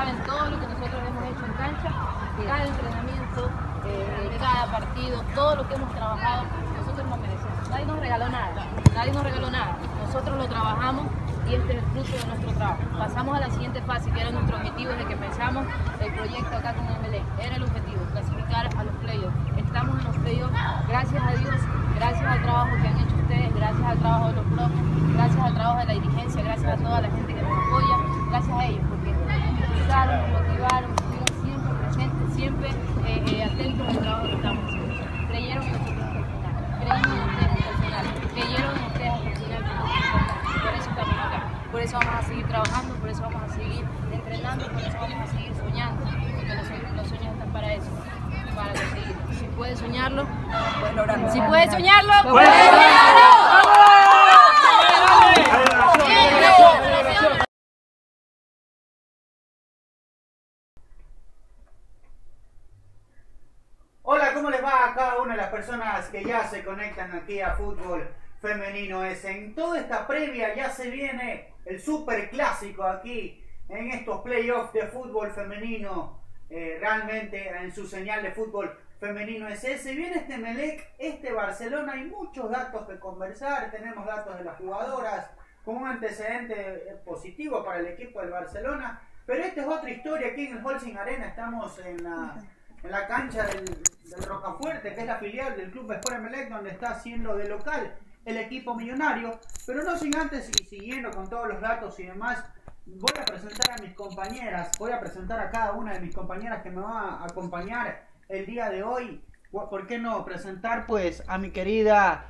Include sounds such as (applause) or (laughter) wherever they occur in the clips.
saben todo lo que nosotros hemos hecho en cancha, cada entrenamiento, eh, cada partido, todo lo que hemos trabajado, nosotros nos merecemos. Nadie nos regaló nada, nadie nos regaló nada. Nosotros lo trabajamos y este es el fruto de nuestro trabajo. Pasamos a la siguiente fase, que era nuestro objetivo desde que pensamos el proyecto acá con MLE. Era el objetivo, clasificar a los playoffs. Estamos en los playoffs, gracias a Dios, gracias al trabajo que han hecho ustedes, gracias al trabajo de los profes, gracias al trabajo de la dirigencia, gracias a toda la gente que nos apoya, gracias a ellos nos motivaron, estuvieron siempre presentes, siempre eh, eh, atentos al trabajo que estamos haciendo. Creyeron en nosotros al final, creyeron en ustedes al final, creyeron en ustedes al final, por eso estamos acá, por eso vamos a seguir trabajando, por eso vamos a seguir entrenando, por eso vamos a seguir soñando, porque los, sueños están para eso, para conseguirlo. Si puedes soñarlo, puedes lograrlo. Si puedes soñarlo, pues puedes lograrlo. personas que ya se conectan aquí a fútbol femenino es en toda esta previa ya se viene el super clásico aquí en estos playoffs de fútbol femenino eh, realmente en su señal de fútbol femenino es ese viene este Melec este Barcelona hay muchos datos que conversar tenemos datos de las jugadoras con un antecedente eh, positivo para el equipo del Barcelona pero esta es otra historia aquí en el Holcim Arena estamos en la en la cancha del, del, Rocafuerte, que es la filial del Club Sport Emelec, donde está haciendo de local el equipo millonario. Pero no sin antes y siguiendo con todos los datos y demás, voy a presentar a mis compañeras, voy a presentar a cada una de mis compañeras que me va a acompañar el día de hoy. ¿Por qué no presentar pues a mi querida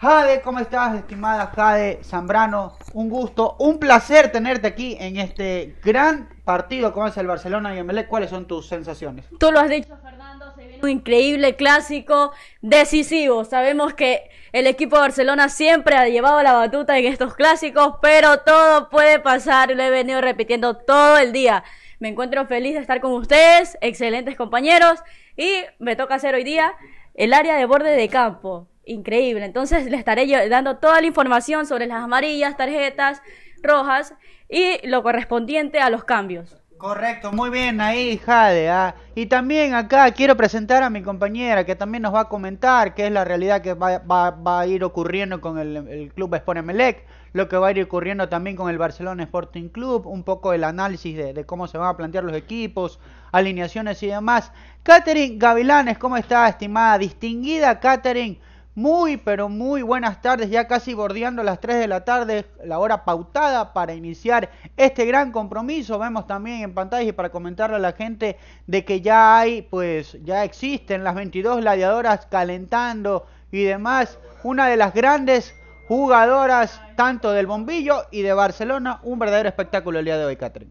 Jade, ¿cómo estás, estimada Jade Zambrano? Un gusto, un placer tenerte aquí en este gran partido como es el Barcelona y Emelec. ¿Cuáles son tus sensaciones? Tú lo has dicho, Fernando, se viene un increíble clásico decisivo. Sabemos que el equipo de Barcelona siempre ha llevado la batuta en estos clásicos, pero todo puede pasar, lo he venido repitiendo todo el día. Me encuentro feliz de estar con ustedes, excelentes compañeros, y me toca hacer hoy día el área de borde de campo increíble. Entonces le estaré dando toda la información sobre las amarillas, tarjetas rojas y lo correspondiente a los cambios. Correcto, muy bien ahí, Jade. Ah. Y también acá quiero presentar a mi compañera que también nos va a comentar qué es la realidad que va, a ir ocurriendo con el, el club Sport Emelec, lo que va a ir ocurriendo también con el Barcelona Sporting Club, un poco el análisis de, de cómo se van a plantear los equipos, alineaciones y demás. Catherine Gavilanes, ¿cómo está, estimada? Distinguida Catherine muy, pero muy buenas tardes, ya casi bordeando las 3 de la tarde, la hora pautada para iniciar este gran compromiso. Vemos también en pantalla y para comentarle a la gente de que ya hay, pues ya existen las 22 gladiadoras calentando y demás. Una de las grandes jugadoras tanto del Bombillo y de Barcelona. Un verdadero espectáculo el día de hoy, Catherine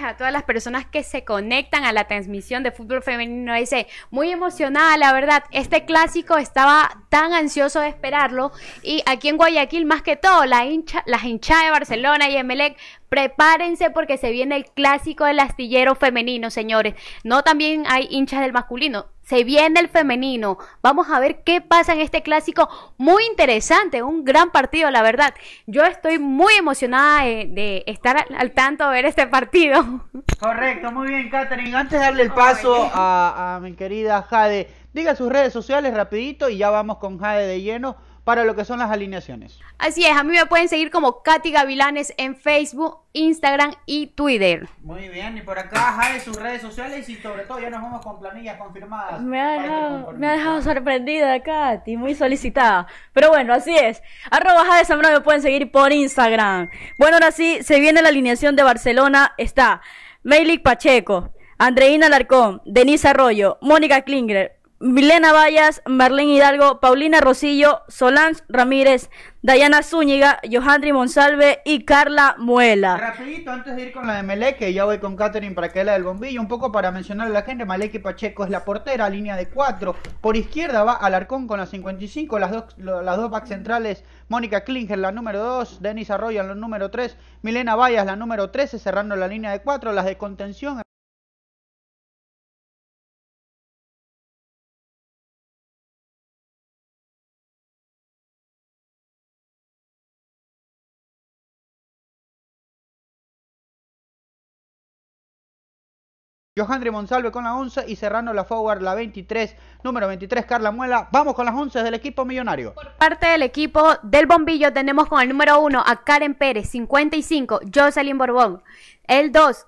a todas las personas que se conectan a la transmisión de fútbol femenino dice Muy emocionada, la verdad. Este clásico estaba tan ansioso de esperarlo. Y aquí en Guayaquil, más que todo, la hincha, las hinchas de Barcelona y Emelec prepárense porque se viene el clásico del astillero femenino, señores. No también hay hinchas del masculino. Se viene el femenino. Vamos a ver qué pasa en este clásico. Muy interesante, un gran partido, la verdad. Yo estoy muy emocionada de, estar al, tanto de ver este partido. Correcto, muy bien, Katherine. Antes de darle el paso a, a mi querida Jade, diga sus redes sociales rapidito y ya vamos con Jade de lleno para lo que son las alineaciones. Así es, a mí me pueden seguir como Katy Gavilanes en Facebook, Instagram y Twitter. Muy bien, y por acá Jade sus redes sociales y sobre todo ya nos vamos con planillas confirmadas. Me ha dejado, me ha dejado sorprendida Katy, muy solicitada. Pero bueno, así es. Arroba Jade Zambrano me pueden seguir por Instagram. Bueno, ahora sí, se viene la alineación de Barcelona. Está Meilik Pacheco, Andreina Larcón, Denise Arroyo, Mónica Klinger, Milena Vallas, Marlene Hidalgo, Paulina Rosillo, Solange Ramírez, Dayana Zúñiga, Johandri Monsalve y Carla Muela. Rapidito, antes de ir con la de Meleque, ya voy con Catherine para que la del bombillo, un poco para mencionar a la gente, Meleque Pacheco es la portera, línea de cuatro, por izquierda va Alarcón con la 55, las dos, las dos back centrales, Mónica Klinger la número 2, Denis Arroyo la número 3, Milena Vallas la número 13, cerrando la línea de cuatro, las de contención. Johandre Monsalve con la 11 y cerrando la forward la 23, número 23, Carla Muela. Vamos con las 11 del equipo millonario. Por parte del equipo del bombillo tenemos con el número 1 a Karen Pérez, 55, Jocelyn Borbón. El 2,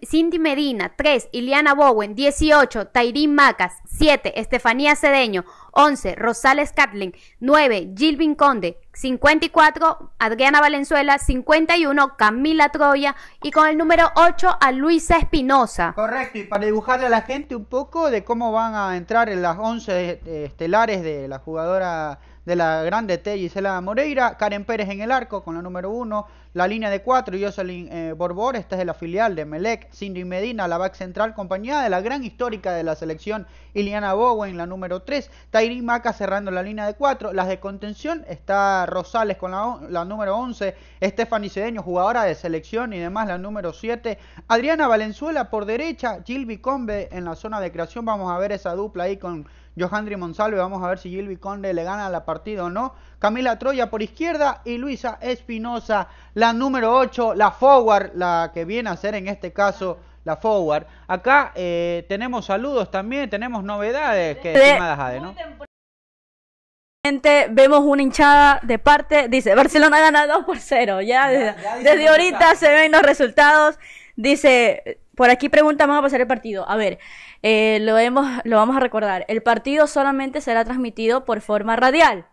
Cindy, Medina. 3, Iliana Bowen. 18, Tairín Macas. 7, Estefanía Cedeño. 11. Rosales Catlin. 9. Gilvin Conde. 54. Adriana Valenzuela. 51. Camila Troya. Y con el número 8 a Luisa Espinosa. Correcto. Y para dibujarle a la gente un poco de cómo van a entrar en las 11 eh, estelares de la jugadora de la grande T. Gisela Moreira. Karen Pérez en el arco con la número 1. La línea de cuatro, Jocelyn eh, Borbor, esta es la filial de Melec, Cindy Medina, la back central, compañía de la gran histórica de la selección, Iliana Bowen, la número 3, Tairi Maca cerrando la línea de cuatro las de contención, está Rosales con la, número 11, Stephanie Cedeño, jugadora de selección y demás, la número 7, Adriana Valenzuela por derecha, Gilby Combe en la zona de creación, vamos a ver esa dupla ahí con Johandri Monsalve, vamos a ver si Gilby Conde le gana la partida o no. Camila Troya por izquierda y Luisa Espinosa, la número 8, la forward, la que viene a ser en este caso la forward. Acá eh, tenemos saludos también, tenemos novedades que ¿no? Vemos una hinchada de parte, dice Barcelona gana 2 por 0. Ya, desde ahorita se ven los resultados. Dice, por aquí pregunta, vamos a pasar el partido. A ver, eh, lo, hemos, lo vamos a recordar. El partido solamente será transmitido por forma radial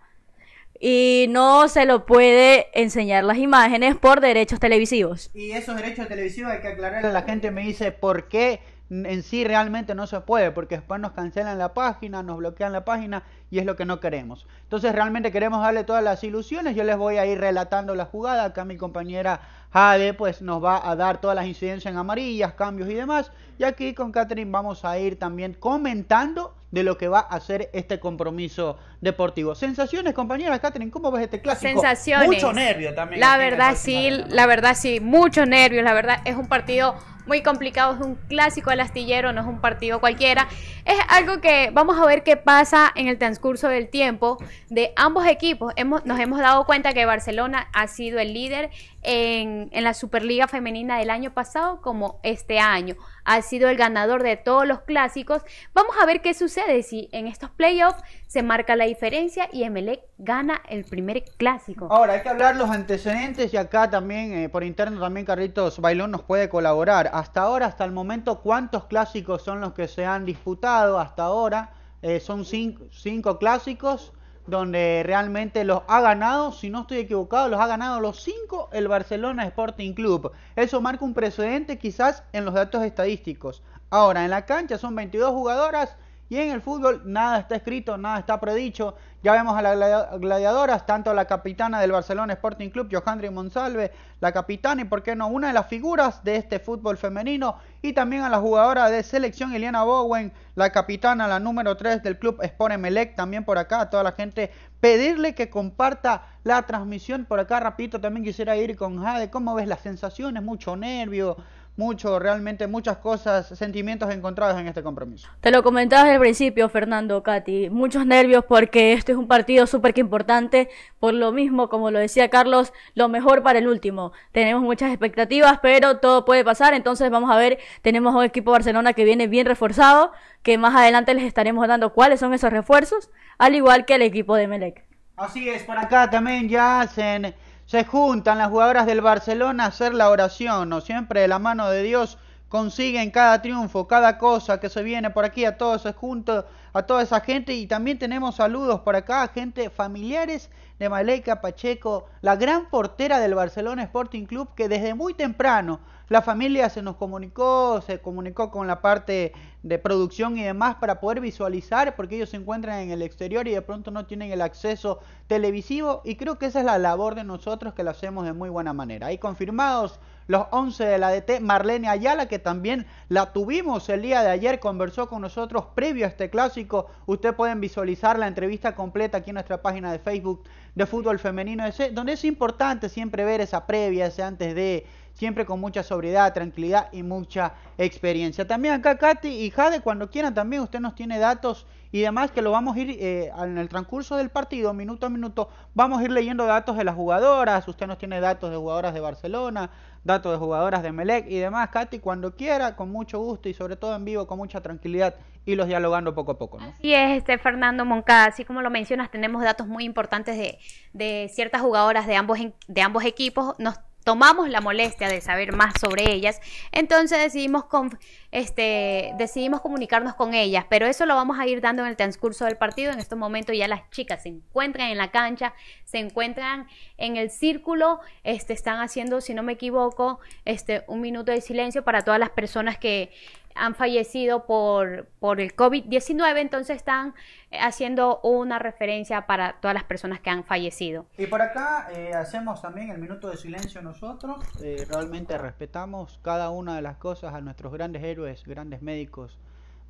y no se lo puede enseñar las imágenes por derechos televisivos. Y esos derechos televisivos hay que aclarar, a la gente, me dice, ¿por qué en sí realmente no se puede? Porque después nos cancelan la página, nos bloquean la página y es lo que no queremos. Entonces realmente queremos darle todas las ilusiones, yo les voy a ir relatando la jugada, acá mi compañera Jade pues nos va a dar todas las incidencias en amarillas, cambios y demás. Y aquí con Catherine vamos a ir también comentando de lo que va a ser este compromiso deportivo. Sensaciones, compañera Catherine, ¿cómo ves este clásico? Sensaciones. Mucho nervio también. La este verdad sí, la verdad sí, mucho nervios, la verdad es un partido muy complicado, es un clásico del astillero, no es un partido cualquiera. Es algo que vamos a ver qué pasa en el transcurso del tiempo de ambos equipos. Hemos, nos hemos dado cuenta que Barcelona ha sido el líder en, en la Superliga Femenina del año pasado como este año ha sido el ganador de todos los clásicos. Vamos a ver qué sucede si en estos playoffs se marca la diferencia y Emelec gana el primer clásico. Ahora hay que hablar los antecedentes y acá también eh, por interno también Carlitos Bailón nos puede colaborar. Hasta ahora, hasta el momento, ¿cuántos clásicos son los que se han disputado hasta ahora? Eh, son cinco clásicos donde realmente los ha ganado, si no estoy equivocado, los ha ganado los cinco el Barcelona Sporting Club. Eso marca un precedente quizás en los datos estadísticos. Ahora, en la cancha son 22 jugadoras y en el fútbol nada está escrito, nada está predicho. Ya vemos a las gladiadoras, tanto la capitana del Barcelona Sporting Club, Johandri Monsalve, la capitana y, por qué no, una de las figuras de este fútbol femenino. Y también a la jugadora de selección, Eliana Bowen, la capitana, la número 3 del club Sport Melec, también por acá, a toda la gente. Pedirle que comparta la transmisión por acá, rapidito, también quisiera ir con Jade. ¿Cómo ves las sensaciones? Mucho nervio mucho, realmente muchas cosas, sentimientos encontrados en este compromiso. Te lo comentabas al principio, Fernando, Katy, muchos nervios porque este es un partido súper importante, por lo mismo, como lo decía Carlos, lo mejor para el último. Tenemos muchas expectativas, pero todo puede pasar, entonces vamos a ver, tenemos un equipo Barcelona que viene bien reforzado, que más adelante les estaremos dando cuáles son esos refuerzos, al igual que el equipo de Melec. Así es, por acá también ya hacen se juntan las jugadoras del Barcelona a hacer la oración, ¿no? Siempre de la mano de Dios consiguen cada triunfo, cada cosa que se viene por aquí, a todos juntos, a toda esa gente. Y también tenemos saludos por acá, gente familiares de Maleika Pacheco, la gran portera del Barcelona Sporting Club, que desde muy temprano la familia se nos comunicó, se comunicó con la parte de producción y demás para poder visualizar, porque ellos se encuentran en el exterior y de pronto no tienen el acceso televisivo. Y creo que esa es la labor de nosotros que la hacemos de muy buena manera. Ahí confirmados los 11 de la DT, Marlene Ayala, que también la tuvimos el día de ayer, conversó con nosotros previo a este clásico. Usted pueden visualizar la entrevista completa aquí en nuestra página de Facebook de Fútbol Femenino, donde es importante siempre ver esa previa, ese antes de, siempre con mucha sobriedad, tranquilidad y mucha experiencia. También acá Katy y Jade, cuando quieran también, usted nos tiene datos y demás que lo vamos a ir eh, en el transcurso del partido, minuto a minuto, vamos a ir leyendo datos de las jugadoras, usted nos tiene datos de jugadoras de Barcelona, datos de jugadoras de Melec y demás, Katy, cuando quiera, con mucho gusto y sobre todo en vivo, con mucha tranquilidad y los dialogando poco a poco. ¿no? Así es, este Fernando Moncada, así como lo mencionas, tenemos datos muy importantes de, de ciertas jugadoras de ambos, de ambos equipos, nos tomamos la molestia de saber más sobre ellas, entonces decidimos, con, este, decidimos comunicarnos con ellas, pero eso lo vamos a ir dando en el transcurso del partido. En estos momentos ya las chicas se encuentran en la cancha, se encuentran en el círculo, este, están haciendo, si no me equivoco, este, un minuto de silencio para todas las personas que, han fallecido por, por el COVID-19, entonces están eh, haciendo una referencia para todas las personas que han fallecido. Y por acá eh, hacemos también el minuto de silencio nosotros, eh, realmente respetamos cada una de las cosas a nuestros grandes héroes, grandes médicos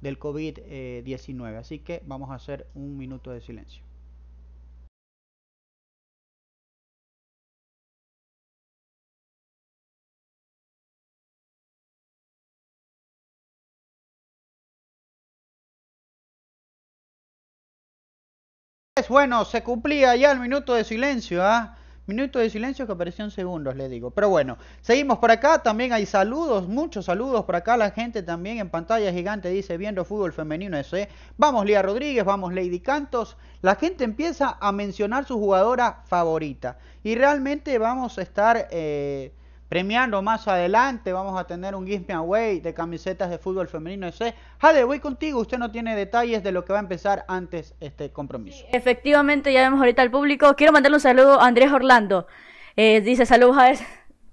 del COVID-19, eh, así que vamos a hacer un minuto de silencio. bueno, se cumplía ya el minuto de silencio, ¿ah? Minuto de silencio que apareció en segundos, le digo. Pero bueno, seguimos por acá. También hay saludos, muchos saludos por acá. La gente también en pantalla gigante dice viendo fútbol femenino ese. ¿eh? Vamos Lía Rodríguez, vamos Lady Cantos. La gente empieza a mencionar su jugadora favorita. Y realmente vamos a estar eh, premiando más adelante. Vamos a tener un Gizme Away de camisetas de fútbol femenino. Ese. Jade, voy contigo. Usted no tiene detalles de lo que va a empezar antes este compromiso. efectivamente, ya vemos ahorita al público. Quiero mandarle un saludo a Andrés Orlando. Eh, dice saludos (laughs) a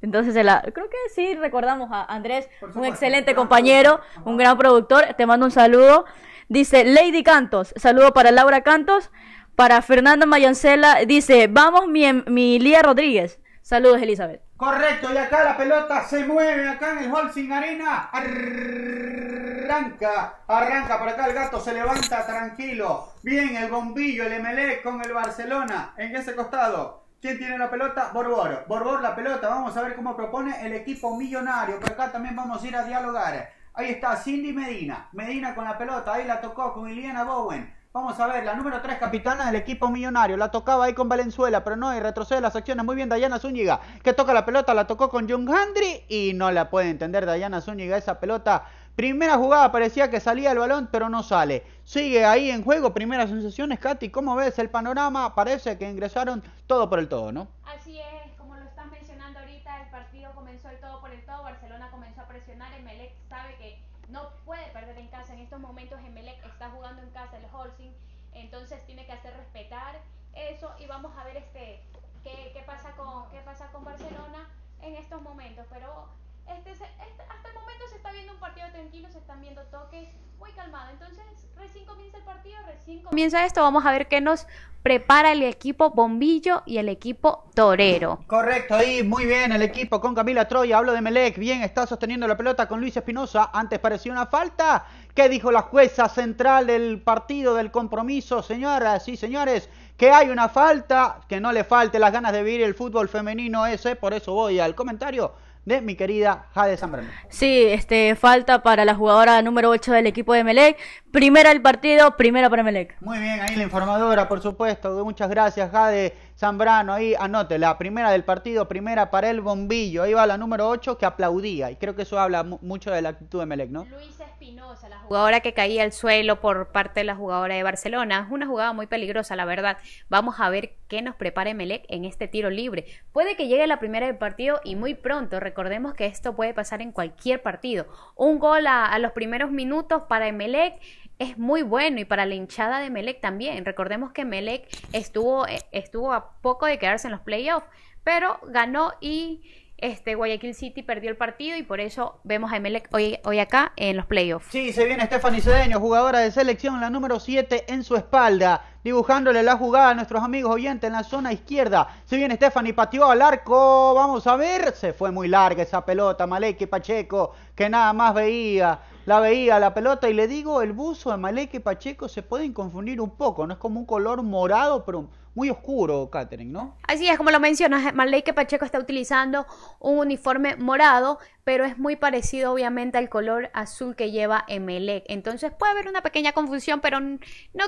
Entonces, creo que sí recordamos a Andrés, un excelente compañero, un gran productor. Te mando un saludo. Dice Lady Cantos, saludo para Laura Cantos. Para Fernando Mayancela, dice, vamos mi, em, mi Lía Rodríguez. Saludos, Elizabeth. Correcto, y acá la pelota se mueve acá en el sin Arena. Arranca, arranca por acá el gato, se levanta tranquilo. Bien, el bombillo, el MLE con el Barcelona en ese costado. ¿Quién tiene la pelota? Borbor. Borbor la pelota. Vamos a ver cómo propone el equipo millonario. Por acá también vamos a ir a dialogar. Ahí está Cindy Medina. Medina con la pelota. Ahí la tocó con Iliana Bowen. Vamos a ver, la número 3 capitana del equipo millonario. La tocaba ahí con Valenzuela, pero no, y retrocede las acciones. Muy bien, Dayana Zúñiga, que toca la pelota, la tocó con John Handry y no la puede entender Dayana Zúñiga esa pelota. Primera jugada parecía que salía el balón, pero no sale. Sigue ahí en juego, primeras sensaciones, Katy. ¿Cómo ves el panorama? Parece que ingresaron todo por el todo, ¿no? Así es. estos momentos, pero este, este, hasta el momento se está viendo un partido tranquilo, se están viendo toques muy calmados Entonces, recién comienza el partido, recién comienza esto. Vamos a ver qué nos prepara el equipo Bombillo y el equipo Torero. Correcto, ahí muy bien el equipo con Camila Troya. Hablo de Melec, bien está sosteniendo la pelota con Luis Espinosa. Antes pareció una falta. que dijo la jueza central del partido del compromiso, señoras y señores? que hay una falta, que no le falte las ganas de vivir el fútbol femenino ese, por eso voy al comentario de mi querida Jade Zambrano. Sí, este, falta para la jugadora número 8 del equipo de Melec. Primera el partido, primera para Melec. Muy bien, ahí la informadora, por supuesto. Muchas gracias, Jade. Zambrano ahí, anote, la primera del partido, primera para el bombillo. Ahí va la número 8 que aplaudía. Y creo que eso habla mucho de la actitud de Melec, ¿no? Luis Espinosa, la jugadora que caía al suelo por parte de la jugadora de Barcelona. Una jugada muy peligrosa, la verdad. Vamos a ver qué nos prepara Melec en este tiro libre. Puede que llegue la primera del partido y muy pronto. Recordemos que esto puede pasar en cualquier partido. Un gol a, a los primeros minutos para Melec es muy bueno y para la hinchada de Melec también. Recordemos que Melec estuvo, eh, estuvo a poco de quedarse en los playoffs, pero ganó y este Guayaquil City perdió el partido y por eso vemos a Melec hoy, acá en los playoffs. Sí, se viene Stephanie Cedeño, jugadora de selección, la número 7 en su espalda, dibujándole la jugada a nuestros amigos oyentes en la zona izquierda. Se viene Stephanie, pateó al arco, vamos a ver, se fue muy larga esa pelota, y Pacheco, que nada más veía la veía la pelota y le digo, el buzo de Malek y Pacheco se pueden confundir un poco, no es como un color morado, pero muy oscuro, Katherine, ¿no? Así es, como lo mencionas, que Pacheco está utilizando un uniforme morado, pero es muy parecido obviamente al color azul que lleva Emelec. Entonces puede haber una pequeña confusión, pero no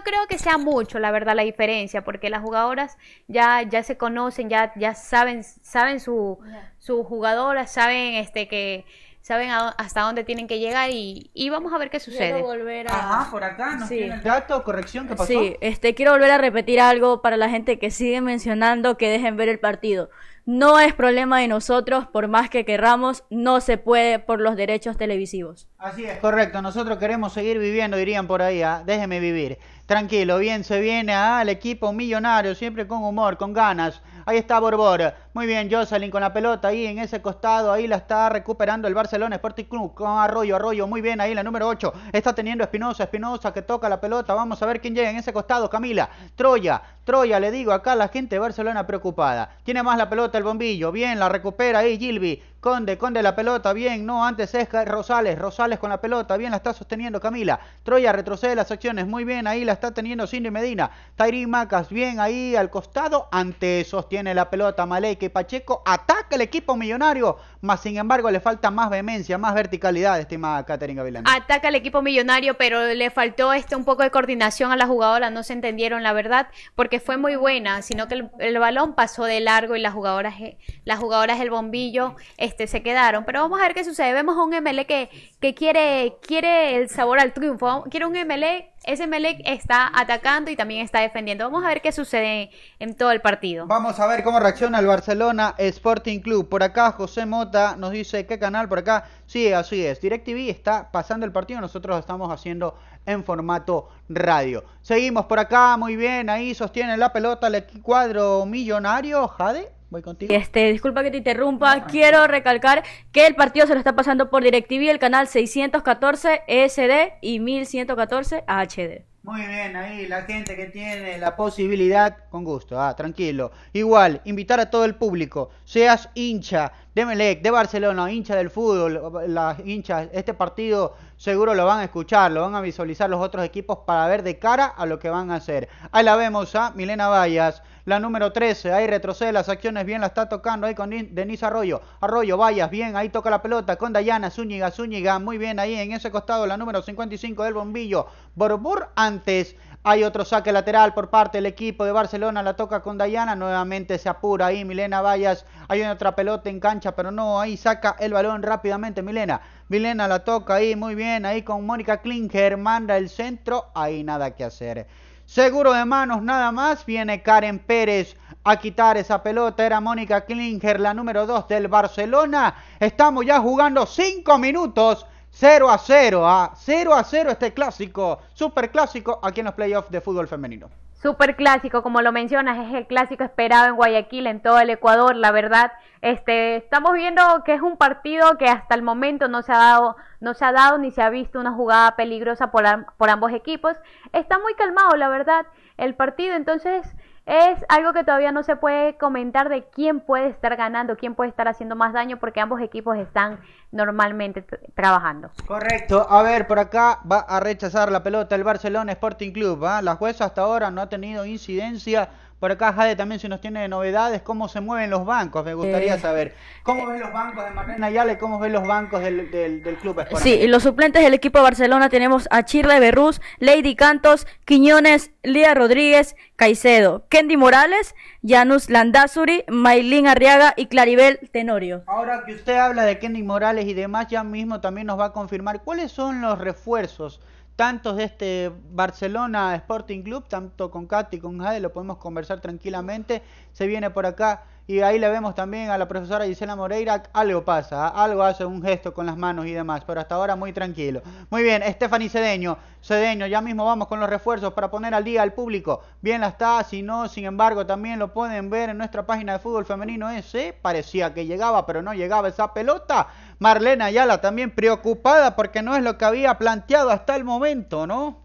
creo que sea mucho, la verdad, la diferencia, porque las jugadoras ya, ya se conocen, ya, ya saben, saben su, sus jugadoras, saben este que saben hasta dónde tienen que llegar y, vamos a ver qué sucede. Ah, por acá, sí. dato, corrección, pasó? Sí, este, quiero volver a repetir algo para la gente que sigue mencionando que dejen ver el partido. No es problema de nosotros, por más que querramos, no se puede por los derechos televisivos. Así es, correcto, nosotros queremos seguir viviendo, dirían por ahí, déjenme ¿ah? déjeme vivir. Tranquilo, bien se viene ¿ah? al equipo millonario, siempre con humor, con ganas. Ahí está Borbor. Muy bien, Jocelyn con la pelota ahí en ese costado. Ahí la está recuperando el Barcelona Sporting Club con Arroyo. Arroyo, muy bien. Ahí la número 8. Está teniendo Espinosa. Espinosa que toca la pelota. Vamos a ver quién llega en ese costado. Camila. Troya. Troya, le digo acá la gente de Barcelona preocupada. Tiene más la pelota el bombillo. Bien, la recupera ahí Gilby. Conde, Conde la pelota, bien, no, antes es Rosales, Rosales con la pelota, bien, la está sosteniendo Camila. Troya retrocede las acciones, muy bien, ahí la está teniendo Cindy Medina. Tairi Macas, bien, ahí al costado, antes sostiene la pelota Malek Pacheco, ataca el equipo millonario. Más sin embargo, le falta más vehemencia, más verticalidad, estimada Katherine Gavilán. Ataca al equipo millonario, pero le faltó este un poco de coordinación a la jugadora. No se entendieron, la verdad, porque fue muy buena, sino que el, balón pasó de largo y las jugadoras, eh, las jugadoras del bombillo este, se quedaron. Pero vamos a ver qué sucede. Vemos a un MLE que, que quiere, quiere el sabor al triunfo. Quiere un MLE ese Melec está atacando y también está defendiendo. Vamos a ver qué sucede en todo el partido. Vamos a ver cómo reacciona el Barcelona Sporting Club. Por acá José Mota nos dice qué canal por acá. Sí, así es. DirecTV está pasando el partido, nosotros lo estamos haciendo en formato radio. Seguimos por acá, muy bien, ahí sostiene la pelota el cuadro millonario, Jade. Voy contigo. Este, disculpa que te interrumpa. Quiero recalcar que el partido se lo está pasando por DirecTV, el canal 614 SD y 1114 HD. Muy bien, ahí la gente que tiene la posibilidad, con gusto, ah, tranquilo. Igual, invitar a todo el público, seas hincha de Melec, de Barcelona, hincha del fútbol, las hinchas, este partido seguro lo van a escuchar, lo van a visualizar los otros equipos para ver de cara a lo que van a hacer. Ahí la vemos a Milena Vallas, la número 13, ahí retrocede las acciones, bien la está tocando ahí con Denise Arroyo. Arroyo, vayas, bien, ahí toca la pelota con Dayana Zúñiga, Zúñiga, muy bien ahí en ese costado, la número 55 del bombillo. Borbur antes. Hay otro saque lateral por parte del equipo de Barcelona, la toca con Dayana, nuevamente se apura ahí Milena Vallas, hay otra pelota en cancha, pero no, ahí saca el balón rápidamente Milena. Milena la toca ahí, muy bien, ahí con Mónica Klinger, manda el centro, ahí nada que hacer. Seguro de manos nada más viene Karen Pérez a quitar esa pelota. Era Mónica Klinger, la número 2 del Barcelona. Estamos ya jugando 5 minutos. 0 a 0, ah, a 0 a 0 este clásico, super clásico aquí en los playoffs de fútbol femenino. Super clásico, como lo mencionas, es el clásico esperado en Guayaquil, en todo el Ecuador, la verdad. Este, estamos viendo que es un partido que hasta el momento no se ha dado, no se ha dado ni se ha visto una jugada peligrosa por, por ambos equipos. Está muy calmado, la verdad, el partido. Entonces, es algo que todavía no se puede comentar de quién puede estar ganando, quién puede estar haciendo más daño, porque ambos equipos están normalmente trabajando. Correcto. A ver, por acá va a rechazar la pelota el Barcelona Sporting Club. ¿ah? La jueza hasta ahora no ha tenido incidencia por acá Jade también si nos tiene novedades, cómo se mueven los bancos, me gustaría eh, saber. ¿Cómo eh, ven los bancos de Ayala y ¿Cómo ven los bancos del, del, club Español. Sí, los suplentes del equipo de Barcelona tenemos a Chirle Berrús, Lady Cantos, Quiñones, Lía Rodríguez, Caicedo, Kendi Morales, Janus Landazuri, Maylin Arriaga y Claribel Tenorio. Ahora que usted habla de Kendi Morales y demás, ya mismo también nos va a confirmar cuáles son los refuerzos tantos de este Barcelona Sporting Club, tanto con Katy y con Jade, lo podemos conversar tranquilamente. Se viene por acá y ahí le vemos también a la profesora Gisela Moreira, algo pasa, ¿ah? algo hace un gesto con las manos y demás, pero hasta ahora muy tranquilo. Muy bien, Stephanie Cedeño, Cedeño, ya mismo vamos con los refuerzos para poner al día al público. Bien la está, si no, sin embargo, también lo pueden ver en nuestra página de fútbol femenino ese, parecía que llegaba, pero no llegaba esa pelota. Marlena Ayala también preocupada porque no es lo que había planteado hasta el momento, ¿no?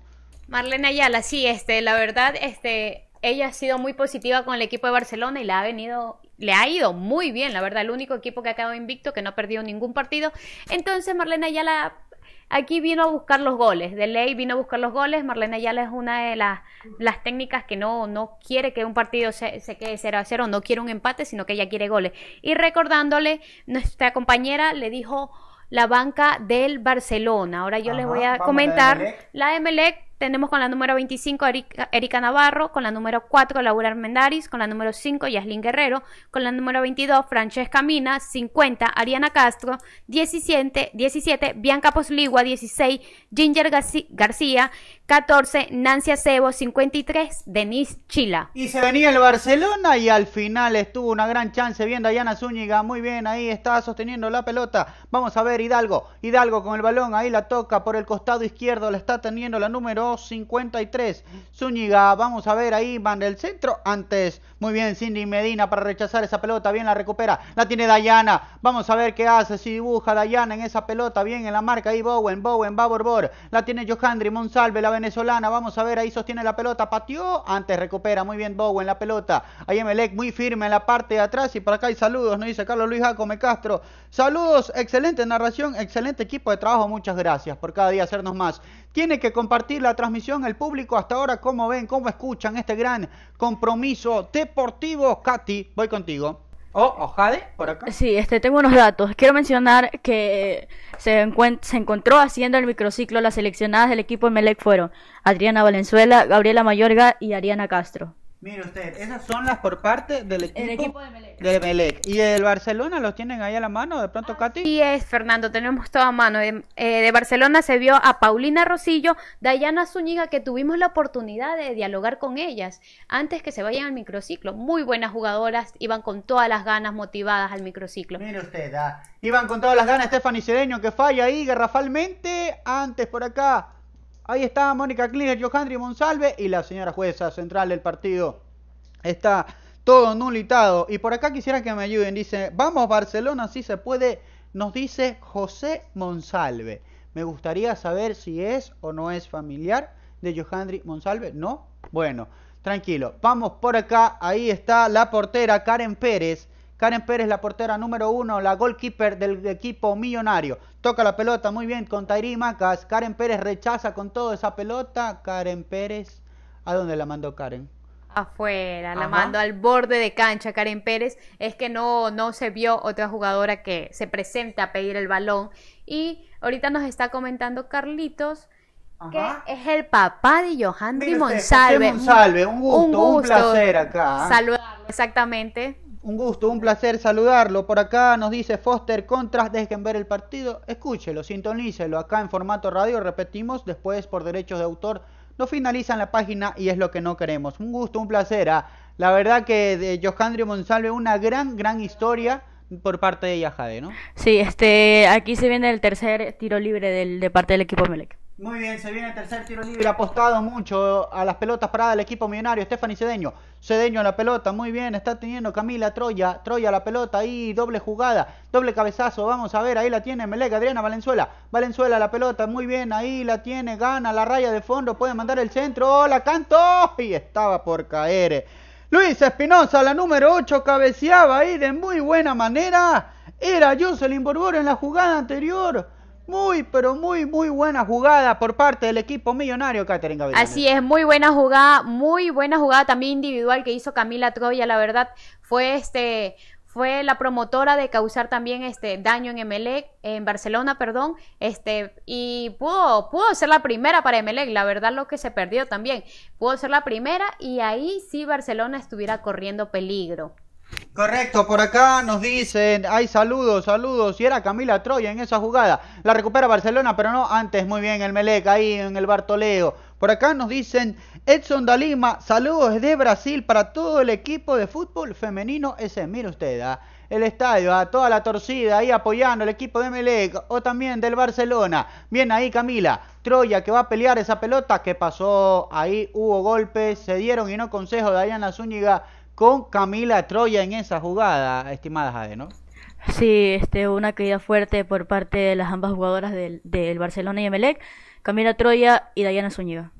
Marlena Ayala, sí, este, la verdad, este, ella ha sido muy positiva con el equipo de Barcelona y le ha venido le ha ido muy bien, la verdad, el único equipo que ha quedado invicto, que no ha perdido ningún partido. Entonces, Marlena Ayala Aquí vino a buscar los goles, de ley vino a buscar los goles, Marlene Ayala es una de las, las técnicas que no, no quiere que un partido se, se quede 0 a 0, no quiere un empate, sino que ella quiere goles. Y recordándole, nuestra compañera le dijo la banca del Barcelona. Ahora yo les voy a comentar la MLE. Tenemos con la número 25 Erika, Navarro, con la número 4 Laura Armendaris, con la número 5 Yaslin Guerrero, con la número 22 Francesca Mina, 50 Ariana Castro, 17, 17 Bianca Posligua, 16 Ginger García, 14 Nancy Acebo, 53 Denise Chila. Y se venía el Barcelona y al final estuvo una gran chance viendo a Diana Zúñiga, muy bien, ahí está sosteniendo la pelota. Vamos a ver Hidalgo, Hidalgo con el balón, ahí la toca por el costado izquierdo, la está teniendo la número 53, Zúñiga, vamos a ver ahí, van del centro antes. Muy bien, Cindy Medina para rechazar esa pelota. Bien, la recupera. La tiene Dayana. Vamos a ver qué hace. Si dibuja Dayana en esa pelota. Bien, en la marca ahí Bowen. Bowen va Borbor. La tiene Johandri Monsalve, la venezolana. Vamos a ver ahí, sostiene la pelota. Patió. Antes recupera. Muy bien, Bowen, la pelota. Ahí Emelec muy firme en la parte de atrás. Y por acá hay saludos, nos dice Carlos Luis Jacome Castro. Saludos, excelente narración, excelente equipo de trabajo. Muchas gracias por cada día hacernos más tiene que compartir la transmisión el público hasta ahora, cómo ven, cómo escuchan este gran compromiso deportivo. Katy, voy contigo. Oh, Ojade, oh, Jade, por acá. Sí, este, tengo unos datos. Quiero mencionar que se, se encontró haciendo el microciclo las seleccionadas del equipo Melec fueron Adriana Valenzuela, Gabriela Mayorga y Ariana Castro. Mire usted, esas son las por parte del equipo, de, Melec. ¿Y el Barcelona los tienen ahí a la mano de pronto, Katy? Sí, es Fernando, tenemos todo a mano. Eh, de, Barcelona se vio a Paulina Rosillo, Dayana Zúñiga, que tuvimos la oportunidad de dialogar con ellas antes que se vayan al microciclo. Muy buenas jugadoras, iban con todas las ganas motivadas al microciclo. Mire usted, ah, iban con todas las ganas Stephanie Cedeño, que falla ahí garrafalmente. Antes por acá, Ahí está Mónica Klinger, Johandri Monsalve y la señora jueza central del partido. Está todo nulitado. Y por acá quisiera que me ayuden. Dice, vamos Barcelona, si se puede. Nos dice José Monsalve. Me gustaría saber si es o no es familiar de Johandri Monsalve. ¿No? Bueno, tranquilo. Vamos por acá. Ahí está la portera Karen Pérez. Karen Pérez, la portera número uno, la goalkeeper del equipo millonario. Toca la pelota muy bien con Tairi Macas. Karen Pérez rechaza con toda esa pelota. Karen Pérez, ¿a dónde la mandó Karen? afuera, la mandó al borde de cancha Karen Pérez, es que no, no se vio otra jugadora que se presenta a pedir el balón. Y ahorita nos está comentando Carlitos que es el papá de Johanny Monsalve. Monsalve. un gusto, un, placer acá. Saludarlo, exactamente. Un gusto, un placer saludarlo. Por acá nos dice Foster Contras, dejen ver el partido, escúchelo, sintonícelo. Acá en formato radio, repetimos, después por derechos de autor no finalizan la página y es lo que no queremos. Un gusto, un placer. Ah. La verdad que de Josandrio Monsalve, una gran, gran historia por parte de Yajade, ¿no? Sí, este, aquí se viene el tercer tiro libre de parte del equipo Melec. Muy bien, se viene el tercer tiro libre. Apostado mucho a las pelotas paradas el equipo millonario. Stephanie Cedeño. Cedeño la pelota. Muy bien, está teniendo Camila Troya. Troya la pelota. Ahí doble jugada. Doble cabezazo. Vamos a ver. Ahí la tiene Melega Adriana Valenzuela. Valenzuela la pelota. Muy bien, ahí la tiene. Gana la raya de fondo. Puede mandar el centro. ¡oh, la canto! Y estaba por caer. Luis Espinosa, la número 8, cabeceaba ahí de muy buena manera. Era Jocelyn Borbón en la jugada anterior. Muy, pero muy, muy buena jugada por parte del equipo millonario, Catherine Así es, muy buena jugada, muy buena jugada también individual que hizo Camila Troya, la verdad, fue este fue la promotora de causar también este daño en Emelec, en Barcelona, perdón, este, y pudo, pudo ser la primera para Emelec, la verdad lo que se perdió también, pudo ser la primera y ahí sí Barcelona estuviera corriendo peligro. Correcto, por acá nos dicen, hay saludos, saludos, y era Camila Troya en esa jugada, la recupera Barcelona, pero no antes, muy bien, el Melec ahí en el Bartoleo, por acá nos dicen, Edson Dalima, saludos de Brasil para todo el equipo de fútbol femenino ese, mire usted, ¿ah? el estadio, a ¿ah? toda la torcida ahí apoyando el equipo de Melec o también del Barcelona, bien ahí Camila, Troya que va a pelear esa pelota, que pasó? Ahí hubo golpes, se dieron y no consejo de Ayana Zúñiga, con Camila Troya en esa jugada, estimada Jade, ¿no? Sí, este, una caída fuerte por parte de las ambas jugadoras del, del Barcelona y Emelec, Camila Troya y Dayana Zúñiga.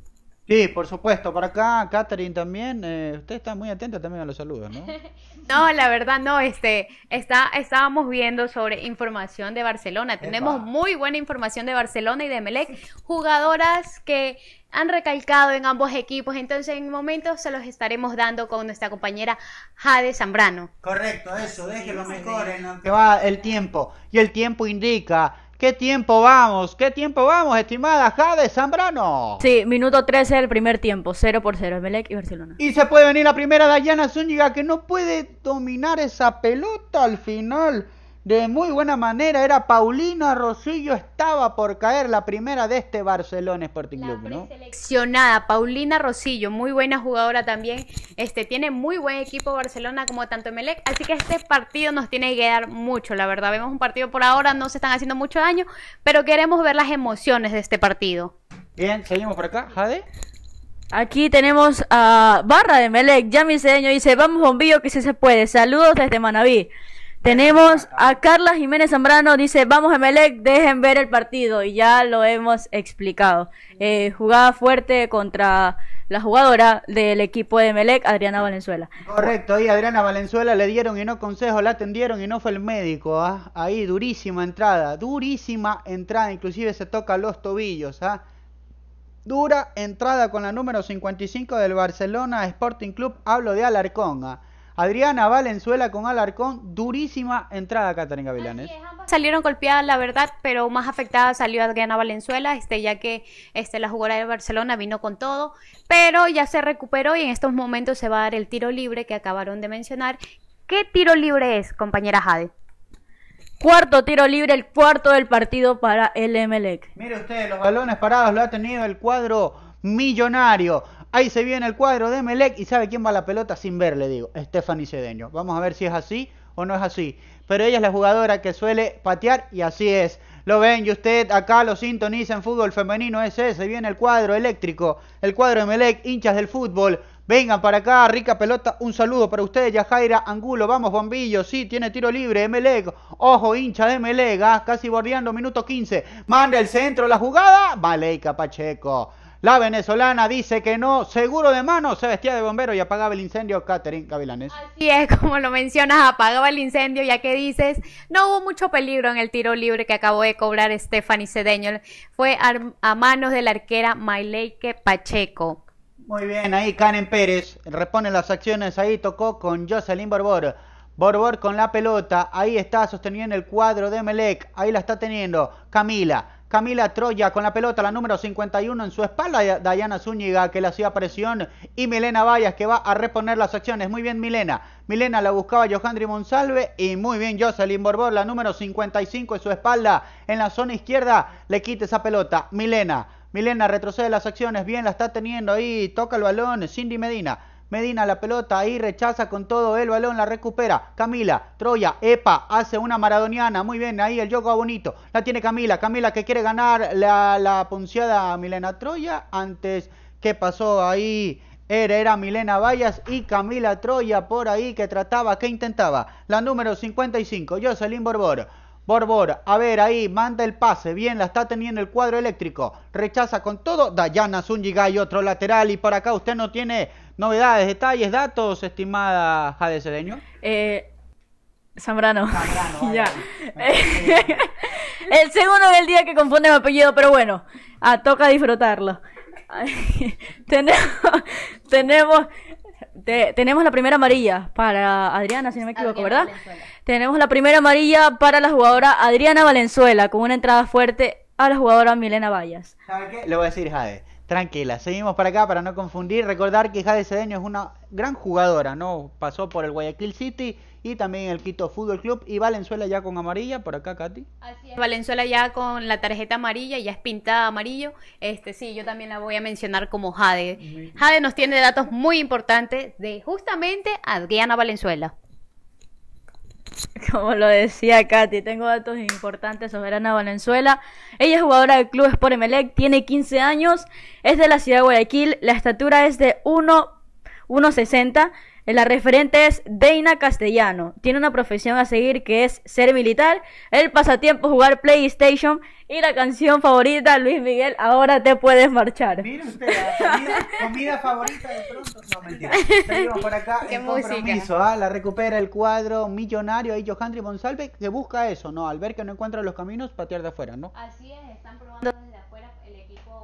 Sí, por supuesto, para acá, Catherine también, eh, usted está muy atenta también a los saludos, ¿no? (laughs) No, la verdad no, este, está, estábamos viendo sobre información de Barcelona, tenemos muy buena información de Barcelona y de Melec, jugadoras que han recalcado en ambos equipos, entonces en momentos se los estaremos dando con nuestra compañera Jade Zambrano. Correcto, eso, déjelo mejor. En Que va el tiempo, y el tiempo indica ¿Qué tiempo vamos? ¿Qué tiempo vamos, estimada Jade Zambrano? Sí, minuto 13 del primer tiempo, 0 por 0, Emelec y Barcelona. Y se puede venir la primera Dayana Zúñiga que no puede dominar esa pelota al final de muy buena manera. Era Paulina Rosillo, estaba por caer la primera de este Barcelona Sporting Club, ¿no? Seleccionada, Paulina Rosillo, muy buena jugadora también. Este tiene muy buen equipo Barcelona como tanto Melec, así que este partido nos tiene que dar mucho, la verdad. Vemos un partido por ahora, no se están haciendo mucho daño, pero queremos ver las emociones de este partido. Bien, seguimos por acá, Jade. Aquí tenemos a Barra de Melec, ya mi dice, vamos bombillo que si se puede, saludos desde Manaví. Tenemos a Carla Jiménez Zambrano, dice, vamos a Emelec, dejen ver el partido, y ya lo hemos explicado. Eh, Jugaba fuerte contra la jugadora del equipo de Emelec, Adriana Valenzuela. Correcto, ahí Adriana Valenzuela le dieron y no consejo, la atendieron y no fue el médico, ¿ah? ahí durísima entrada, durísima entrada, inclusive se toca los tobillos, ¿ah? Dura entrada con la número 55 del Barcelona Sporting Club, hablo de Alarcón, ¿ah? Adriana Valenzuela con Alarcón, durísima entrada Catarina Gavilanes. Salieron golpeadas, la verdad, pero más afectada salió Adriana Valenzuela, este, ya que este, la jugadora de Barcelona vino con todo, pero ya se recuperó y en estos momentos se va a dar el tiro libre que acabaron de mencionar. ¿Qué tiro libre es, compañera Jade? Cuarto tiro libre, el cuarto del partido para el Emelec. Mire usted, los balones parados lo ha tenido el cuadro millonario. Ahí se viene el cuadro de Melec y sabe quién va a la pelota sin ver, le digo, Stephanie Cedeño. Vamos a ver si es así o no es así. Pero ella es la jugadora que suele patear y así es. Lo ven y usted acá lo sintoniza en fútbol femenino ese. Se viene el cuadro eléctrico, el cuadro de Melec, hinchas del fútbol. Vengan para acá, rica pelota. Un saludo para ustedes, Yajaira Angulo. Vamos, bombillo. Sí, tiene tiro libre. Melec. Ojo, hincha de Melec. Ah, casi bordeando, minuto 15. Manda el centro, la jugada. Maleika Pacheco. La venezolana dice que no, seguro de mano, se vestía de bombero y apagaba el incendio, Catherine Gavilanes. Así es, como lo mencionas, apagaba el incendio, ya que dices, no hubo mucho peligro en el tiro libre que acabó de cobrar Stephanie Cedeño. Fue a manos de la arquera Maileike Pacheco. Muy bien, ahí Karen Pérez repone las acciones, ahí tocó con Jocelyn Borbor. Borbor con la pelota, ahí está sosteniendo el cuadro de Melec, ahí la está teniendo Camila. Camila Troya con la pelota, la número 51 en su espalda, Dayana Zúñiga que le hacía presión y Milena Vallas que va a reponer las acciones. Muy bien Milena, Milena la buscaba Johandri Monsalve y muy bien Jocelyn Borbón, la número 55 en su espalda, en la zona izquierda, le quita esa pelota, Milena. Milena retrocede las acciones, bien la está teniendo ahí, toca el balón, Cindy Medina. Medina la pelota ahí rechaza con todo el balón, la recupera. Camila, Troya, Epa, hace una maradoniana. Muy bien, ahí el yoga bonito. La tiene Camila, Camila que quiere ganar la, la a Milena Troya. Antes, ¿qué pasó ahí? Era, Milena Vallas y Camila Troya por ahí que trataba, que intentaba. La número 55, Jocelyn Borbor. Borbor, a ver ahí, manda el pase, bien, la está teniendo el cuadro eléctrico, rechaza con todo, Dayana Zúñiga y otro lateral y por acá usted no tiene Novedades, detalles, datos, estimada Jade Cedeño. Eh, Zambrano. (laughs) ya. (laughs) el segundo del día que confunde mi apellido, pero bueno, ah, toca disfrutarlo. (laughs) tenemos, tenemos, la primera amarilla para Adriana, si no me equivoco, ¿verdad? Tenemos la primera amarilla para la jugadora Adriana Valenzuela, con una entrada fuerte a la jugadora Milena Vallas. ¿Sabe qué? Le voy a decir, Jade. Tranquila, seguimos para acá para no confundir. Recordar que Jade Cedeño es una gran jugadora, ¿no? Pasó por el Guayaquil City y también el Quito Fútbol Club y Valenzuela ya con amarilla, por acá Katy. Así es. Valenzuela ya con la tarjeta amarilla, ya es pintada amarillo. Este sí, yo también la voy a mencionar como Jade. Jade nos tiene datos muy importantes de justamente Adriana Valenzuela. (laughs) Como lo decía Katy, tengo datos importantes sobre Ana Valenzuela. Ella es jugadora del club Sport Emelec, tiene 15 años, es de la ciudad de Guayaquil, la estatura es de 1,60 la referente es Deina Castellano. Tiene una profesión a seguir que es ser militar, el pasatiempo jugar PlayStation y la canción favorita Luis Miguel, ahora te puedes marchar. Miren usted, comida, favorita de pronto. No, mentira. por acá. Qué en ¿ah? La recupera el cuadro millonario ahí Johandri Monsalve. que busca eso, ¿no? Al ver que no encuentra los caminos, patear de afuera, ¿no? Así es, están probando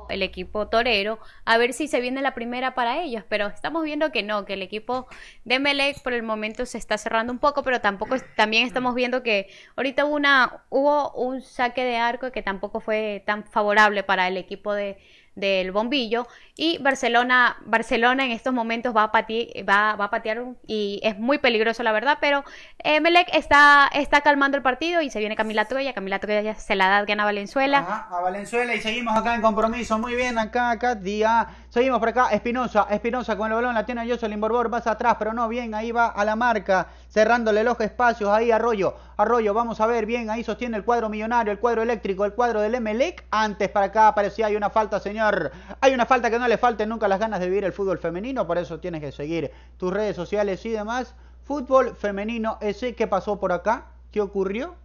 el equipo torero, a ver si se viene la primera para ellos, pero estamos viendo que no, que el equipo de Melec por el momento se está cerrando un poco, pero tampoco también estamos viendo que ahorita hubo una, hubo un saque de arco que tampoco fue tan favorable para el equipo de del bombillo y Barcelona, Barcelona en estos momentos va a, va, a patear y es muy peligroso la verdad, pero eh, Melec está, está calmando el partido y se viene Camila Troya, Camila Troya se la da a Valenzuela. Ajá, a Valenzuela y seguimos acá en compromiso, muy bien acá acá, día Seguimos por acá. Espinosa, Espinosa con el balón la tiene Jocelyn Borbor. Vas atrás, pero no, bien, ahí va a la marca. Cerrándole los espacios. Ahí Arroyo. Arroyo, vamos a ver, bien, ahí sostiene el cuadro millonario, el cuadro eléctrico, el cuadro del Emelec. Antes para acá parecía hay una falta, señor. Hay una falta que no le falten nunca las ganas de vivir el fútbol femenino. Por eso tienes que seguir tus redes sociales y demás. Fútbol femenino ese ¿qué pasó por acá. ¿Qué ocurrió?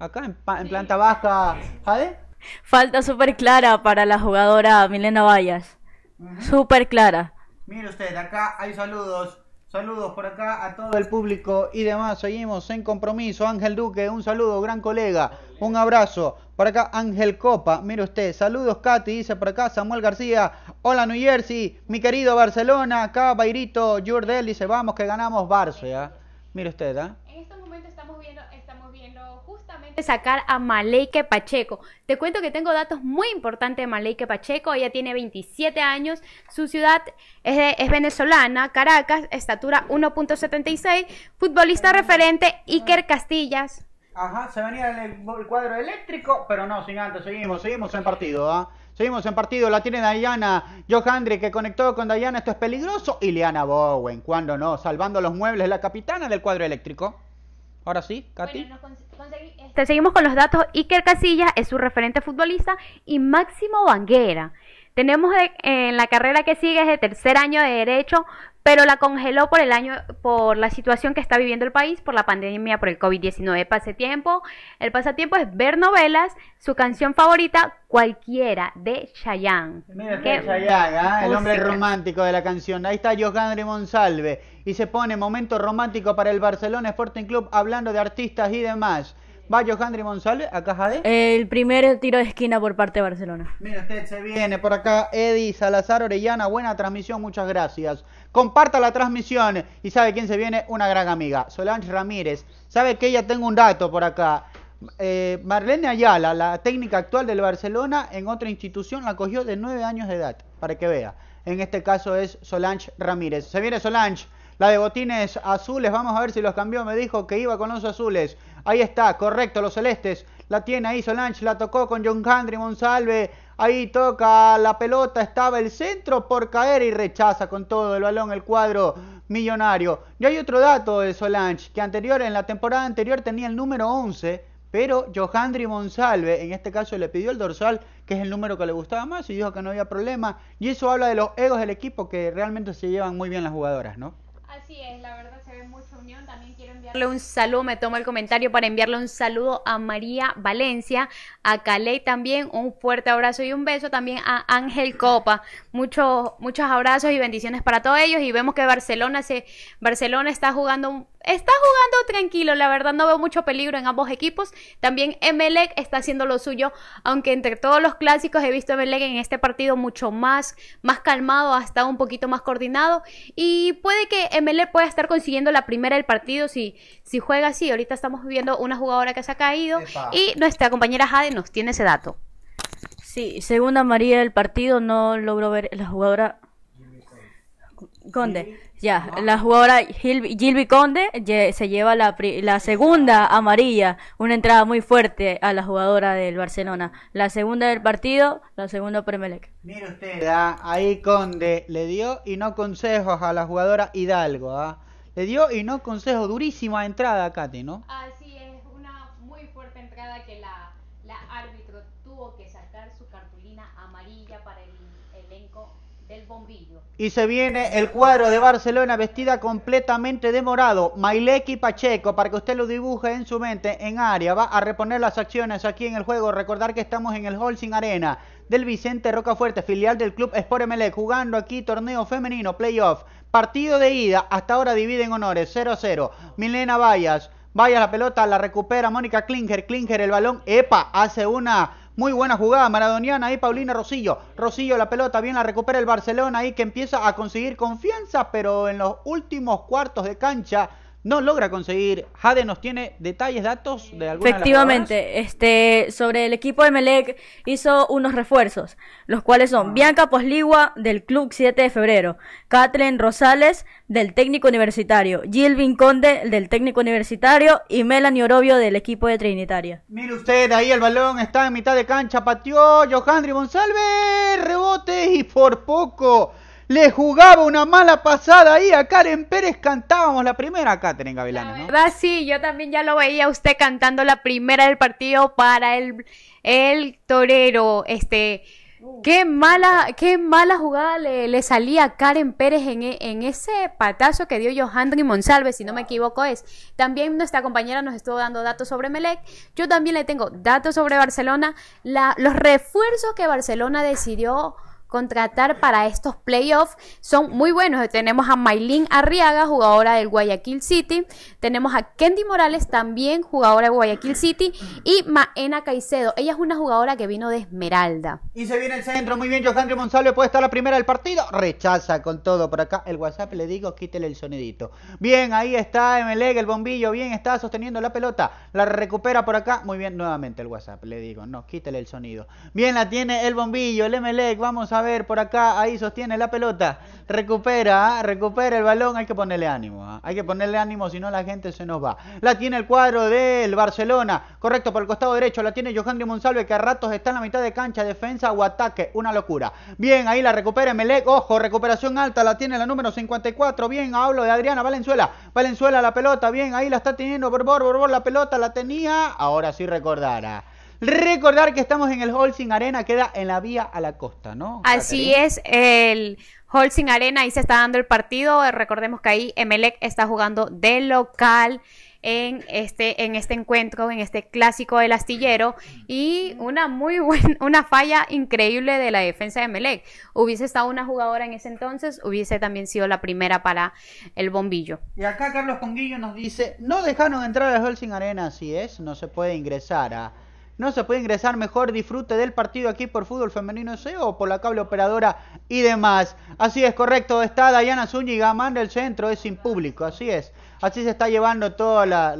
Acá en, planta baja. ¿Jade? ¿eh? Falta súper clara para la jugadora Milena Vallas. Súper clara. Mire usted, acá hay saludos. Saludos por acá a todo el público y demás. Seguimos en compromiso. Ángel Duque, un saludo, gran colega. Un abrazo. Por acá Ángel Copa, mire usted. Saludos Katy, dice por acá Samuel García. Hola New Jersey, mi querido Barcelona. Acá Bairito Jurdel dice, vamos que ganamos Barça. ¿eh? Mire usted, ¿ah? sacar a Maleike Pacheco. Te cuento que tengo datos muy importantes de Maleike Pacheco. Ella tiene 27 años, su ciudad es, venezolana, Caracas, estatura 1.76, futbolista referente Iker Castillas. Ajá, se venía el, cuadro eléctrico, pero no, sin antes, seguimos, seguimos en partido, ¿ah? Seguimos en partido, la tiene Dayana Johandri que conectó con Dayana, esto es peligroso, y Bowen, cuando no, salvando los muebles, la capitana del cuadro eléctrico. Ahora sí, Katy seguimos con los datos. Iker Casillas es su referente futbolista y Máximo Banguera. Tenemos en la carrera que sigue es de tercer año de derecho, pero la congeló por el año por la situación que está viviendo el país por la pandemia por el COVID-19. Pasatiempo, el pasatiempo es ver novelas, su canción favorita cualquiera de Chayanne. el ¿ah? hombre romántico de la canción. Ahí está Josgandri Monsalve y se pone momento romántico para el Barcelona Sporting Club hablando de artistas y demás. Va Johandri González acá Jade. El primer tiro de esquina por parte de Barcelona. Mira, usted se viene por acá. Eddie Salazar Orellana, buena transmisión, muchas gracias. Comparta la transmisión y sabe quién se viene, una gran amiga. Solange Ramírez. Sabe que ella tengo un dato por acá. Eh, Marlene Ayala, la técnica actual del Barcelona, en otra institución la cogió de nueve años de edad, para que vea. En este caso es Solange Ramírez. Se viene Solange, la de botines azules, vamos a ver si los cambió, me dijo que iba con los azules. Ahí está, correcto, los celestes. La tiene ahí Solange, la tocó con John Monsalve. Ahí toca la pelota, estaba el centro por caer y rechaza con todo el balón el cuadro millonario. Y hay otro dato de Solange, que anterior en la temporada anterior tenía el número 11, pero Johandri Monsalve en este caso le pidió el dorsal, que es el número que le gustaba más y dijo que no había problema. Y eso habla de los egos del equipo que realmente se llevan muy bien las jugadoras, ¿no? Así es, la verdad se ve mucha unión un saludo, me tomo el comentario para enviarle un saludo a María Valencia, a Caley también, un fuerte abrazo y un beso también a Ángel Copa. Muchos, muchos abrazos y bendiciones para todos ellos. Y vemos que Barcelona se, Barcelona está jugando está jugando tranquilo, la verdad no veo mucho peligro en ambos equipos. También Emelec está haciendo lo suyo, aunque entre todos los clásicos he visto a Emelec en este partido mucho más, más calmado, hasta un poquito más coordinado. Y puede que Emelec pueda estar consiguiendo la primera del partido si, si juega así. Ahorita estamos viendo una jugadora que se ha caído y nuestra compañera Jade nos tiene ese dato. Sí, según María del partido no logró ver la jugadora Conde, ya, la jugadora Gilby Conde se lleva la, la segunda amarilla, una entrada muy fuerte a la jugadora del Barcelona. La segunda del partido, la segunda Premelec. Mira usted, ¿ah? ahí Conde le dio y no consejos a la jugadora Hidalgo. ¿ah? Le dio y no consejos, durísima entrada, Katy, ¿no? Ah, Y se viene el cuadro de Barcelona vestida completamente de morado. Maileki Pacheco, para que usted lo dibuje en su mente, en área. Va a reponer las acciones aquí en el juego. Recordar que estamos en el sin Arena del Vicente Rocafuerte, filial del club Sport jugando aquí torneo femenino, playoff. Partido de ida, hasta ahora dividen honores, 0-0. Milena Vallas, Vallas la pelota, la recupera Mónica Klinger. Klinger el balón, epa, hace una muy buena jugada maradoniana ahí Paulina Rosillo. Rosillo la pelota bien la recupera el Barcelona ahí que empieza a conseguir confianza, pero en los últimos cuartos de cancha no logra conseguir. Jade nos tiene detalles, datos de alguna Efectivamente, de las este, sobre el equipo de Melec hizo unos refuerzos, los cuales son ah. Bianca Posligua del Club 7 de Febrero, Catherine Rosales del Técnico Universitario, Gilvin Conde del Técnico Universitario y Melanie Orobio del equipo de Trinitaria. Mire usted, ahí el balón está en mitad de cancha, pateó Johandri González, rebote y por poco le jugaba una mala pasada ahí a Karen Pérez, cantábamos la primera Catherine Gavilano, ¿no? La verdad, sí, yo también ya lo veía usted cantando la primera del partido para el, el torero, este... Qué mala, qué mala jugada le, salía a Karen Pérez en, e, ese patazo que dio Johandri Monsalve, si no me equivoco es. También nuestra compañera nos estuvo dando datos sobre Melec. Yo también le tengo datos sobre Barcelona. La, los refuerzos que Barcelona decidió contratar para estos playoffs. Son muy buenos. Tenemos a Maylin Arriaga, jugadora del Guayaquil City. Tenemos a Kendi Morales, también jugadora de Guayaquil City. Y Maena Caicedo. Ella es una jugadora que vino de Esmeralda. Y se viene el centro. Muy bien, Johandri Monsalve puede estar la primera del partido. Rechaza con todo por acá. El WhatsApp le digo, quítele el sonidito. Bien, ahí está MLEG, el bombillo. Bien, está sosteniendo la pelota. La recupera por acá. Muy bien, nuevamente el WhatsApp le digo, no, quítele el sonido. Bien, la tiene el bombillo, el MLEG, Vamos a a ver por acá, ahí sostiene la pelota, recupera, recupera el balón, hay que ponerle ánimo, ¿ah? hay que ponerle ánimo, si no la gente se nos va. La tiene el cuadro del Barcelona, correcto, por el costado derecho, la tiene de Monsalve, que a ratos está en la mitad de cancha, defensa o ataque, una locura. Bien, ahí la recupera Melec, ojo, recuperación alta, la tiene la número 54, bien, hablo de Adriana Valenzuela, Valenzuela la pelota, bien, ahí la está teniendo Borbor, Borbor la pelota, la tenía, ahora sí recordará. Recordar que estamos en el Holcim Arena, queda en la vía a la costa, ¿no? Así es, el Holcim Arena, ahí se está dando el partido. Recordemos que ahí Emelec está jugando de local en este, en este encuentro, en este clásico del astillero, y una muy (laughs) buena, una falla increíble de la defensa de Emelec. Hubiese estado una jugadora en ese entonces, hubiese también sido la primera para el bombillo. Y acá Carlos Conguillo nos dice, no dejaron entrar al Holsing Arena, así es, no se puede ingresar a no se puede ingresar, mejor disfrute del partido aquí por Fútbol Femenino C o por la cable operadora y demás. Así es, correcto, está Dayana Zúñiga, manda el centro, es sin público, así es. Así se está llevando toda la,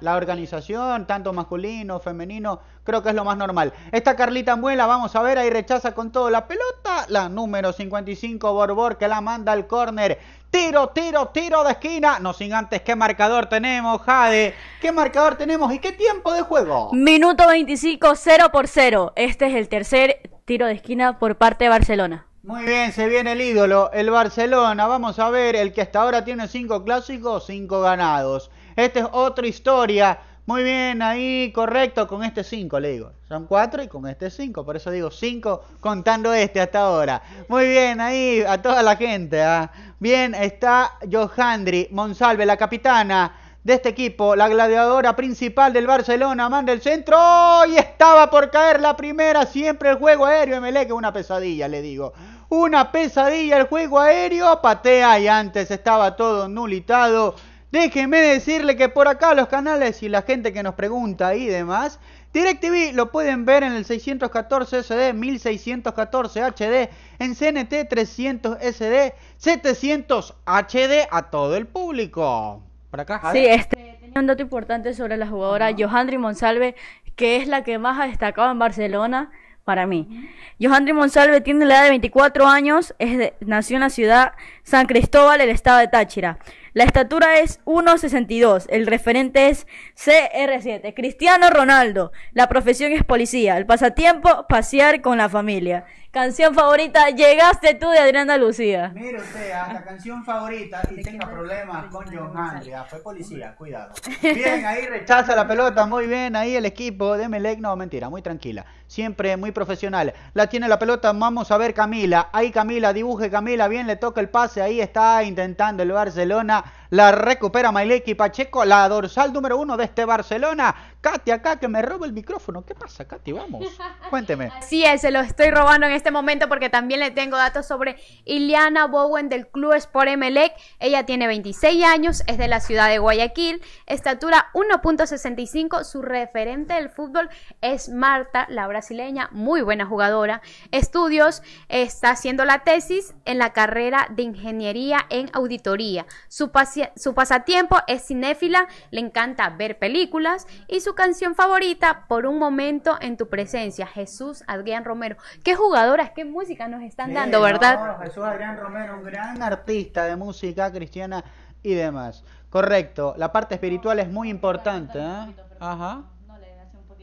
la, organización, tanto masculino, femenino, creo que es lo más normal. Esta Carlita Muela, vamos a ver, ahí rechaza con todo la pelota, la número 55 Borbor que la manda al córner Tiro, tiro, tiro de esquina. No sin antes, ¿qué marcador tenemos, Jade? ¿Qué marcador tenemos y qué tiempo de juego? Minuto 25, 0 por 0. Este es el tercer tiro de esquina por parte de Barcelona. Muy bien, se viene el ídolo, el Barcelona. Vamos a ver, el que hasta ahora tiene 5 clásicos, 5 ganados. Esta es otra historia muy bien, ahí correcto, con este 5 le digo. Son 4 y con este 5, por eso digo 5 contando este hasta ahora. Muy bien, ahí a toda la gente. Ah. Bien, está Johandri Monsalve, la capitana de este equipo, la gladiadora principal del Barcelona, manda el centro y estaba por caer la primera, siempre el juego aéreo, MLE, que una pesadilla, le digo. Una pesadilla el juego aéreo, patea y antes estaba todo nulitado. Déjenme decirle que por acá los canales y la gente que nos pregunta y demás, DirecTV lo pueden ver en el 614 SD, 1614 HD, en CNT 300 SD, 700 HD a todo el público. Por acá, Sí, este, tenía un dato importante sobre la jugadora uh Monsalve, que es la que más ha destacado en Barcelona para mí. Johandri Monsalve tiene la edad de 24 años, es nació en la ciudad San Cristóbal, el estado de Táchira. La estatura es 1,62. El referente es CR7. Cristiano Ronaldo. La profesión es policía. El pasatiempo, pasear con la familia. Canción favorita, llegaste tú de Adriana Lucía. Mire usted, ah, la canción favorita y tenga problemas con Johan. fue policía, cuidado. (laughs) Bien, ahí rechaza la pelota, muy bien, ahí el equipo de Melec, no, mentira, muy tranquila. Siempre muy profesional. La tiene la pelota, vamos a ver Camila. Ahí Camila, dibuje Camila, bien, le toca el pase, ahí está intentando el Barcelona la recupera y Pacheco, la dorsal número uno de este Barcelona. Katy, acá que me roba el micrófono. ¿Qué pasa, Katy? Vamos, (laughs) cuénteme. Así es, eh, se lo estoy robando en este momento porque también le tengo datos sobre Iliana Bowen del Club Sport Emelec. Ella tiene 26 años, es de la ciudad de Guayaquil, estatura 1.65. Su referente del fútbol es Marta, la brasileña, muy buena jugadora. Estudios, está haciendo la tesis en la carrera de ingeniería en auditoría. Su pasión su pasatiempo es cinéfila, le encanta ver películas y su canción favorita, Por un momento en tu presencia, Jesús Adrián Romero. Qué jugadoras, qué música nos están dando, ¿verdad? Jesús Adrián Romero, un gran artista de música cristiana y demás. Correcto, la parte espiritual es muy importante. ¿eh? Ajá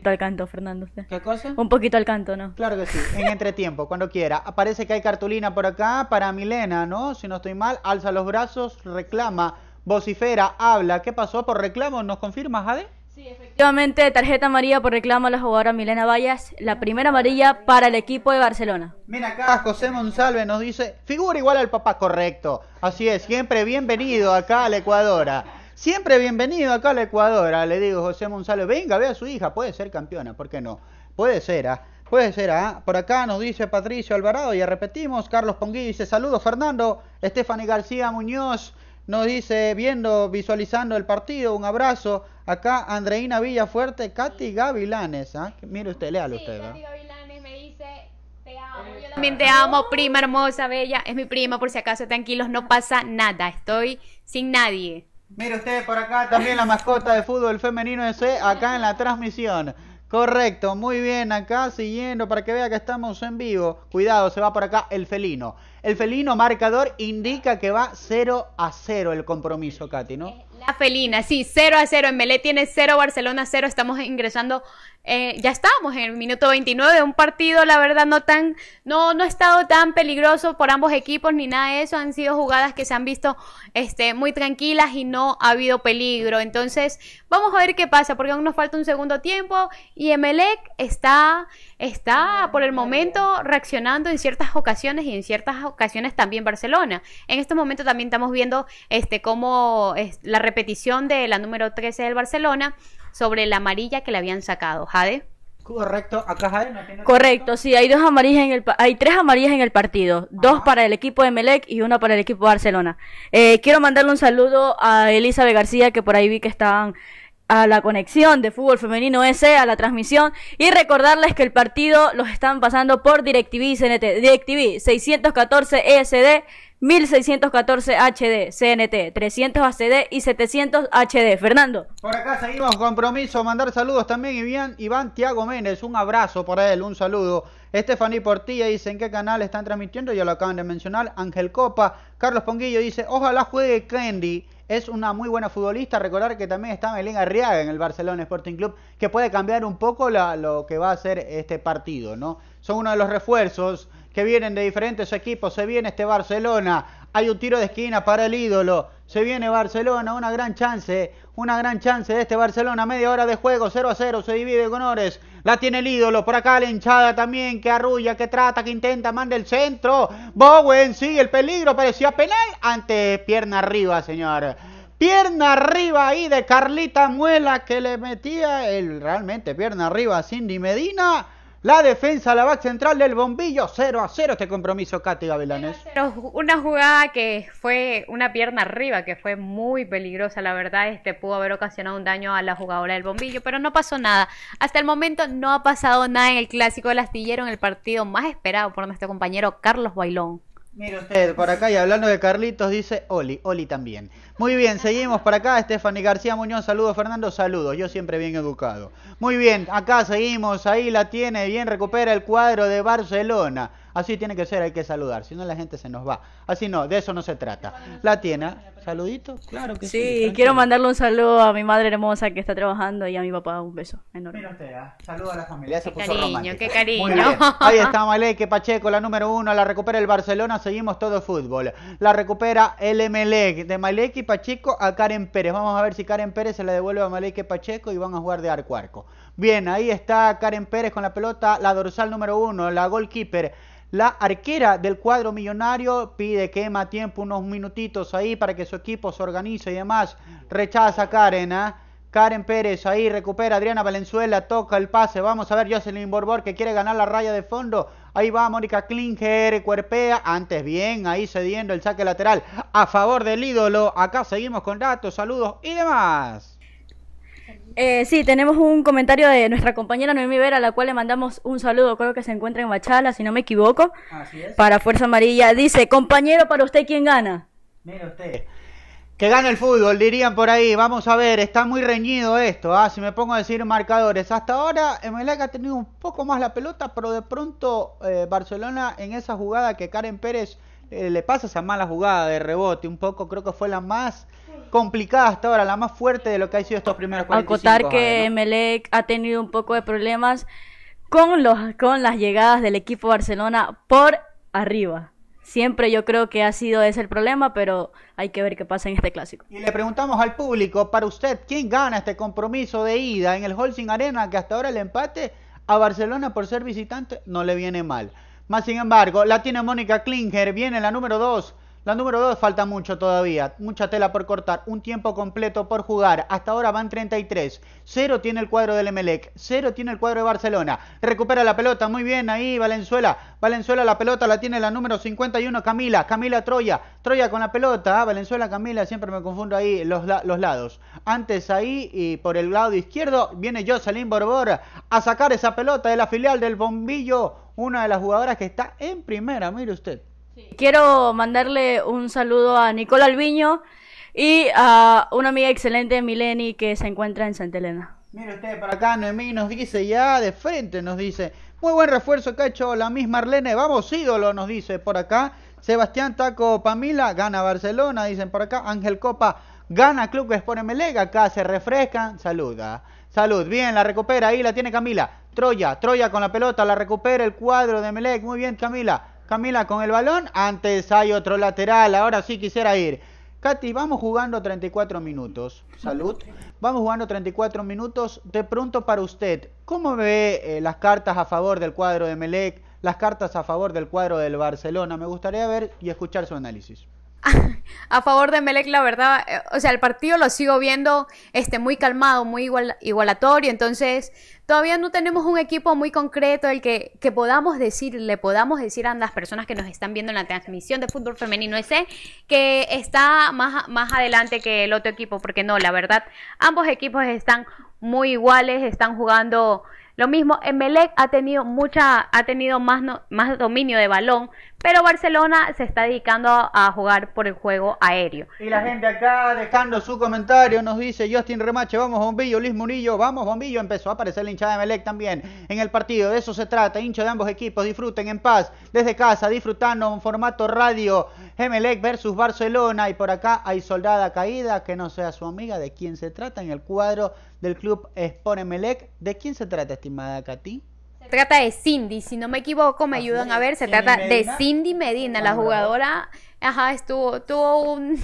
al canto, Fernando. ¿Qué cosa? Un poquito al canto, ¿no? Claro que sí, en (laughs) entretiempo, cuando quiera. Aparece que hay cartulina por acá para Milena, ¿no? Si no estoy mal, alza los brazos, reclama vocifera, habla. ¿Qué pasó por reclamo? ¿Nos confirmas, Jade? Sí, efectivamente, tarjeta amarilla por reclamo a la jugadora Milena Vallas, la primera amarilla para el equipo de Barcelona. Mira acá, José Monsalve nos dice, figura igual al papá, correcto. Así es, siempre bienvenido acá a la Ecuadora. Siempre bienvenido acá a la Ecuadora, le digo José Monsalve. Venga, ve a su hija, puede ser campeona, ¿por qué no? Puede ser, ¿ah? Puede ser, ¿ah? Por acá nos dice Patricio Alvarado, ya repetimos, Carlos Ponguí dice, saludos Fernando, Estefany García Muñoz. Nos dice, viendo, visualizando el partido, un abrazo. Acá Andreina Villafuerte, Katy Gavilanes. ¿ah? Mire usted, léalo usted. ¿ah? Katy Gavilanes me dice, te amo. Eh, Yo también te amo, prima hermosa, bella. Es mi prima, por si acaso, tranquilos, no pasa nada. Estoy sin nadie. Mire usted por acá también la mascota de fútbol femenino C acá en la transmisión. Correcto, muy bien, acá siguiendo para que vea que estamos en vivo. Cuidado, se va por acá el felino. El felino marcador indica que va 0 a 0 el compromiso, Katy, ¿no? Eh, la felina, sí, 0 a 0. En tiene 0, Barcelona 0. Estamos ingresando, eh, ya estamos en el minuto 29 de un partido, la verdad, no tan, no, no ha estado tan peligroso por ambos equipos ni nada de eso. Han sido jugadas que se han visto este, muy tranquilas y no ha habido peligro. Entonces, vamos a ver qué pasa, porque aún nos falta un segundo tiempo y Emelec está, está por el momento reaccionando en ciertas ocasiones y en ciertas ocasiones ocasiones también Barcelona. En este momento también estamos viendo este, cómo la repetición de la número 13 del Barcelona sobre la amarilla que le habían sacado. Jade. Correcto, acá Jade Correcto, sí, hay dos amarillas en el hay tres amarillas en el partido, dos para el equipo de Melec y una para el equipo de Barcelona. Eh, quiero mandarle un saludo a Elizabeth García que por ahí vi que estaban a la conexión de fútbol femenino ese a la transmisión y recordarles que el partido los están pasando por DirecTV y CNT. DirecTV 614 ESD, 1614 HD, CNT 300 HD y 700 HD. Fernando. Por acá seguimos compromiso, mandar saludos también Iván, Iván Tiago Ménez, un abrazo para él, un saludo. Stephanie Portilla dice en qué canal están transmitiendo, ya lo acaban de mencionar. Ángel Copa, Carlos Ponguillo dice, ojalá juegue Candy es una muy buena futbolista. Recordar que también está Liga Riaga en el Barcelona Sporting Club, que puede cambiar un poco la, lo que va a ser este partido, ¿no? Son uno de los refuerzos que vienen de diferentes equipos. Se viene este Barcelona. Hay un tiro de esquina para el ídolo. Se viene Barcelona, una gran chance, una gran chance de este Barcelona. Media hora de juego, 0 a 0, se divide con Ores. La tiene el ídolo. Por acá la hinchada también. Que arrulla, que trata, que intenta. Manda el centro. Bowen sigue el peligro. Parecía penal. Ante pierna arriba, señor. Pierna arriba ahí de Carlita Muela que le metía el realmente pierna arriba Cindy Medina. La defensa, la base central del bombillo, 0 a 0 este compromiso, Katy Gavilanes. Pero una jugada que fue una pierna arriba, que fue muy peligrosa, la verdad, este pudo haber ocasionado un daño a la jugadora del bombillo, pero no pasó nada. Hasta el momento no ha pasado nada en el clásico del astillero, en el partido más esperado por nuestro compañero Carlos Bailón. Mira usted, por acá y hablando de Carlitos, dice Oli, Oli también. Muy bien, seguimos para acá. Estefani García Muñoz, saludos Fernando, saludos. Yo siempre bien educado. Muy bien, acá seguimos. Ahí la tiene, bien recupera el cuadro de Barcelona. Así tiene que ser, hay que saludar, si no la gente se nos va. Así no, de eso no se trata. La tiene, saludito, claro que sí. Sí, quiero mandarle un saludo a mi madre hermosa que está trabajando y a mi papá un beso enorme. Mira a la familia, qué cariño, qué cariño. (laughs) Ahí está Maleque Pacheco, la número uno, la recupera el Barcelona, seguimos todo fútbol. La recupera el mle de Maleque Pacheco a Karen Pérez. Vamos a ver si Karen Pérez se la devuelve a Maleque Pacheco y van a jugar de arco arco. Bien, ahí está Karen Pérez con la pelota, la dorsal número uno, la goalkeeper la arquera del cuadro millonario pide quema tiempo unos minutitos ahí para que su equipo se organice y demás. Rechaza Karen, ¿ah? Karen Pérez ahí recupera Adriana Valenzuela, toca el pase. Vamos a ver Jocelyn Borbor que quiere ganar la raya de fondo. Ahí va Mónica Klinger, cuerpea. Antes bien, ahí cediendo el saque lateral a favor del ídolo. Acá seguimos con datos, saludos y demás. Eh, sí, tenemos un comentario de nuestra compañera Noemí Vera, a la cual le mandamos un saludo. Creo que se encuentra en Bachala, si no me equivoco. Para Fuerza Amarilla. Dice, compañero, para usted, ¿quién gana? Mira usted. Que gana el fútbol, dirían por ahí. Vamos a ver, está muy reñido esto. ¿ah? Si me pongo a decir marcadores. Hasta ahora, Emelec ha tenido un poco más la pelota, pero de pronto eh, Barcelona en esa jugada que Karen Pérez eh, le pasa esa mala jugada de rebote. Un poco creo que fue la más complicada hasta ahora, la más fuerte de lo que ha sido estos primeros 45 Acotar que Melec ha tenido un poco de problemas con, los, con las llegadas del equipo Barcelona por arriba. Siempre yo creo que ha sido ese el problema, pero hay que ver qué pasa en este clásico. Y le preguntamos al público, para usted, ¿quién gana este compromiso de ida en el Holcim Arena? Que hasta ahora el empate a Barcelona por ser visitante no le viene mal. Más sin embargo, la tiene Mónica Klinger, viene la número 2 la número 2 falta mucho todavía, mucha tela por cortar, un tiempo completo por jugar, hasta ahora van 33, 0 tiene el cuadro del Emelec, cero tiene el cuadro de Barcelona, recupera la pelota, muy bien ahí Valenzuela, Valenzuela la pelota la tiene la número 51 Camila, Camila Troya, Troya con la pelota, ah, Valenzuela Camila, siempre me confundo ahí los, los lados, antes ahí y por el lado izquierdo viene Jocelyn Borbor a sacar esa pelota de la filial del Bombillo, una de las jugadoras que está en primera, mire usted. Quiero mandarle un saludo a Nicola Alviño y a una amiga excelente, Mileni, que se encuentra en Santa Elena. Mire usted, para acá Noemí nos dice ya de frente, nos dice, muy buen refuerzo que ha hecho la misma Arlene, vamos ídolo, nos dice por acá. Sebastián Taco Pamila gana Barcelona, dicen por acá. Ángel Copa gana Club Sport Melega, acá se refrescan, saluda. Salud, bien, la recupera, ahí la tiene Camila. Troya, Troya con la pelota, la recupera el cuadro de Melec. Muy bien, Camila. Camila con el balón. Antes hay otro lateral. Ahora sí quisiera ir. Katy, vamos jugando 34 minutos. Salud. Vamos jugando 34 minutos. De pronto para usted, ¿cómo ve eh, las cartas a favor del cuadro de Melec? Las cartas a favor del cuadro del Barcelona. Me gustaría ver y escuchar su análisis. (laughs) a favor de Melec, la verdad, eh, o sea, el partido lo sigo viendo este, muy calmado, muy igual, igualatorio, entonces todavía no tenemos un equipo muy concreto el que, podamos decir, le podamos decir a las personas que nos están viendo en la transmisión de fútbol femenino ese que está más, más adelante que el otro equipo, porque no, la verdad, ambos equipos están muy iguales, están jugando... Lo mismo, eh, Melec ha tenido mucha, ha tenido más, más dominio de balón, pero Barcelona se está dedicando a, jugar por el juego aéreo. Y la gente acá dejando su comentario nos dice Justin Remache, vamos Bombillo, Luis Murillo, vamos Bombillo, empezó a aparecer la hinchada de Melec también en el partido, de eso se trata, hincha de ambos equipos, disfruten en paz, desde casa, disfrutando en formato radio, Melec versus Barcelona y por acá hay soldada caída, que no sea su amiga, de quién se trata en el cuadro del club Sport Melec, ¿de quién se trata estimada Katy? trata de Cindy, si no me equivoco, me ah, ayudan a ver, se trata de Cindy Medina, la jugadora, ajá, estuvo, tuvo un,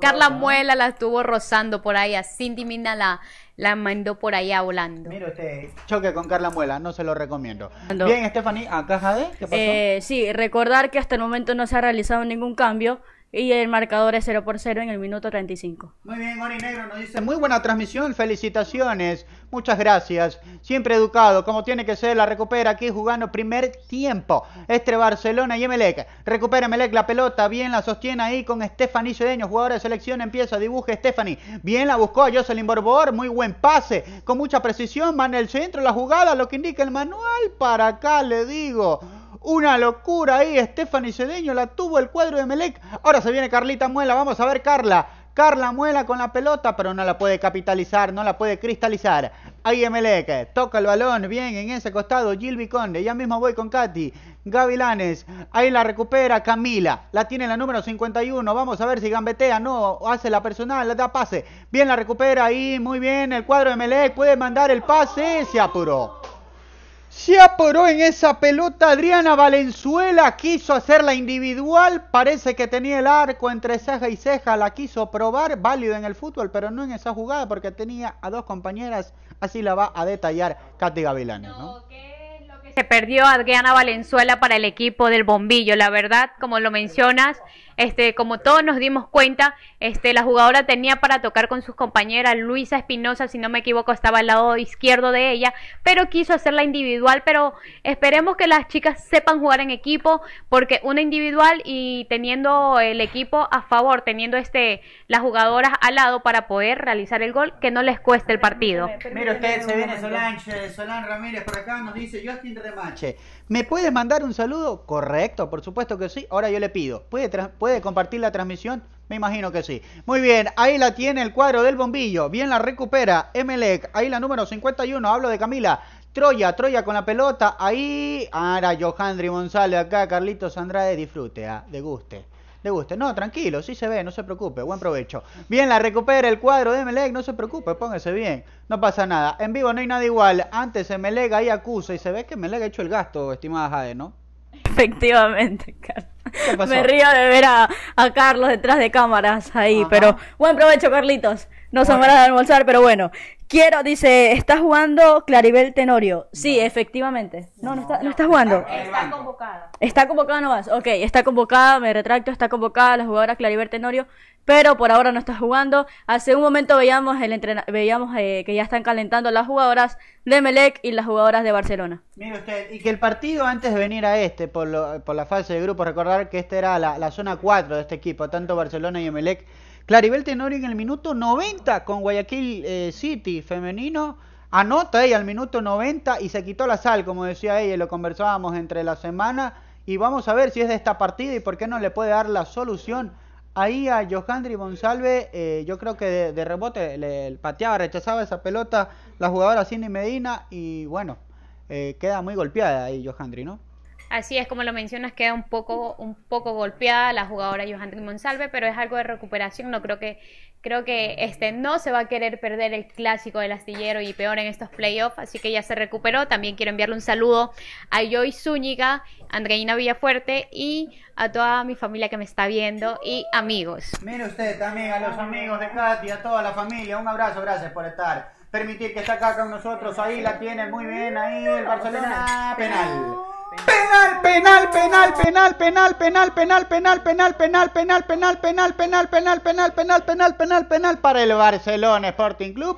Carla Muela la estuvo rozando por ahí, a Cindy Mina la, la mandó por allá volando. Mira este choque con Carla Muela, no se lo recomiendo. Bien, Stephanie, a caja de, ¿qué pasó? Eh, sí, recordar que hasta el momento no se ha realizado ningún cambio y el marcador es 0 por 0 en el minuto 35. Muy bien, Ori Negro nos dice, muy buena transmisión, felicitaciones, muchas gracias. Siempre educado, como tiene que ser, la recupera aquí jugando primer tiempo. Este Barcelona y Emelec. Recupera Emelec la pelota, bien la sostiene ahí con Stephanie Sedeño, jugador de selección, empieza, dibuje Stephanie. Bien la buscó a Jocelyn Borbor, muy buen pase, con mucha precisión, va en el centro la jugada, lo que indica el manual, para acá le digo. Una locura ahí, Stephanie Cedeño la tuvo el cuadro de Melec. Ahora se viene Carlita Muela, vamos a ver Carla. Carla Muela con la pelota, pero no la puede capitalizar, no la puede cristalizar. Ahí Melec, toca el balón, bien en ese costado, Gilby Conde, ya mismo voy con Katy. Gavilanes, ahí la recupera Camila, la tiene la número 51, vamos a ver si gambetea, no, hace la personal, la da pase. Bien la recupera ahí, muy bien, el cuadro de Melec, puede mandar el pase, se apuró. Se aporó en esa pelota Adriana Valenzuela, quiso hacerla individual, parece que tenía el arco entre ceja y ceja, la quiso probar, válido en el fútbol, pero no en esa jugada porque tenía a dos compañeras, así la va a detallar Katy Gavilanes. ¿no? qué es lo que se perdió Adriana Valenzuela para el equipo del bombillo, la verdad, como lo mencionas, este, como todos nos dimos cuenta, este, la jugadora tenía para tocar con sus compañeras. Luisa Espinosa, si no me equivoco, estaba al lado izquierdo de ella, pero quiso hacerla individual. Pero esperemos que las chicas sepan jugar en equipo, porque una individual y teniendo el equipo a favor, teniendo este, las jugadoras al lado para poder realizar el gol, que no les cueste el partido. Mira, usted se viene Solán, Solán Ramírez por acá, nos dice Justin Remache. ¿Me puedes mandar un saludo? Correcto, por supuesto que sí. Ahora yo le pido, ¿puede, ¿puede compartir la transmisión? Me imagino que sí. Muy bien, ahí la tiene el cuadro del bombillo. Bien la recupera Emelec. Ahí la número 51, hablo de Camila. Troya, Troya con la pelota. Ahí, ahora Johandri González acá, Carlitos Andrade, disfrute, ah, de guste guste. No, tranquilo, sí se ve, no se preocupe, buen provecho. Bien, la recupera el cuadro de Melec, no se preocupe, póngase bien, no pasa nada. En vivo no hay nada igual, antes se lega ahí acusa y se ve que Melec ha hecho el gasto, estimada Jade, ¿no? Efectivamente, Carlos. Me río de ver a, Carlos detrás de cámaras ahí, pero buen provecho, Carlitos. No nos van a almorzar, pero bueno. Quiero, dice, ¿está jugando Claribel Tenorio? Sí, efectivamente. No, no, está, no está jugando. Está convocada. Está convocada no más. Ok, está convocada, me retracto, está convocada la jugadora Claribel Tenorio, pero por ahora no está jugando. Hace un momento veíamos, el veíamos eh, que ya están calentando las jugadoras de Melec y las jugadoras de Barcelona. Mire usted, y que el partido antes de venir a este, por, la fase de grupo, recordar que esta era la, la zona 4 de este equipo, tanto Barcelona y Melec Claribel Tenorio en el minuto 90 con Guayaquil eh, City femenino. Anota ahí al minuto 90 y se quitó la sal, como decía ella, y lo conversábamos entre la semana. Y vamos a ver si es de esta partida y por qué no le puede dar la solución. Ahí a Johandri Bonsalve, eh, yo creo que de, rebote le, pateaba, rechazaba esa pelota la jugadora Cindy Medina. Y bueno, eh, queda muy golpeada ahí Johandri, ¿no? Así es como lo mencionas, queda un poco, un poco golpeada la jugadora Johanny Monsalve, pero es algo de recuperación. No creo que, creo que este no se va a querer perder el clásico del astillero y peor en estos playoffs, así que ya se recuperó. También quiero enviarle un saludo a Joy Zúñiga, Andreina Villafuerte y a toda mi familia que me está viendo y amigos. Mire usted también a los amigos de Katy, a toda la familia. Un abrazo, gracias por estar permitir que está acá con nosotros. Ahí la tiene muy bien, ahí el Barcelona penal penal, penal, penal, penal, penal, penal, penal, penal, penal, penal, penal, penal, penal, penal, penal, penal, penal, penal, penal, penal para el Barcelona Sporting Club.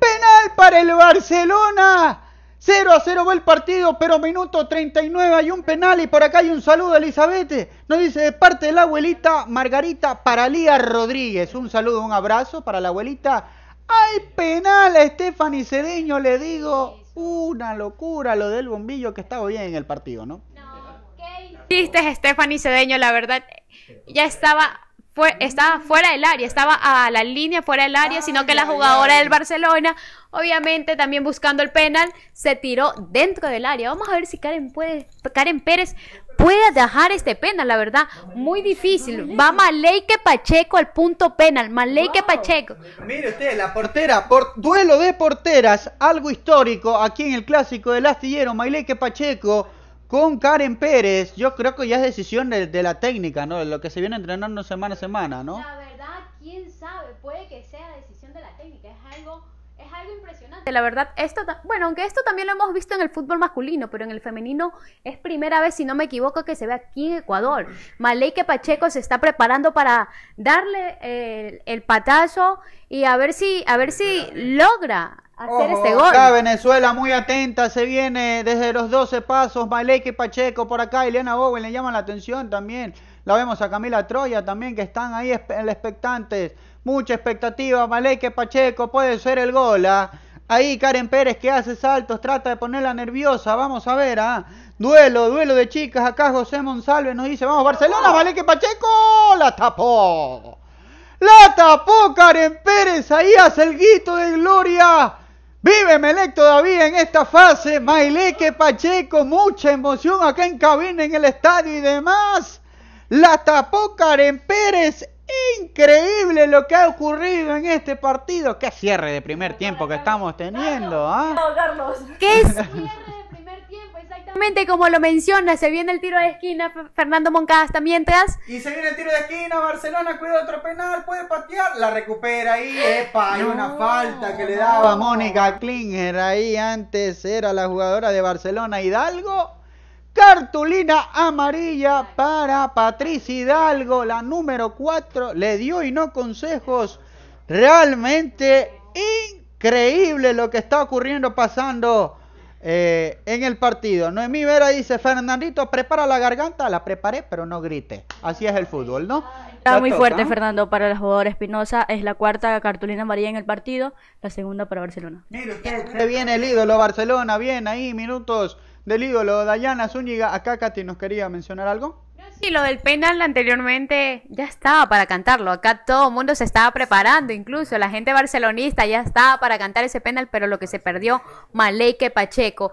Penal para el Barcelona. 0 a 0 va el partido, pero minuto 39 hay un penal y por acá hay un saludo Elizabeth. Nos dice de parte de la abuelita Margarita para Lía Rodríguez. Un saludo, un abrazo para la abuelita. Hay penal a Stephanie Cedeño le digo, una locura lo del bombillo que estaba bien en el partido, ¿no? No, ¿qué Stephanie Cedeño? La verdad, ya estaba fue, estaba fuera del área, estaba a la línea fuera del área, sino que la jugadora del Barcelona, obviamente también buscando el penal, se tiró dentro del área. Vamos a ver si Karen puede, Karen Pérez pueda dejar este penal, la verdad, muy difícil. Va Maleike Pacheco al punto penal, Maleike Pacheco. Mire usted, la portera, por, duelo de porteras, algo histórico aquí en el clásico del astillero, Maleike Pacheco con Karen Pérez. Yo creo que ya es decisión de, la técnica, ¿no? lo que se viene entrenando semana a semana, ¿no? La verdad, quién sabe, puede que sea decisión de la técnica, es algo la verdad, esto, bueno, aunque esto también lo hemos visto en el fútbol masculino, pero en el femenino es primera vez, si no me equivoco, que se ve aquí en Ecuador. Maleike Pacheco se está preparando para darle el, patazo y a ver si, a ver si logra hacer este gol. Venezuela muy atenta, se viene desde los 12 pasos, Maleike Pacheco por acá, Elena Bowen le llama la atención también. La vemos a Camila Troya también que están ahí en expectantes. Mucha expectativa, Maleike Pacheco puede ser el gol. ¿ah? Ahí Karen Pérez que hace saltos, trata de ponerla nerviosa. Vamos a ver, ¿ah? Duelo, duelo de chicas. Acá José Monsalve nos dice, vamos Barcelona, oh. vale que Pacheco la tapó. La tapó Karen Pérez, ahí hace el grito de gloria. Vive Melec todavía en esta fase. Maileque Pacheco, mucha emoción acá en cabina, en el estadio y demás. La tapó Karen Pérez Increíble lo que ha ocurrido en este partido. Qué cierre de primer tiempo que estamos teniendo, ¿ah? Carlos. ¿Qué (laughs) tiempo, Exactamente como lo menciona, se viene el tiro de esquina, Fernando Moncada está mientras. Y se viene el tiro de esquina, Barcelona cuida otro penal, puede patear, la recupera y epa, una falta que le daba Mónica Klinger ahí antes, era la jugadora de Barcelona Hidalgo Cartulina amarilla para Patricia Hidalgo, la número 4. Le dio y no consejos. Realmente increíble lo que está ocurriendo, pasando eh, en el partido. Noemí Vera dice, Fernandito, prepara la garganta. La preparé, pero no grite. Así es el fútbol, ¿no? Está muy fuerte, Fernando, para el jugador Espinosa. Es la cuarta cartulina amarilla en el partido, la segunda para Barcelona. viene el ídolo Barcelona, bien ahí, minutos del ídolo Dayana Zúñiga. Acá Katy nos quería mencionar algo. Sí, lo del penal anteriormente ya estaba para cantarlo. Acá todo el mundo se estaba preparando, incluso la gente barcelonista ya estaba para cantar ese penal, pero lo que se perdió, Maleike Pacheco.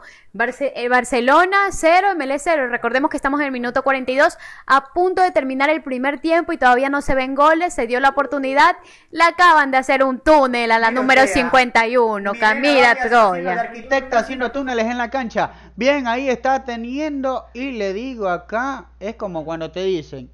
Eh, Barcelona 0, MLE 0. Recordemos que estamos en el minuto 42, a punto de terminar el primer tiempo y todavía no se ven goles. Se dio la oportunidad, la acaban de hacer un túnel a la número 51. Camila Troya. arquitecto haciendo túneles en la cancha. Bien, ahí está teniendo y le digo acá, es como cuando te dicen,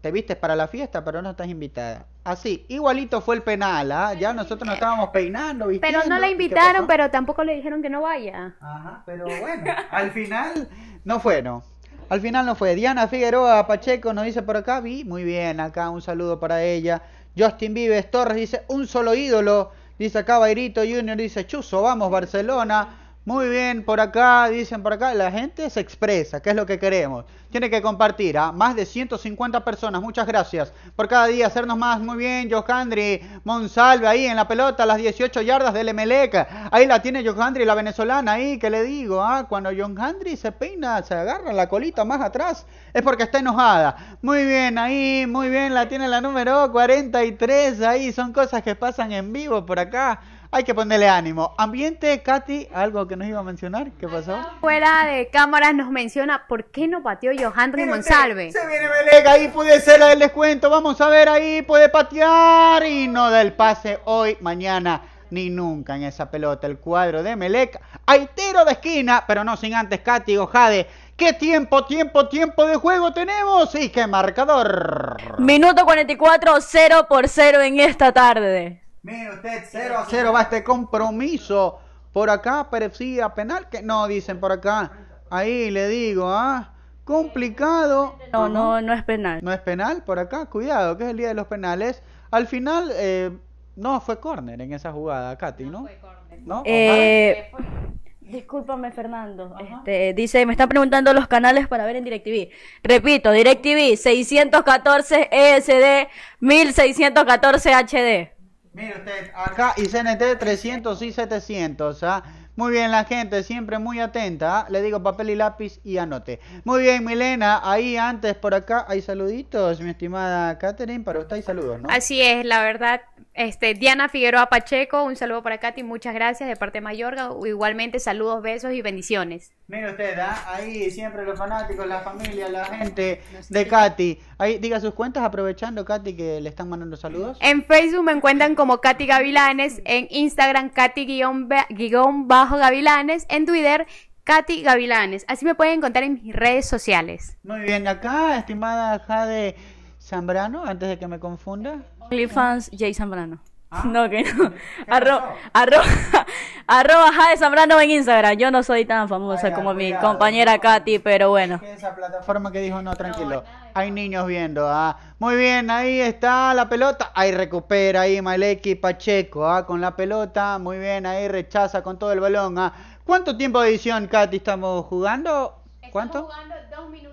te vistes para la fiesta, pero no estás invitada. Así, igualito fue el penal, ¿ah? ya nosotros nos estábamos peinando. Vistiendo, pero no la invitaron, pero tampoco le dijeron que no vaya. Ajá, pero bueno, al final no fue, no. Al final no fue. Diana Figueroa Pacheco nos dice por acá, vi, muy bien, acá un saludo para ella. Justin Vives Torres dice, un solo ídolo. Dice acá Bairito Junior, dice, Chuzo, vamos Barcelona. Muy bien, por acá, dicen por acá, la gente se expresa, que es lo que queremos. Tiene que compartir ¿ah? más de 150 personas, muchas gracias por cada día hacernos más. Muy bien, Johandri Monsalve ahí en la pelota, las 18 yardas del MLK, Ahí la tiene Johandri, la venezolana ahí, que le digo, ah, cuando Johandri se peina, se agarra la colita más atrás, es porque está enojada. Muy bien, ahí, muy bien, la tiene la número 43, ahí son cosas que pasan en vivo por acá. Hay que ponerle ánimo. Ambiente, Katy, algo que nos iba a mencionar. ¿Qué pasó? Fuera de cámaras nos menciona por qué no pateó Johandri Monsalve. Se viene Meleca, ahí puede ser el descuento. Vamos a ver, ahí puede patear y no da el pase hoy, mañana ni nunca en esa pelota. El cuadro de Melec. Hay tiro de esquina, pero no sin antes Katy Ojade. ¿Qué tiempo, tiempo, tiempo de juego tenemos? ¿Y qué marcador? Minuto 44, 0 por 0 en esta tarde. Mire usted, cero a cero va este compromiso. Por acá a penal, que no dicen por acá. Ahí le digo, ah, complicado. No, no, no es penal. No es penal por acá, cuidado, que es el día de los penales. Al final, eh, no fue córner en esa jugada, Katy, ¿no? No fue córner. Eh, Discúlpame, Fernando. Este, dice, me están preguntando los canales para ver en DirecTV. Repito, DirecTV 614 ESD, 1614 HD. Mire usted, acá ICNT 300 y 700, ¿ah? Muy bien, la gente, siempre muy atenta. ¿ah? Le digo papel y lápiz y anote. Muy bien, Milena, ahí antes por acá hay saluditos, mi estimada Katherine, para usted hay saludos, ¿no? Así es, la verdad. Este, Diana Figueroa Pacheco, un saludo para Katy, muchas gracias de parte de Mayorga. Igualmente, saludos, besos y bendiciones. Mire usted, ¿ah? ahí siempre los fanáticos, la familia, la gente de Katy. Ahí diga sus cuentas aprovechando, Katy, que le están mandando saludos. En Facebook me encuentran como Katy Gavilanes, en Instagram Katy-Gavilanes, en Twitter Katy Gavilanes. Así me pueden encontrar en mis redes sociales. Muy bien, acá, estimada Jade Zambrano, antes de que me confunda. fans, Jay Zambrano. Ah. No, que no. Arro, arro, (laughs) arroba Jade Zambrano en Instagram. Yo no soy tan famosa como mi compañera Katy, pero bueno. Esa plataforma que dijo, no, tranquilo. Hay niños viendo. Ah. Muy bien, ahí está la pelota. Ahí recupera ahí Maleki Pacheco ah, con la pelota. Muy bien, ahí rechaza con todo el balón. Ah. ¿Cuánto tiempo de edición, Katy, estamos jugando? ¿Cuánto? Estamos jugando dos minutos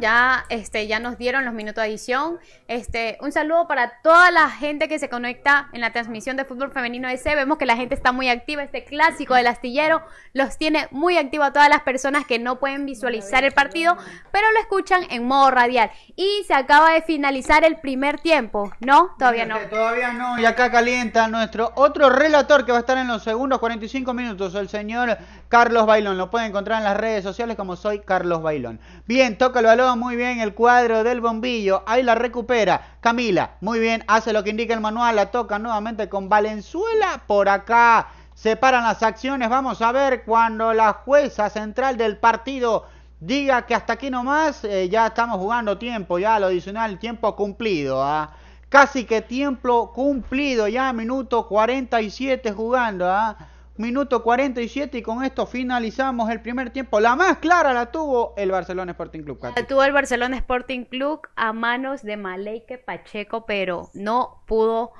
ya, este, ya nos dieron los minutos de edición. Este, un saludo para toda la gente que se conecta en la transmisión de fútbol femenino ese Vemos que la gente está muy activa, este clásico del astillero los tiene muy activo a todas las personas que no pueden visualizar el partido, pero lo escuchan en modo radial. Y se acaba de finalizar el primer tiempo, ¿no? Todavía no. Todavía no, y acá calienta nuestro otro relator que va a estar en los segundos 45 minutos, el señor Carlos Bailón. Lo pueden encontrar en las redes sociales como soy Carlos Bailón. Bien, toca que el balón, muy bien el cuadro del bombillo, ahí la recupera Camila, muy bien, hace lo que indica el manual, la toca nuevamente con Valenzuela por acá. Separan las acciones, vamos a ver cuando la jueza central del partido diga que hasta aquí nomás eh, ya estamos jugando tiempo, ya lo adicional, tiempo cumplido. ¿ah? Casi que tiempo cumplido, ya minuto 47 jugando. ¿ah? minuto 47 y con esto finalizamos el primer tiempo. La más clara la tuvo el Barcelona Sporting Club. La tuvo el Barcelona Sporting Club a manos de Maleike Pacheco, pero no pudo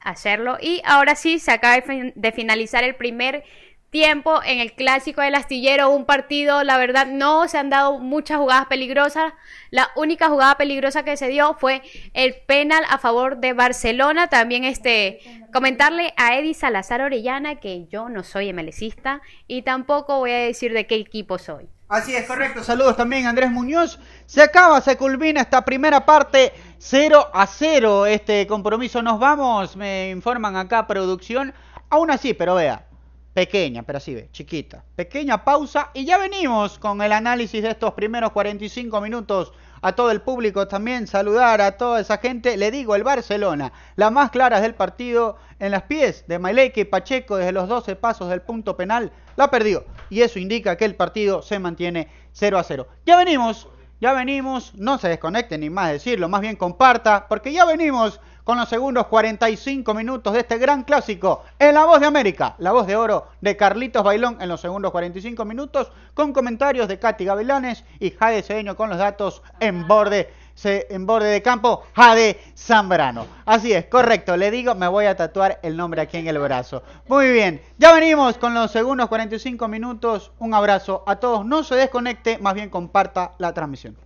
hacerlo. Y ahora sí, se acaba de, de finalizar el primer tiempo en el clásico del astillero, un partido, la verdad no se han dado muchas jugadas peligrosas. La única jugada peligrosa que se dio fue el penal a favor de Barcelona. También este comentarle a Eddie Salazar Orellana que yo no soy MLCista y tampoco voy a decir de qué equipo soy. Así es, correcto. Saludos también Andrés Muñoz. Se acaba, se culmina esta primera parte 0 a 0. Este compromiso nos vamos, me informan acá producción. Aún así, pero vea, pequeña, pero así ve, chiquita. Pequeña pausa y ya venimos con el análisis de estos primeros 45 minutos. A todo el público también saludar a toda esa gente. Le digo, el Barcelona, las más claras del partido en las pies de Maileke y Pacheco desde los 12 pasos del punto penal, la perdió. Y eso indica que el partido se mantiene 0 a 0. Ya venimos, ya venimos. No se desconecten ni más decirlo, más bien comparta, porque ya venimos con los segundos 45 minutos de este gran clásico en La Voz de América, La Voz de Oro de Carlitos Bailón en los segundos 45 minutos, con comentarios de Katy Gavilanes y Jade Seño con los datos en borde en borde de campo, Jade Zambrano. Así es, correcto, le digo, me voy a tatuar el nombre aquí en el brazo. Muy bien, ya venimos con los segundos 45 minutos. Un abrazo a todos, no se desconecte, más bien comparta la transmisión.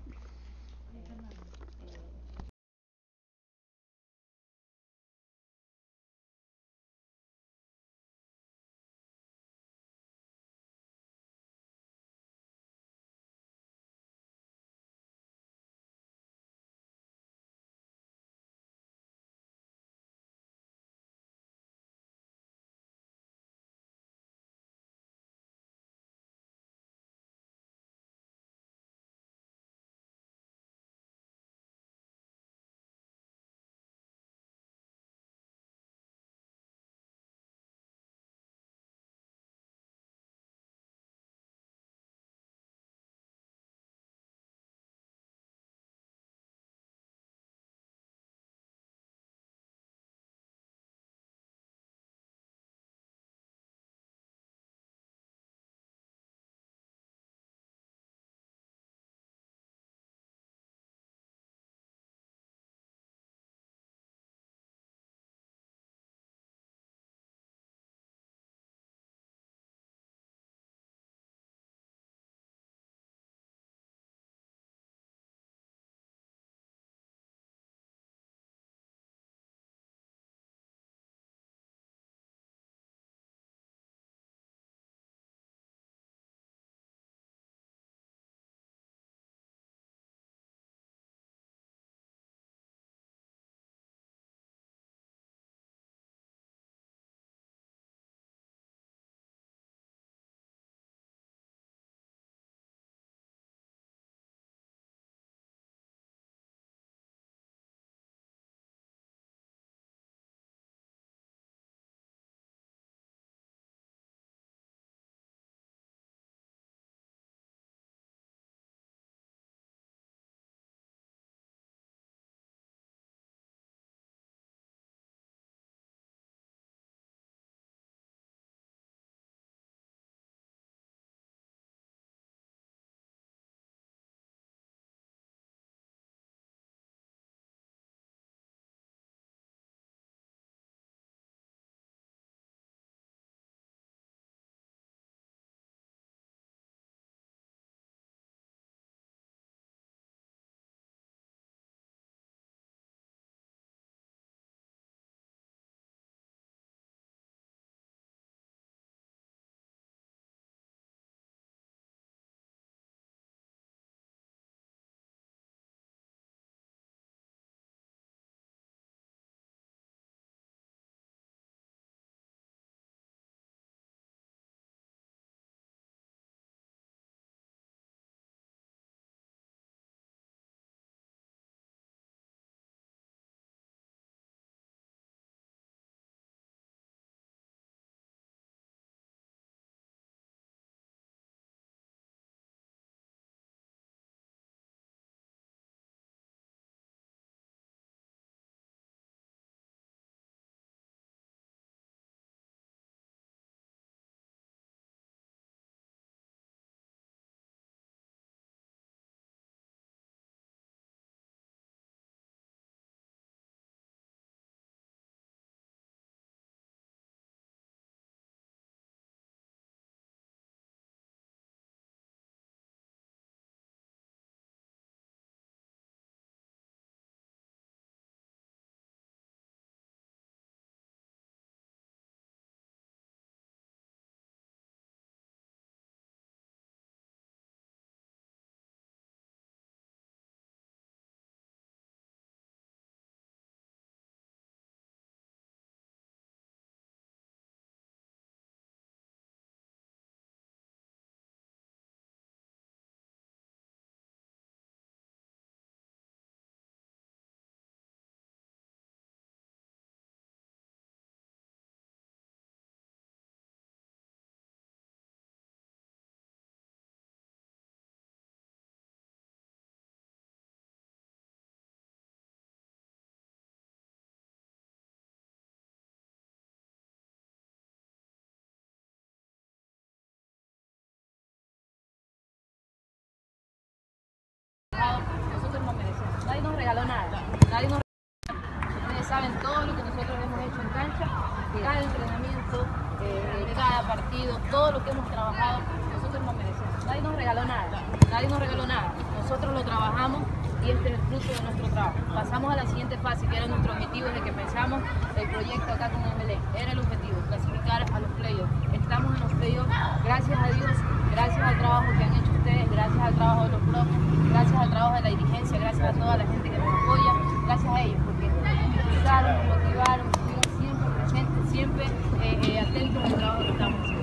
todo lo que hemos trabajado, nosotros no merecemos. Nadie nos regaló nada, nadie nos regaló nada. Nosotros lo trabajamos y este es el fruto de nuestro trabajo. Pasamos a la siguiente fase, que era nuestro objetivo desde que pensamos el proyecto acá con MLE. Era el objetivo, clasificar a los playoffs. Estamos en los playoffs, gracias a Dios, gracias al trabajo que han hecho ustedes, gracias al trabajo de los propios gracias al trabajo de la dirigencia, gracias a toda la gente que nos apoya, gracias a ellos, porque nos motivaron, siempre presentes, siempre eh, eh, atentos al trabajo que estamos haciendo.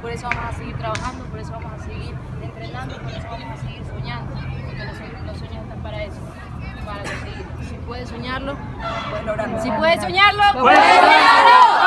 por eso vamos a seguir trabajando, por eso vamos a seguir entrenando, por eso vamos a seguir soñando, porque los, sueños están para eso, para conseguirlo. Si puedes soñarlo, puedes lograrlo. Si puedes soñarlo, puedes lograrlo.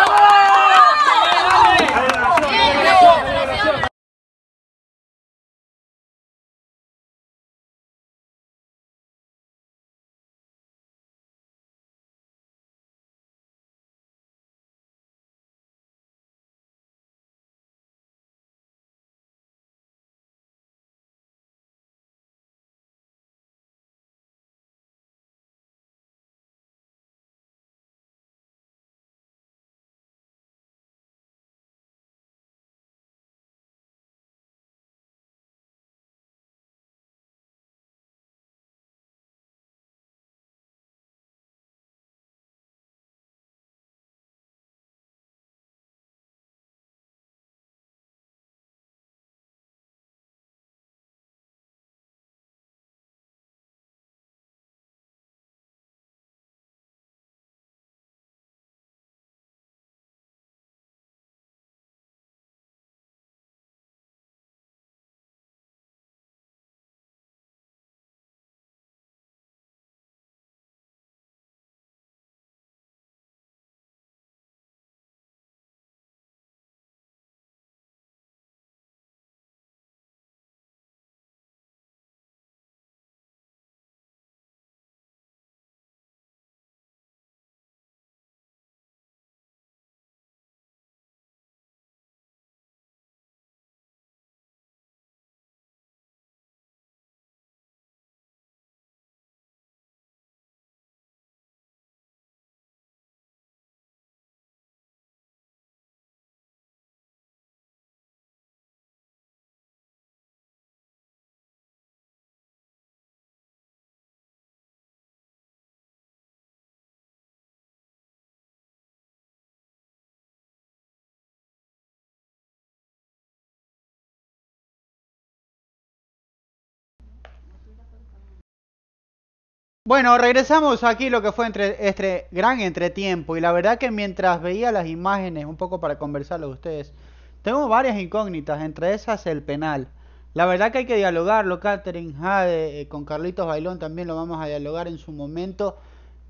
Bueno, regresamos aquí lo que fue entre este gran entretiempo y la verdad que mientras veía las imágenes, un poco para conversarlo con ustedes, tengo varias incógnitas, entre esas el penal. La verdad que hay que dialogarlo, Catherine Jade, eh, con Carlitos Bailón también lo vamos a dialogar en su momento,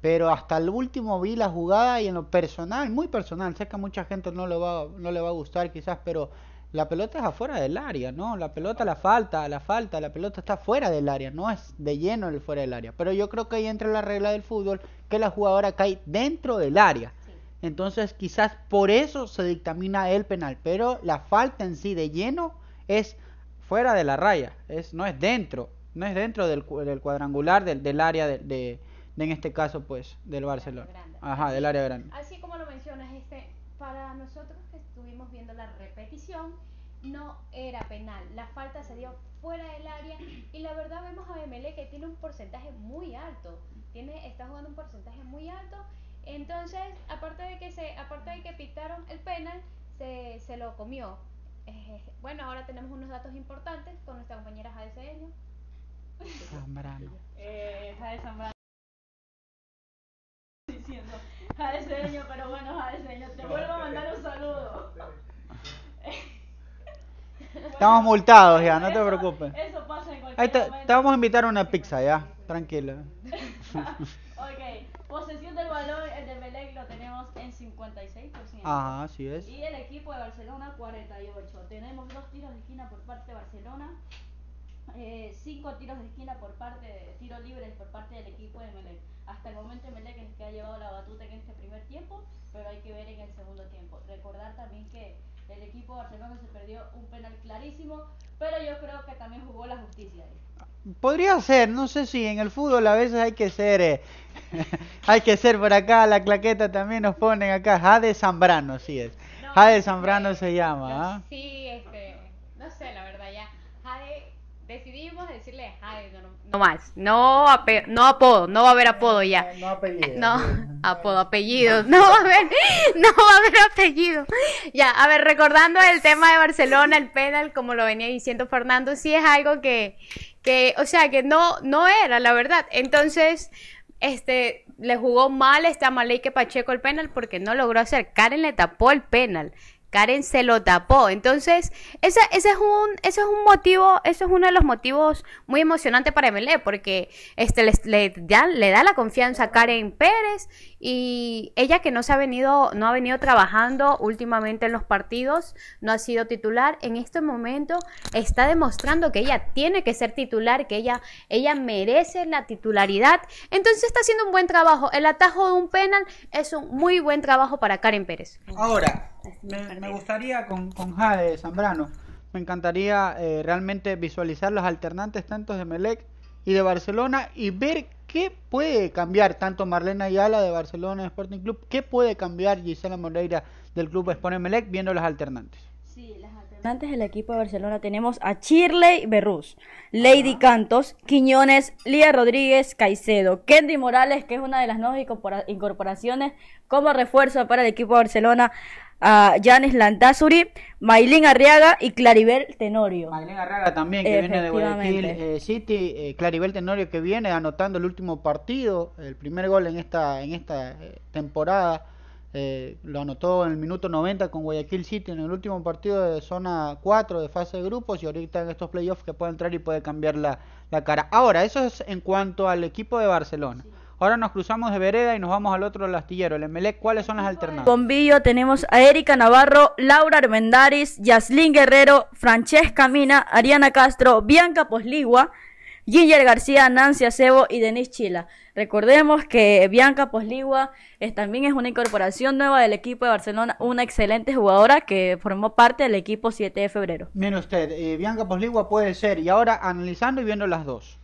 pero hasta el último vi la jugada y en lo personal, muy personal, sé que a mucha gente no, lo va, no le va a gustar quizás, pero la pelota es afuera del área, ¿no? La pelota, la falta, la falta, la pelota está fuera del área, no es de lleno el fuera del área. Pero yo creo que ahí entra la regla del fútbol que la jugadora cae dentro del área. Entonces quizás por eso se dictamina el penal, pero la falta en sí de lleno es fuera de la raya, es, no es dentro, no es dentro del, cuadrangular del, área de, en este caso pues del Barcelona. Ajá, del área grande. Así como lo mencionas, este, para nosotros viendo la repetición, no era penal. La falta se dio fuera del área y la verdad vemos a ML que tiene un porcentaje muy alto. Tiene, está jugando un porcentaje muy alto. Entonces, aparte de que se, aparte de que pitaron el penal, se, se lo comió. Eh, bueno, ahora tenemos unos datos importantes con nuestra compañera Jade Cedeño. Zambrano. Eh, Diciendo pero bueno, Jade te vuelvo a mandar un saludo. Estamos multados ya, no te preocupes. Eso pasa en cualquier Ahí te, momento. te vamos a invitar una pizza ya, tranquilo. (laughs) ok, posesión del balón el de Melec lo tenemos en 56%. Ajá, así es. Y el equipo de Barcelona 48. Tenemos dos tiros de esquina por parte de Barcelona. Eh, cinco tiros de esquina por parte de tiros libres por parte del equipo de Melec. Hasta el momento Melec es el que ha llevado la batuta en este primer tiempo, pero hay que ver en el segundo tiempo. Recordar también que el equipo Barcelona se perdió un penal clarísimo, pero yo creo que también jugó la justicia Podría ser, no sé si en el fútbol a veces hay que ser, eh, (laughs) hay que ser por acá, la claqueta también nos ponen acá, Jade Zambrano, sí es. Jade Zambrano se llama, ¿ah? Sí, este, no sé, la verdad ya, Jade, decidimos decirle Jade normal no más. No, no apodo, no va a haber apodo ya. No, apellido. No, (laughs) apodo, apellidos. No va a haber, (laughs) no va a haber apellido. Ya, a ver, recordando el tema de Barcelona, el penal, como lo venía diciendo Fernando, sí es algo que, que o sea, que no, no era, la verdad. Entonces, este, le jugó mal esta a que Pacheco el penal porque no logró acercar, Karen le tapó el penal. Karen se lo tapó. Entonces, ese, ese, es un, ese es un motivo, eso es uno de los motivos muy emocionante para MLE, porque este, le da la confianza a Karen Pérez y ella que no se ha venido, no ha venido trabajando últimamente en los partidos, no ha sido titular, en este momento está demostrando que ella tiene que ser titular, que ella, ella merece la titularidad. Entonces está haciendo un buen trabajo. El atajo de un penal es un muy buen trabajo para Karen Pérez. Ahora, me, gustaría con, con Jade Zambrano, me encantaría eh, realmente visualizar los alternantes tantos de Melec y de Barcelona y ver ¿Qué puede cambiar tanto Marlena Ayala de Barcelona Sporting Club? ¿Qué puede cambiar Gisela Moreira del club Spone Melec viendo las alternantes? Sí, las alternantes del equipo de Barcelona tenemos a Chirley Berrús, Lady Cantos, Quiñones, Lía Rodríguez, Caicedo, Kendy Morales, que es una de las nuevas incorporaciones como refuerzo para el equipo de Barcelona, a Janis Landazuri, Maylin Arriaga y Claribel Tenorio. Maylin Arriaga también, que viene de Guayaquil eh, City. Eh, Claribel Tenorio que viene anotando el último partido, el primer gol en esta, en esta eh, temporada. lo anotó en el minuto 90 con Guayaquil City en el último partido de zona 4 de fase de grupos y ahorita en estos playoffs que puede entrar y puede cambiar la, cara. Ahora, eso es en cuanto al equipo de Barcelona. Ahora nos cruzamos de vereda y nos vamos al otro lastillero. El MLE, ¿cuáles son las alternativas? Bombillo tenemos a Erika Navarro, Laura Armendaris, Yaslin Guerrero, Francesca Mina, Ariana Castro, Bianca Posligua, Ginger García, Nancy Acebo y Denise Chila. Recordemos que Bianca Posligua también es una incorporación nueva del equipo de Barcelona, una excelente jugadora que formó parte del equipo 7 de febrero. Mire usted, eh, Bianca Posligua puede ser, y ahora analizando y viendo las dos.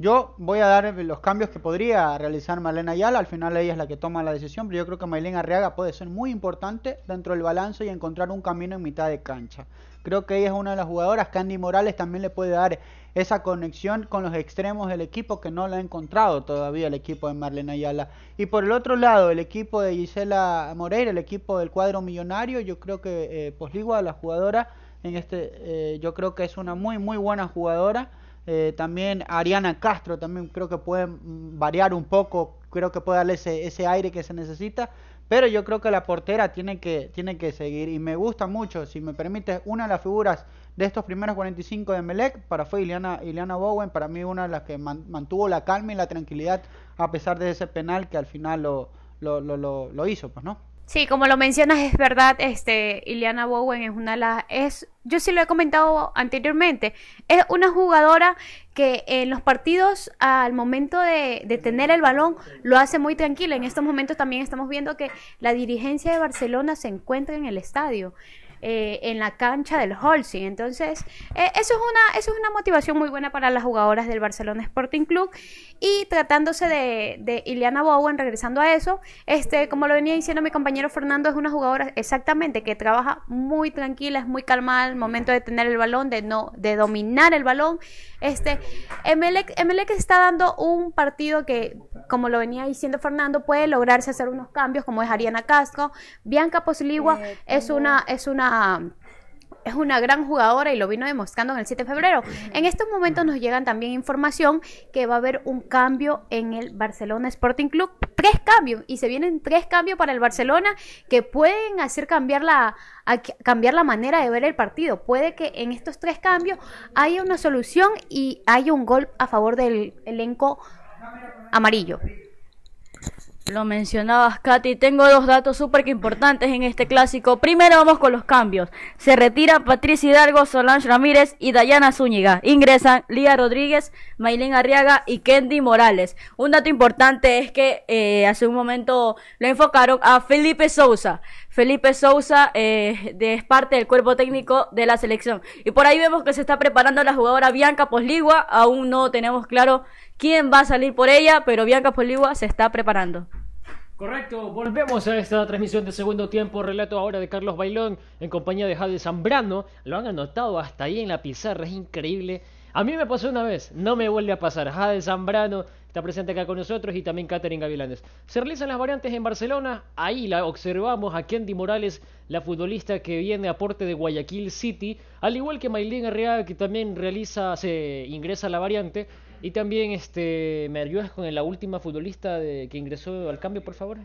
Yo voy a dar los cambios que podría realizar Marlene Ayala, al final ella es la que toma la decisión, pero yo creo que Marlene Arriaga puede ser muy importante dentro del balance y encontrar un camino en mitad de cancha. Creo que ella es una de las jugadoras, Candy Morales también le puede dar esa conexión con los extremos del equipo que no la ha encontrado todavía el equipo de Marlene Ayala. Y por el otro lado, el equipo de Gisela Moreira, el equipo del cuadro millonario, yo creo que eh, a la jugadora, en este, eh, yo creo que es una muy, muy buena jugadora eh, también Ariana Castro también creo que puede mm, variar un poco, creo que puede darle ese, ese aire que se necesita, pero yo creo que la portera tiene que, tiene que seguir y me gusta mucho, si me permite, una de las figuras de estos primeros 45 de Melec, para fue Ileana, Ileana Bowen, para mí una de las que mantuvo la calma y la tranquilidad a pesar de ese penal que al final lo, lo, lo, lo hizo, pues no. Sí, como lo mencionas, es verdad, este, Ileana Bowen es una de las, es, yo sí lo he comentado anteriormente, es una jugadora que en los partidos al momento de, tener el balón lo hace muy tranquila. En estos momentos también estamos viendo que la dirigencia de Barcelona se encuentra en el estadio. Eh, en la cancha del Holsey. Entonces, eh, eso, es una, eso es una motivación muy buena para las jugadoras del Barcelona Sporting Club. Y tratándose de, de, Ileana Bowen, regresando a eso, este, como lo venía diciendo mi compañero Fernando, es una jugadora exactamente que trabaja muy tranquila, es muy calmada al momento de tener el balón, de no, de dominar el balón. Este, Emelec, está dando un partido que, como lo venía diciendo Fernando, puede lograrse hacer unos cambios, como es Ariana Castro, Bianca Posiligua eh, es una, es una es una gran jugadora y lo vino demostrando en el 7 de febrero. En estos momentos nos llegan también información que va a haber un cambio en el Barcelona Sporting Club. Tres cambios y se vienen tres cambios para el Barcelona que pueden hacer cambiar la, cambiar la manera de ver el partido. Puede que en estos tres cambios haya una solución y haya un gol a favor del elenco amarillo. Lo mencionabas, Katy. Tengo dos datos súper importantes en este clásico. Primero vamos con los cambios. Se retira Patricia Hidalgo, Solange Ramírez y Dayana Zúñiga. Ingresan Lía Rodríguez, Maylin Arriaga y Kendi Morales. Un dato importante es que eh, hace un momento lo enfocaron a Felipe Sousa. Felipe Sousa eh, es parte del cuerpo técnico de la selección. Y por ahí vemos que se está preparando la jugadora Bianca Posligua. Aún no tenemos claro quién va a salir por ella, pero Bianca Posligua se está preparando. Correcto, volvemos a esta transmisión de segundo tiempo, relato ahora de Carlos Bailón en compañía de Jade Zambrano, lo han anotado hasta ahí en la pizarra, es increíble. A mí me pasó una vez, no me vuelve a pasar. Jade Zambrano está presente acá con nosotros y también Catherine Gavilanes. Se realizan las variantes en Barcelona, ahí la observamos a Kendi Morales, la futbolista que viene a aporte de Guayaquil City, al igual que Maylin Arriaga que también realiza, se ingresa a la variante. Y también, este, ¿me ayudas con la última futbolista de, que ingresó al cambio, por favor?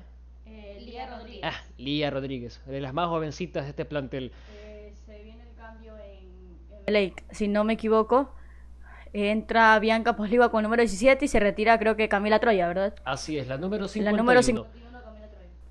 Eh, Lía Rodríguez. Ah, Lía Rodríguez, de las más jovencitas de este plantel. Eh, se viene el cambio en, Lake, si no me equivoco. Entra Bianca Posliva con número 17 y se retira, creo que Camila Troya, ¿verdad? Así es, la número 51. La número 51.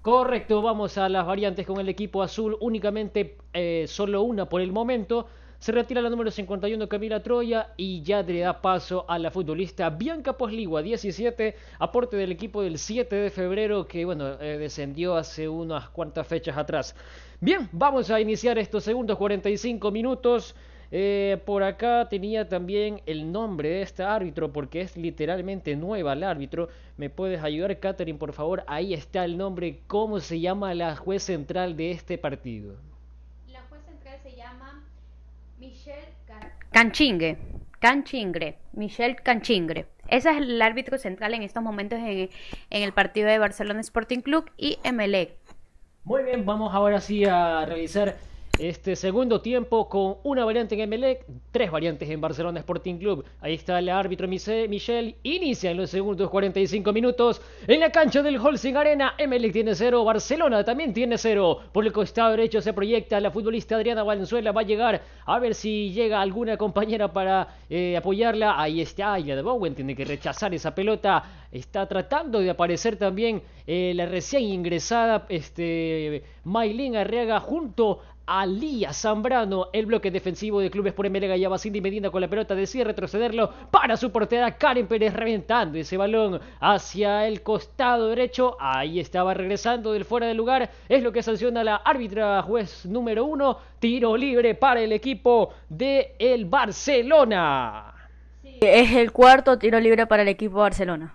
Correcto, vamos a las variantes con el equipo azul. Únicamente eh, solo una por el momento. Se retira la número 51 Camila Troya y ya le da paso a la futbolista Bianca Posligua, 17, aporte del equipo del 7 de febrero que bueno, eh, descendió hace unas cuantas fechas atrás. Bien, vamos a iniciar estos segundos 45 minutos. Eh, por acá tenía también el nombre de este árbitro porque es literalmente nueva el árbitro. ¿Me puedes ayudar, Catherine, por favor? Ahí está el nombre. ¿Cómo se llama la juez central de este partido? Canchingue, Canchingre, Michel Canchingre. Ese es el árbitro central en estos momentos en, el partido de Barcelona Sporting Club y MLE. Muy bien, vamos ahora sí a revisar este segundo tiempo con una variante en Emelec, tres variantes en Barcelona Sporting Club. Ahí está el árbitro Michel. Inicia en los segundos 45 minutos en la cancha del Holcim Arena. Emelec tiene cero, Barcelona también tiene cero. Por el costado derecho se proyecta la futbolista Adriana Valenzuela. Va a llegar a ver si llega alguna compañera para eh, apoyarla. Ahí está Aya de Bowen, tiene que rechazar esa pelota. Está tratando de aparecer también eh, la recién ingresada este, Maylin Arriaga junto Alía Zambrano, el bloque defensivo de clubes por MLG y Abacindi Medina con la pelota decide retrocederlo para su portera Karen Pérez reventando ese balón hacia el costado derecho. Ahí estaba regresando del fuera de lugar. Es lo que sanciona la árbitra juez número uno. Tiro libre para el equipo de el Barcelona. es el cuarto tiro libre para el equipo Barcelona.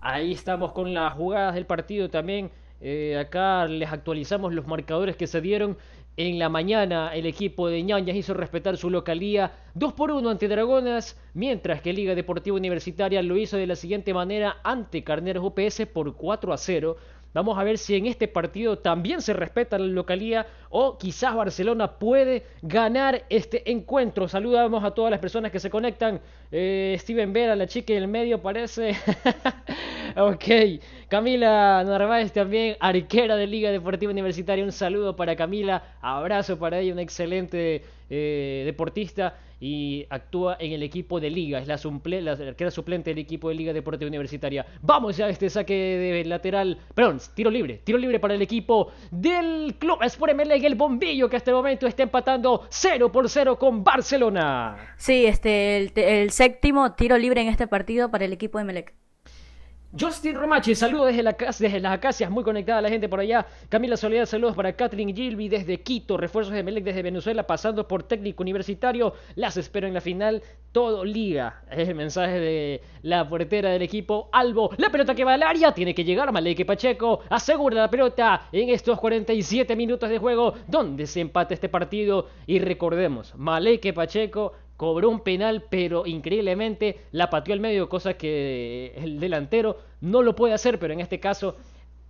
Ahí estamos con las jugadas del partido también. Eh, acá les actualizamos los marcadores que se dieron en la mañana, el equipo de Ñañas hizo respetar su localía 2 por 1 ante Dragonas, mientras que Liga Deportiva Universitaria lo hizo de la siguiente manera ante Carneros UPS por 4 a 0. Vamos a ver si en este partido también se respeta la localía o quizás Barcelona puede ganar este encuentro. Saludamos a todas las personas que se conectan eh, Steven Vera, la chica del medio parece. (laughs) ok. Camila Narváez también, arquera de Liga Deportiva Universitaria. Un saludo para Camila. Abrazo para ella, una excelente eh, deportista y actúa en el equipo de Liga. Es la, arquera suplente del equipo de Liga Deportiva Universitaria. Vamos ya a este saque de lateral. Perdón, tiro libre. Tiro libre para el equipo del Club Sport MLEG. El bombillo que hasta el momento está empatando 0 por 0 con Barcelona. Sí, este, el séptimo tiro libre en este partido para el equipo de Melec. Justin Romachi, saludos desde, la, desde las Acacias, muy conectada la gente por allá. Camila Soledad, saludos para Kathleen Gilby desde Quito, refuerzos de Melec desde Venezuela, pasando por técnico universitario. Las espero en la final, todo liga. Es el mensaje de la portera del equipo Albo. La pelota que va al área, tiene que llegar Maleque Pacheco, asegura la pelota en estos 47 minutos de juego, donde se empata este partido. Y recordemos, Maleque Pacheco cobró un penal, pero increíblemente la pateó al medio, cosa que el delantero no lo puede hacer, pero en este caso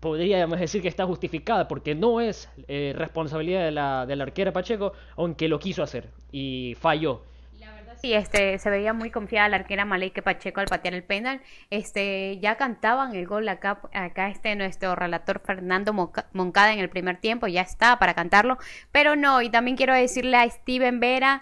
podríamos decir que está justificada, porque no es eh, responsabilidad de la, arquera Pacheco, aunque lo quiso hacer y falló. Sí, este, se veía muy confiada la arquera Maleike Pacheco al patear el penal. Este, ya cantaban el gol acá, acá este nuestro relator Fernando Moncada en el primer tiempo, ya está para cantarlo, pero no, y también quiero decirle a Steven Vera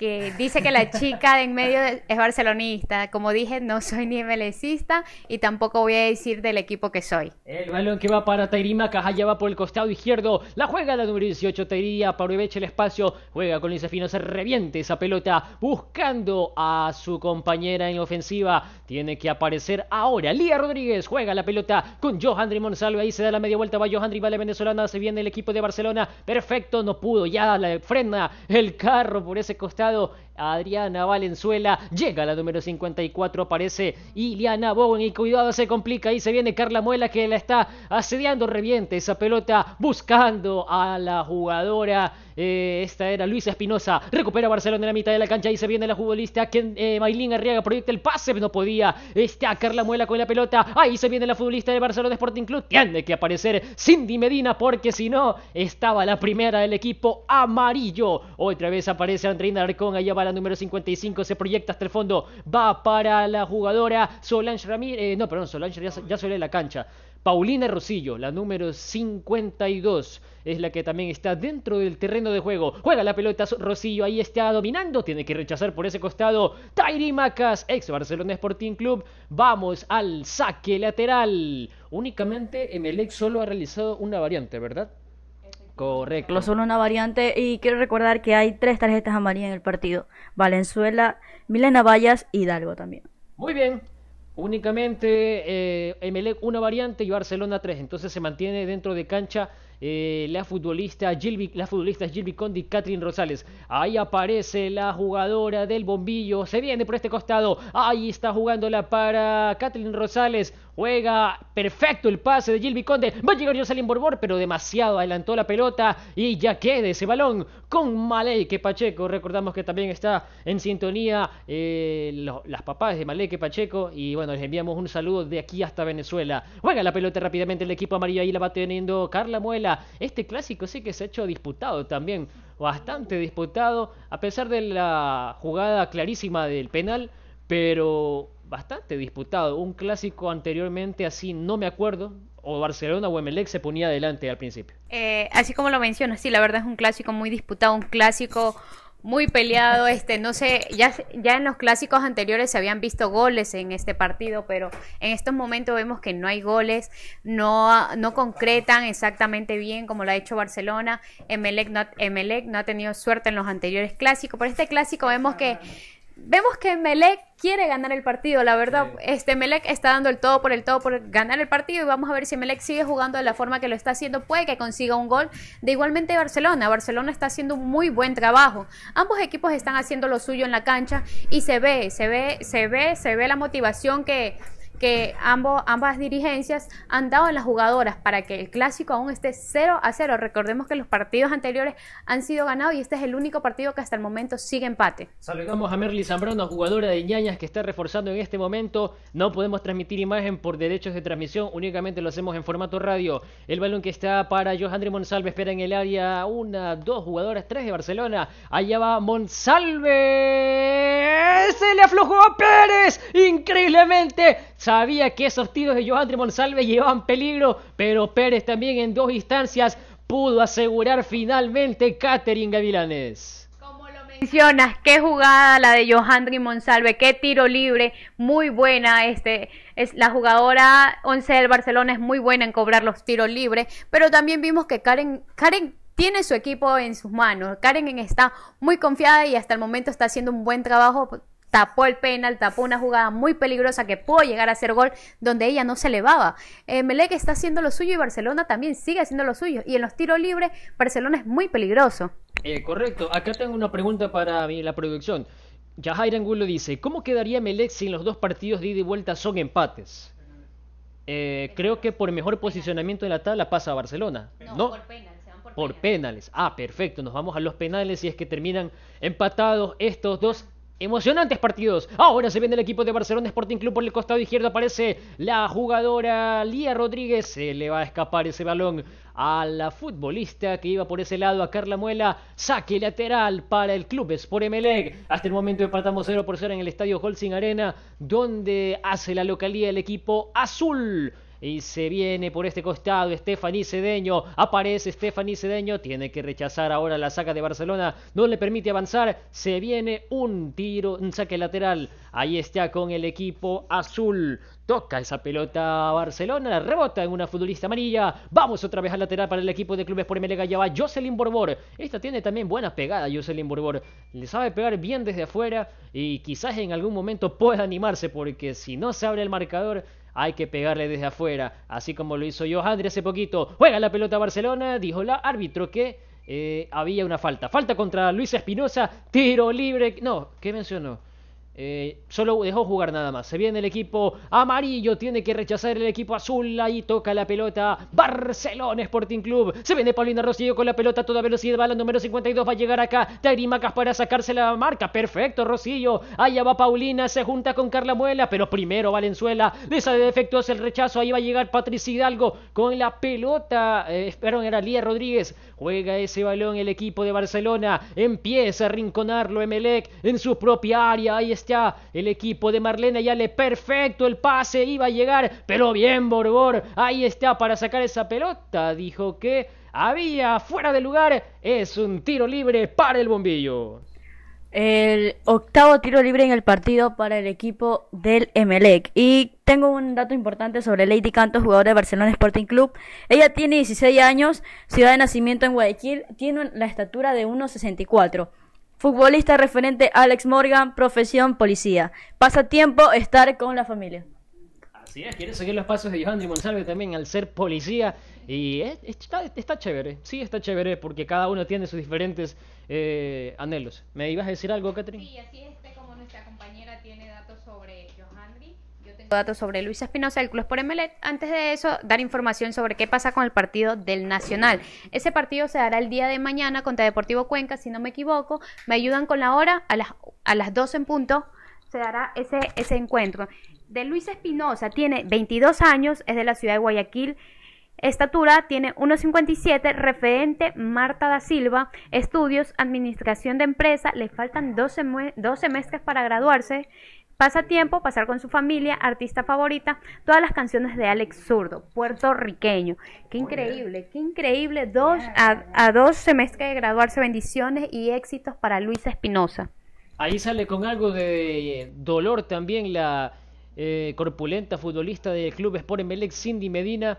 que dice que la chica en medio es barcelonista. Como dije, no soy ni melecista y tampoco voy a decir del equipo que soy. El balón que va para Tairima allá va por el costado izquierdo. La juega la número 18 Tairía, aprovecha el espacio, juega con Licefino, se reviente esa pelota buscando a su compañera en ofensiva. Tiene que aparecer ahora. Lía Rodríguez juega la pelota con Johandri Monsalve. Ahí se da la media vuelta. Va Johandri, vale venezolana. Se viene el equipo de Barcelona. Perfecto, no pudo. Ya la frena el carro por ese costado Adriana Valenzuela llega a la número 54, aparece Iliana Bowen y cuidado se complica Ahí se viene Carla Muela que la está asediando, reviente esa pelota buscando a la jugadora eh, esta era Luisa Espinosa. Recupera Barcelona en la mitad de la cancha. Y se viene la futbolista. Que, eh, Arriaga proyecta el pase. No podía. estacar la Muela con la pelota. Ahí se viene la futbolista de Barcelona Sporting Club. Tiene que aparecer Cindy Medina. Porque si no, estaba la primera del equipo amarillo. Otra vez aparece Andreina Arcón. Allá va la número 55. Se proyecta hasta el fondo. Va para la jugadora Solange Ramírez. Eh, no, perdón, Solange ya, ya la cancha. Paulina Rosillo, la número 52, es la que también está dentro del terreno de juego. Juega la pelota Rosillo, ahí está dominando, tiene que rechazar por ese costado. Tairi Macas, ex Barcelona Sporting Club, vamos al saque lateral. Únicamente Emelec solo ha realizado una variante, ¿verdad? Correcto. solo una variante y quiero recordar que hay tres tarjetas amarillas en el partido. Valenzuela, Milena Vallas y Hidalgo también. Muy bien, Únicamente eh, una variante y Barcelona tres. Entonces se mantiene dentro de cancha eh, la futbolista Gilby, la futbolista Gilby Condi, Catherine Rosales. Ahí aparece la jugadora del bombillo. Se viene por este costado. Ahí está jugándola para Catherine Rosales. Juega perfecto el pase de Gil Viconde. Va a llegar Jocelyn Borbor, pero demasiado adelantó la pelota y ya queda ese balón con que Pacheco. Recordamos que también está en sintonía eh, las papás de Maleque Pacheco. Y bueno, les enviamos un saludo de aquí hasta Venezuela. Juega la pelota rápidamente el equipo amarillo. Ahí la va teniendo Carla Muela. Este clásico sí que se ha hecho disputado también. Bastante disputado. A pesar de la jugada clarísima del penal. Pero bastante disputado. Un clásico anteriormente así, no me acuerdo, o Barcelona o Emelec se ponía adelante al principio. Eh, así como lo mencionas, sí, la verdad es un clásico muy disputado, un clásico muy peleado, este, no sé, ya, ya en los clásicos anteriores se habían visto goles en este partido, pero en estos momentos vemos que no hay goles, no, no concretan exactamente bien como lo ha hecho Barcelona, Emelec no, Emelec no ha tenido suerte en los anteriores clásicos, pero este clásico vemos que vemos que Melec quiere ganar el partido, la verdad. Este Melec está dando el todo por el todo por ganar el partido y vamos a ver si Melec sigue jugando de la forma que lo está haciendo, puede que consiga un gol. De igualmente Barcelona, Barcelona está haciendo un muy buen trabajo. Ambos equipos están haciendo lo suyo en la cancha y se ve, se ve, se ve, se ve la motivación que que ambos, ambas dirigencias han dado a las jugadoras para que el clásico aún esté 0 a 0. Recordemos que los partidos anteriores han sido ganados y este es el único partido que hasta el momento sigue empate. Saludamos a Merly Zambrano, jugadora de ñañas que está reforzando en este momento. No podemos transmitir imagen por derechos de transmisión, únicamente lo hacemos en formato radio. El balón que está para Johandri Monsalve espera en el área una, dos jugadoras, tres de Barcelona. Allá va Monsalve. Se le aflojó a Pérez. Increíblemente sabía que esos tiros de Joandre Monsalve llevaban peligro, pero Pérez también en dos instancias pudo asegurar finalmente catering Gavilanes mencionas, qué jugada la de Johandri Monsalve, qué tiro libre, muy buena. Este, es la jugadora 11 del Barcelona es muy buena en cobrar los tiros libres, pero también vimos que Karen, Karen tiene su equipo en sus manos. Karen está muy confiada y hasta el momento está haciendo un buen trabajo tapó el penal, tapó una jugada muy peligrosa que pudo llegar a ser gol donde ella no se elevaba. Eh, Melec está haciendo lo suyo y Barcelona también sigue haciendo lo suyo. Y en los tiros libres, Barcelona es muy peligroso. Eh, correcto. Acá tengo una pregunta para la producción. ya Angulo dice, ¿cómo quedaría Melec si en los dos partidos de ida y vuelta son empates? Eh, creo que por mejor posicionamiento en la tabla pasa a Barcelona. No, por por penales. Ah, perfecto, nos vamos a los penales y es que terminan empatados estos dos Emocionantes partidos. Ahora se viene el equipo de Barcelona Sporting Club por el costado izquierdo. Aparece la jugadora Lía Rodríguez. Se le va a escapar ese balón a la futbolista que iba por ese lado a Carla Muela. Saque lateral para el club Sport Emelec. Hasta el momento empatamos 0 por 0 en el estadio Holcim Arena, donde hace la localía el equipo azul. Y se viene por este costado Stephanie Cedeño. Aparece Stephanie Cedeño. Tiene que rechazar ahora la saca de Barcelona. No le permite avanzar. Se viene un tiro, un saque lateral. Ahí está con el equipo azul. Toca esa pelota a Barcelona, rebota en una futbolista amarilla. Vamos otra vez al lateral para el equipo de clubes por MLG. Ya va Jocelyn Borbor. Esta tiene también buena pegada, Jocelyn Borbor. Le sabe pegar bien desde afuera y quizás en algún momento pueda animarse porque si no se abre el marcador hay que pegarle desde afuera, así como lo hizo Johandri hace poquito. Juega la pelota a Barcelona, dijo la árbitro que eh, había una falta. Falta contra Luis Espinosa, tiro libre. No, ¿qué mencionó? Eh, solo dejó jugar nada más. Se viene el equipo amarillo, tiene que rechazar el equipo azul. Ahí toca la pelota. Barcelona Sporting Club. Se viene Paulina Rosillo con la pelota a toda velocidad. Va número 52. Va a llegar acá. Macas para sacarse la marca. Perfecto, Rosillo. Allá va Paulina. Se junta con Carla Muela. Pero primero Valenzuela. de defecto es el rechazo. Ahí va a llegar Patricio Hidalgo con la pelota. Eh, era Lía Rodríguez. Juega ese balón el equipo de Barcelona. Empieza a rinconarlo Emelec en su propia área. Ahí está pues el equipo de Marlena. Ya le perfecto el pase, iba a llegar, pero bien Borbor ahí está para sacar esa pelota. Dijo que había fuera de lugar, es un tiro libre para el bombillo. El octavo tiro libre en el partido para el equipo del Emelec. Y tengo un dato importante sobre Lady Cantos jugadora de Barcelona Sporting Club. Ella tiene 16 años, ciudad de nacimiento en Guayaquil, tiene la estatura de 1,64. Futbolista referente Alex Morgan, profesión policía. Pasatiempo estar con la familia. Así es, quiere seguir los pasos de Johanny Monsalve también al ser policía. Y está, chévere, sí está chévere porque cada uno tiene sus diferentes eh, anhelos. ¿Me ibas a decir algo, Catherine? Sí, así es. datos sobre Luis Espinosa del Club por Emelec. Antes de eso, dar información sobre qué pasa con el partido del Nacional. Ese partido se dará el día de mañana contra Deportivo Cuenca, si no me equivoco. Me ayudan con la hora, a las, a las 12 en punto se dará ese, ese encuentro. De Luis Espinosa, tiene 22 años, es de la ciudad de Guayaquil. Estatura tiene 1,57, referente Marta da Silva, estudios, administración de empresa, le faltan dos, semestres para graduarse, Pasatiempo, pasar con su familia, artista favorita, todas las canciones de Alex Zurdo, puertorriqueño. Qué increíble, qué increíble. Dos, a, dos semestres de graduarse, bendiciones y éxitos para Luisa Espinosa. Ahí sale con algo de eh, dolor también la eh, corpulenta futbolista del club Sport Melex, Cindy Medina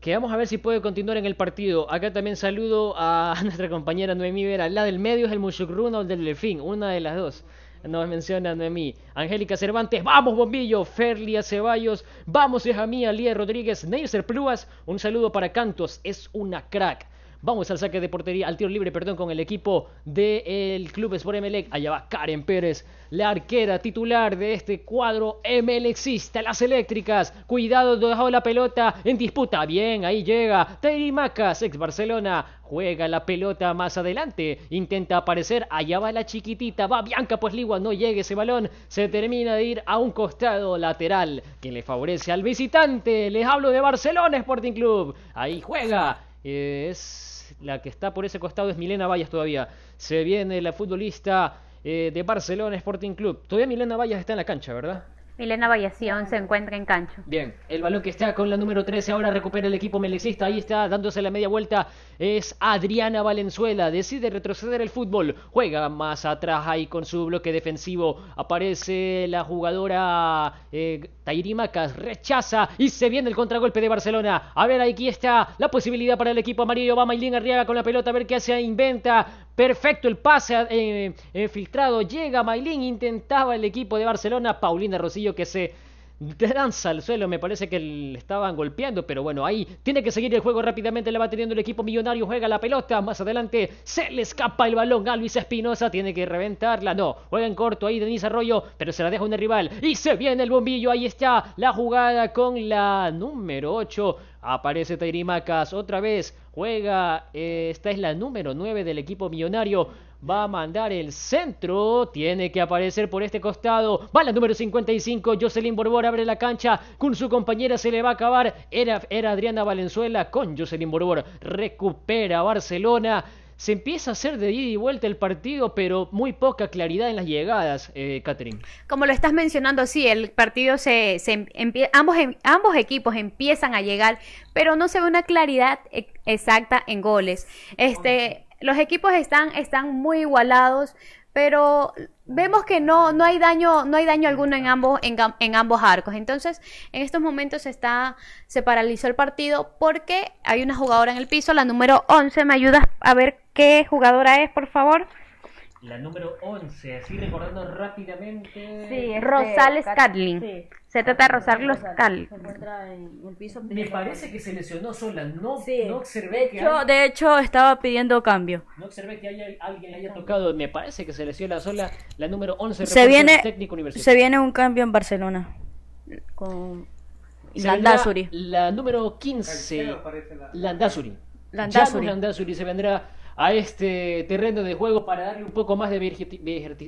que vamos a ver si puede continuar en el partido. Acá también saludo a (laughs) nuestra compañera Noemí Vera, la del medio es el Mushukruna o el del Delfín, una de las dos nos mencionan de mí. Angélica Cervantes, vamos Bombillo, Ferlia Ceballos, vamos hija mía, Lía Rodríguez, Neisser Pluas. un saludo para Cantos, es una crack. Vamos al saque de portería, al tiro libre, perdón, con el equipo del Club Sport Emelec. Allá va Karen Pérez, la arquera titular de este cuadro Emelexista. Las eléctricas, cuidado, dejado la pelota en disputa. Bien, ahí llega Terry Macas, ex Barcelona. Juega la pelota más adelante. Intenta aparecer. Allá va la chiquitita. Va Bianca Pues Ligua No llegue ese balón. Se termina de ir a un costado lateral que le favorece al visitante. Les hablo de Barcelona Sporting Club. Ahí juega. Es la que está por ese costado es Milena Vallas todavía. Se viene la futbolista eh, de Barcelona Sporting Club. Todavía Milena Vallas está en la cancha, ¿verdad? Milena Vallación se encuentra en cancho. Bien, el balón que está con la número 13 ahora recupera el equipo melexista. Ahí está dándose la media vuelta. Es Adriana Valenzuela. Decide retroceder el fútbol. Juega más atrás ahí con su bloque defensivo. Aparece la jugadora eh, Rechaza y se viene el contragolpe de Barcelona. A ver, aquí está la posibilidad para el equipo amarillo. Va Maylin Arriaga con la pelota. A ver qué hace. Inventa. Perfecto el pase eh, eh, filtrado. Llega Mailín. Intentaba el equipo de Barcelona. Paulina Rosillo que se danza al suelo, me parece que le estaban golpeando, pero bueno, ahí tiene que seguir el juego rápidamente, la va teniendo el equipo millonario, juega la pelota, más adelante se le escapa el balón a Luis Espinosa, tiene que reventarla, no, juega en corto ahí Denise Arroyo, pero se la deja un rival y se viene el bombillo, ahí está la jugada con la número 8, aparece Macas otra vez, juega, eh, esta es la número 9 del equipo millonario, Va a mandar el centro. Tiene que aparecer por este costado. va Bala número 55. Jocelyn Borbor abre la cancha. Con su compañera se le va a acabar. Era, Adriana Valenzuela con Jocelyn Borbor. Recupera Barcelona. Se empieza a hacer de ida y vuelta el partido, pero muy poca claridad en las llegadas, eh, Catherine. Como lo estás mencionando, sí, el partido se, ambos, em-, ambos equipos empiezan a llegar, pero no se ve una claridad eh, exacta en goles. Este, los equipos están, están muy igualados, pero vemos que no, no hay daño, no hay daño alguno en ambos, en, ambos arcos. Entonces, en estos momentos está, se paralizó el partido porque hay una jugadora en el piso, la número 11. ¿Me ayudas a ver qué jugadora es, por favor? La número 11, así recordando rápidamente. Sí, este, Rosales Catlin. Sí. Se trata de rozar los Cal. Me parece que se lesionó sola. No, observé que. De hecho, estaba pidiendo cambio. No observé que alguien haya tocado. Me parece que se lesionó sola la número 11. Se viene, se viene un cambio en Barcelona. Con Landazuri. La, la número 15. La... Landazuri. Landazuri se vendrá a este terreno de juego para darle un poco más de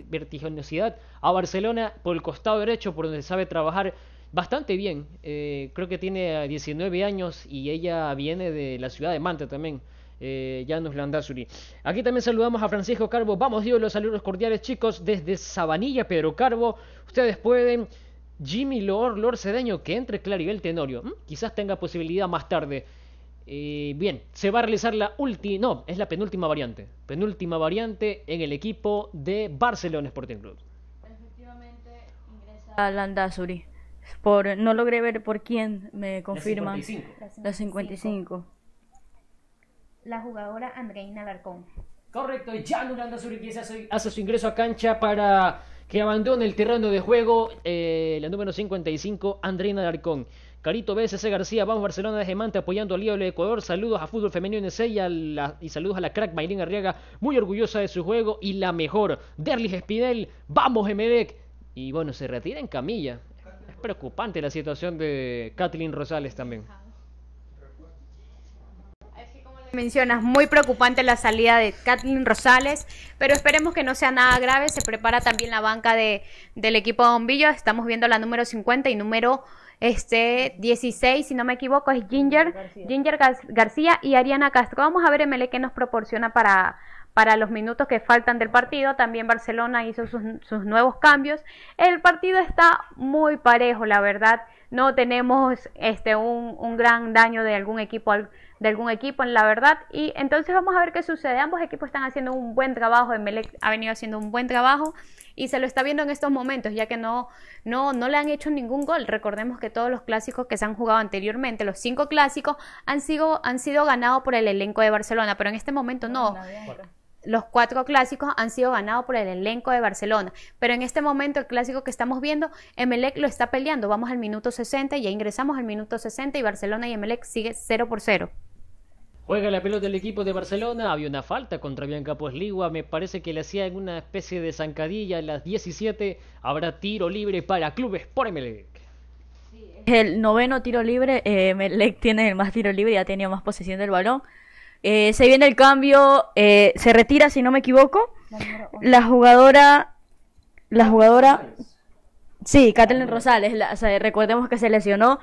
vertiginosidad a Barcelona por el costado derecho, por donde sabe trabajar bastante bien. Eh, creo que tiene 19 años y ella viene de la ciudad de Manta también. Eh, Landazuri. Aquí también saludamos a Francisco Carbo. Vamos, Dios, los saludos cordiales, chicos, desde Sabanilla, Pedro Carbo. Ustedes pueden. Jimmy Lord, Lord Cedeño, que entre Claribel Tenorio. ¿Mm? Quizás tenga posibilidad más tarde. Eh, bien, se va a realizar la última, no, es la penúltima variante, penúltima variante en el equipo de Barcelona Sporting Club. Efectivamente ingresa Landa Por, no logré ver por quién me confirman. La 55. La 55. La jugadora Andreina Alarcón. Correcto, y ya Landazuri hace, su ingreso a cancha para que abandone el terreno de juego eh, la número 55, Andreina Alarcón. Carito ese García, vamos Barcelona de Gemante apoyando al Liable de Ecuador. Saludos a Fútbol Femenino en y, y saludos a la crack Mayrin Arriaga, muy orgullosa de su juego y la mejor. Derlis Espinel, vamos Emelec. Y bueno, se retira en camilla. Es preocupante la situación de Kathleen Rosales también. Mencionas, muy preocupante la salida de Kathleen Rosales, pero esperemos que no sea nada grave. Se prepara también la banca de, del equipo de Bombillo. Estamos viendo la número 50 y número este 16, si no me equivoco, es Ginger García, Ginger García y Ariana Castro. Vamos a ver MLE qué nos proporciona para, para los minutos que faltan del partido. También Barcelona hizo sus, sus, nuevos cambios. El partido está muy parejo, la verdad. No tenemos este un, un gran daño de algún equipo al, de algún equipo, en la verdad. Y entonces vamos a ver qué sucede. Ambos equipos están haciendo un buen trabajo. Emelec ha venido haciendo un buen trabajo y se lo está viendo en estos momentos, ya que no, no, no le han hecho ningún gol. Recordemos que todos los clásicos que se han jugado anteriormente, los cinco clásicos, han sido, han sido ganados por el elenco de Barcelona, pero en este momento no. Los cuatro clásicos han sido ganados por el elenco de Barcelona, pero en este momento el clásico que estamos viendo, Emelec lo está peleando. Vamos al minuto 60, ya ingresamos al minuto 60 y Barcelona y Emelec sigue 0 por 0. Juega la pelota el equipo de Barcelona, había una falta contra Bianca Posligua, me parece que le hacía en una especie de zancadilla a las 17, habrá tiro libre para Clubes por Emelec. El noveno tiro libre, eh, tiene el más tiro libre y ha tenido más posesión del balón. Eh, se viene el cambio, eh, se retira si no me equivoco. La jugadora, la jugadora, sí, Catherine Rosales, recordemos que se lesionó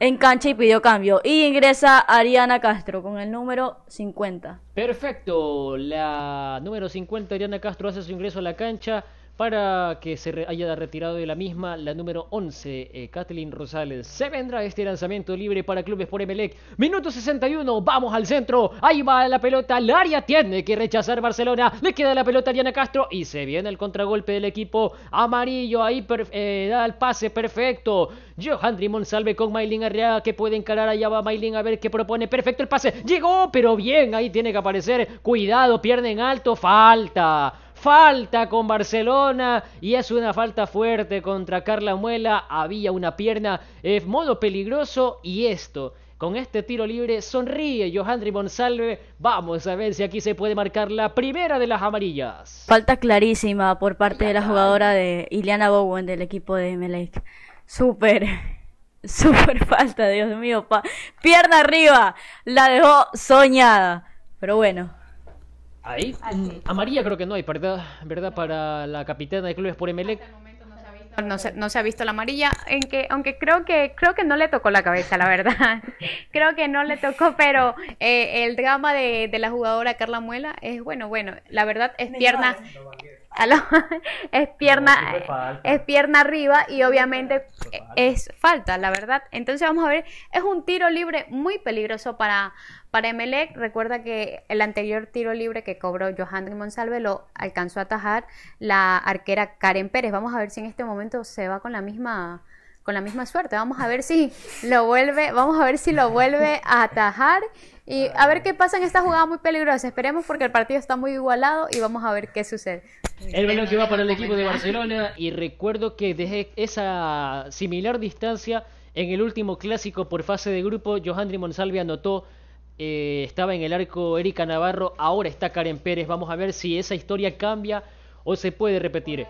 en cancha y pidió cambio. Y ingresa Ariana Castro con el número 50. Perfecto, la número 50 Ariana Castro hace su ingreso a la cancha para que se haya retirado de la misma la número 11, eh, Kathleen Rosales. Se vendrá este lanzamiento libre para clubes por Emelec. Minuto 61, vamos al centro. Ahí va la pelota, el área tiene que rechazar Barcelona. Le queda la pelota a Diana Castro y se viene el contragolpe del equipo amarillo. Ahí eh, da el pase perfecto. Johan Drimon salve con Maylin Arriaga que puede encarar. Allá va Maylin a ver qué propone. Perfecto el pase. Llegó, pero bien, ahí tiene que aparecer. Cuidado, pierden alto, falta falta con Barcelona y es una falta fuerte contra Carla Muela. Había una pierna en modo peligroso y esto. Con este tiro libre sonríe Johandri Monsalve. Vamos a ver si aquí se puede marcar la primera de las amarillas. Falta clarísima por parte de la jugadora de Ileana Bowen del equipo de MLA, Súper, (laughs) súper falta, Dios mío. pierna arriba, la dejó soñada. Pero bueno, Ahí, ah, mm, a creo que no hay, ¿verdad? ¿verdad? Para la capitana de clubes por Emelec. No se, ha visto la amarilla, en que, aunque creo que, creo que no le tocó la cabeza, la verdad. (laughs) creo que no le tocó, pero eh, el drama de, la jugadora Carla Muela es bueno, bueno, la verdad es pierna. (laughs) es pierna es pierna arriba y obviamente es falta, la verdad. Entonces vamos a ver, es un tiro libre muy peligroso para para Emelec. Recuerda que el anterior tiro libre que cobró Johandri Monsalve lo alcanzó a atajar la arquera Karen Pérez. Vamos a ver si en este momento se va con la misma con la misma suerte. Vamos a ver si lo vuelve, vamos a ver si lo vuelve a atajar y a ver qué pasa en esta jugada muy peligrosa. Esperemos porque el partido está muy igualado y vamos a ver qué sucede. El balón que va para el equipo de Barcelona y recuerdo que desde esa similar distancia en el último clásico por fase de grupo, Johandri Monsalve anotó eh, estaba en el arco Erika Navarro, ahora está Karen Pérez. Vamos a ver si esa historia cambia o se puede repetir.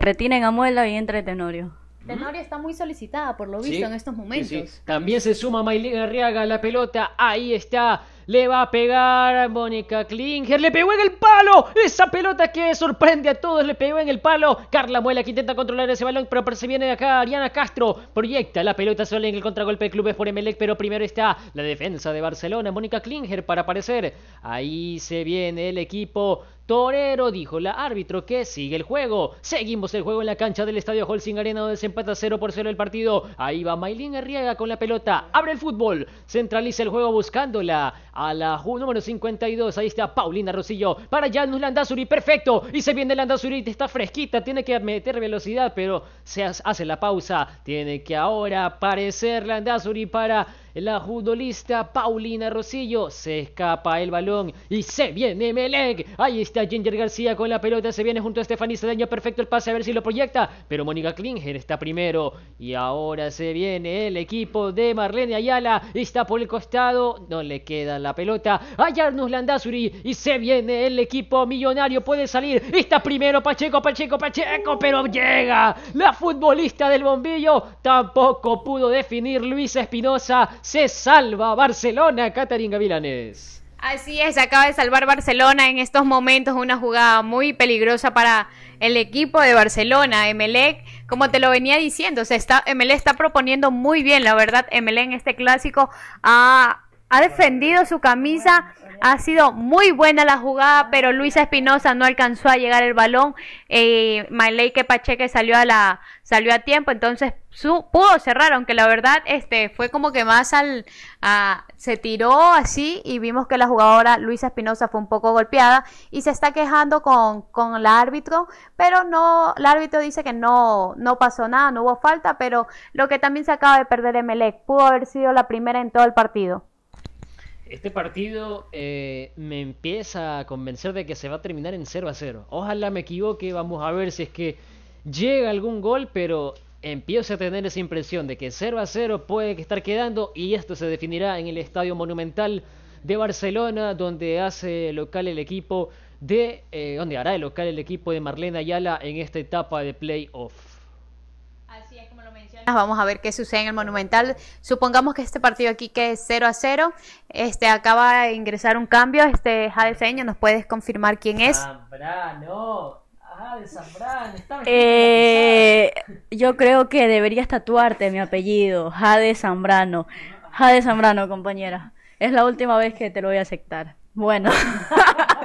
Retienen a Muela y entre Tenorio. Tenorio está muy solicitada, por lo visto, en estos momentos. También se suma Maylene Arriaga a la pelota. Ahí está le va a pegar a Mónica Klinger. Le pegó en el palo. Esa pelota que sorprende a todos. Le pegó en el palo. Carla Muela que intenta controlar ese balón. Pero se viene de acá. Ariana Castro proyecta la pelota sola en el contragolpe de clubes por Emelec. Pero primero está la defensa de Barcelona. Mónica Klinger para aparecer. Ahí se viene el equipo Torero, dijo la árbitro que sigue el juego. Seguimos el juego en la cancha del estadio Holcing Arena donde se empata 0 por 0 el partido. Ahí va Maylin Arriaga con la pelota. Abre el fútbol. Centraliza el juego buscándola a la número 52. Ahí está Paulina Rosillo. Para Janus Landazuri, perfecto. Y se viene Landazuri, está fresquita. Tiene que meter velocidad, pero se hace la pausa. Tiene que ahora aparecer Landazuri para la judolista Paulina Rosillo se escapa el balón y se viene Melec. Ahí está Ginger García con la pelota. Se viene junto a Estefanía daño Perfecto el pase a ver si lo proyecta. Pero Mónica Klinger está primero. Y ahora se viene el equipo de Marlene Ayala. Está por el costado. No le queda la pelota. Yarnus Landazuri. Y se viene el equipo millonario. Puede salir. Está primero Pacheco, Pacheco, Pacheco. Pero llega la futbolista del bombillo. Tampoco pudo definir Luisa Espinosa se salva Barcelona, Catarina Gavilanes. Así es, acaba de salvar Barcelona en estos momentos una jugada muy peligrosa para el equipo de Barcelona. Emelec, como te lo venía diciendo, se está, Emelec está proponiendo muy bien, la verdad, Emelec en este clásico ha, ha defendido su camisa ha sido muy buena la jugada, pero Luisa Espinosa no alcanzó a llegar el balón. Eh, que Pacheque salió a la salió a tiempo, entonces su, pudo cerrar, aunque la verdad este fue como que más al se tiró así y vimos que la jugadora Luisa Espinosa fue un poco golpeada y se está quejando con, con el árbitro, pero no el árbitro dice que no no pasó nada, no hubo falta, pero lo que también se acaba de perder Emelec pudo haber sido la primera en todo el partido este partido eh, me empieza a convencer de que se va a terminar en 0 a 0. Ojalá me equivoque, vamos a ver si es que llega algún gol, pero empiezo a tener esa impresión de que 0 a 0 puede estar quedando y esto se definirá en el Estadio Monumental de Barcelona, donde hace local el equipo de, eh, donde hará el local el equipo de Marlena Ayala en esta etapa de playoff. Vamos a ver qué sucede en el Monumental. Supongamos que este partido aquí que es 0 a 0. Este acaba de ingresar un cambio. Este Seño, ¿nos puedes confirmar quién es? Zambrano. Ah, Zambrano. Eh, yo creo que deberías tatuarte mi apellido, Jade Zambrano. Jade Zambrano, compañera. Es la última vez que te lo voy a aceptar. Bueno. (laughs)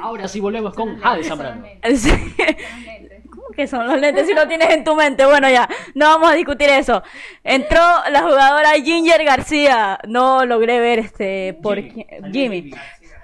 Ahora sí volvemos con Jade Zambrano. ¿Cómo que son los lentes si lo tienes en tu mente? Bueno, ya, no vamos a discutir eso. Entró la jugadora Ginger García. No logré ver este por Jimmy.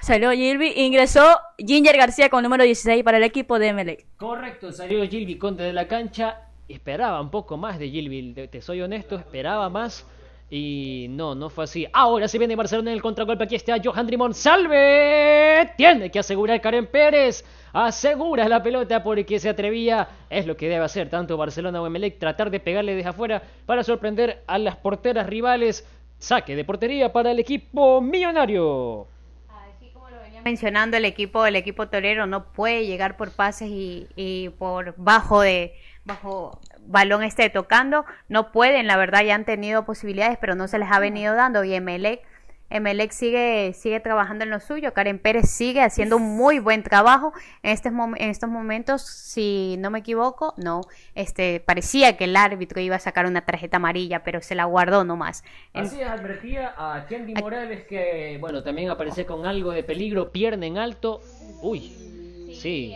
Salió Gilby, ingresó Ginger García con número 16 para el equipo de MLA. Correcto, salió Gilby Conte de la cancha. Esperaba un poco más de Gilby, te soy honesto, esperaba más y no, no fue así. Ahora se viene Barcelona en el contragolpe. Aquí está Johan Drimón ¡Salve! Tiene que asegurar Karen Pérez. Asegura la pelota porque se atrevía. Es lo que debe hacer tanto Barcelona o Emelec. Tratar de pegarle desde afuera para sorprender a las porteras rivales. Saque de portería para el equipo millonario. Así ah, como lo venía mencionando, el equipo, el equipo torero no puede llegar por pases y, por bajo de bajo balón esté tocando. No pueden, la verdad, ya han tenido posibilidades, pero no se les ha venido dando. Y Emelec, Emelec sigue, sigue trabajando en lo suyo. Karen Pérez sigue haciendo un muy buen trabajo. En, en estos momentos, si no me equivoco, no, este, parecía que el árbitro iba a sacar una tarjeta amarilla, pero se la guardó nomás. Así es, advertía a Kendi Morales que, bueno, también aparece con algo de peligro, pierde en alto. Uy, sí.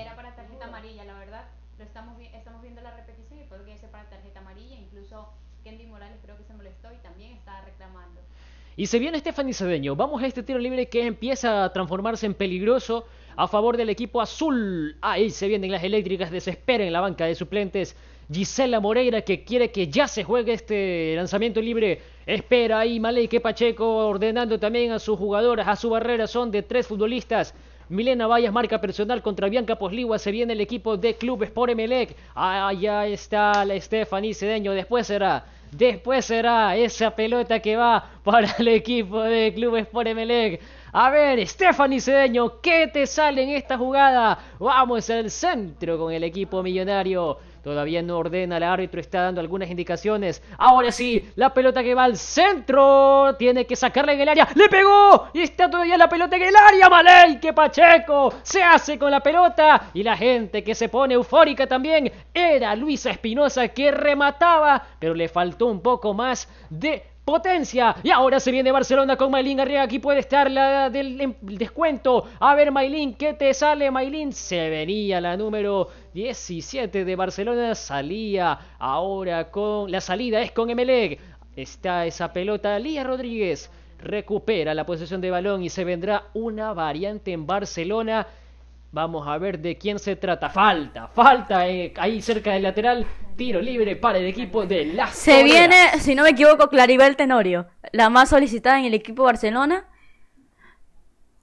Y se viene Stephanie Cedeño. Vamos a este tiro libre que empieza a transformarse en peligroso a favor del equipo azul. Ahí se vienen las eléctricas. Desespera en la banca de suplentes. Gisela Moreira que quiere que ya se juegue este lanzamiento libre. Espera ahí que Pacheco ordenando también a sus jugadoras, a su barrera. Son de tres futbolistas. Milena Vallas marca personal contra Bianca Posligua. Se viene el equipo de clubes por Emelec. Allá ah, está la Stephanie Cedeño. Después será Después será esa pelota que va para el equipo de Clubes por Melec. A ver, Stephanie Cedeño, ¿qué te sale en esta jugada? Vamos al centro con el equipo millonario. Todavía no ordena el árbitro, está dando algunas indicaciones. Ahora sí, la pelota que va al centro. Tiene que sacarla en el área. ¡Le pegó! Y está todavía la pelota en el área. ¡Maley! ¡Que Pacheco! Se hace con la pelota. Y la gente que se pone eufórica también. Era Luisa Espinosa que remataba. Pero le faltó un poco más de potencia. Y ahora se viene Barcelona con Maylin arriba. Aquí puede estar la del em, descuento. A ver, Maylin, ¿qué te sale, Maylin? Se venía la número 17 de Barcelona. Salía ahora con. La salida es con Emelec. Está esa pelota. Lía Rodríguez recupera la posesión de balón y se vendrá una variante en Barcelona. Vamos a ver de quién se trata. Falta, falta eh, ahí cerca del lateral. Tiro libre para el equipo de la Se viene, si no me equivoco, Claribel Tenorio, la más solicitada en el equipo Barcelona.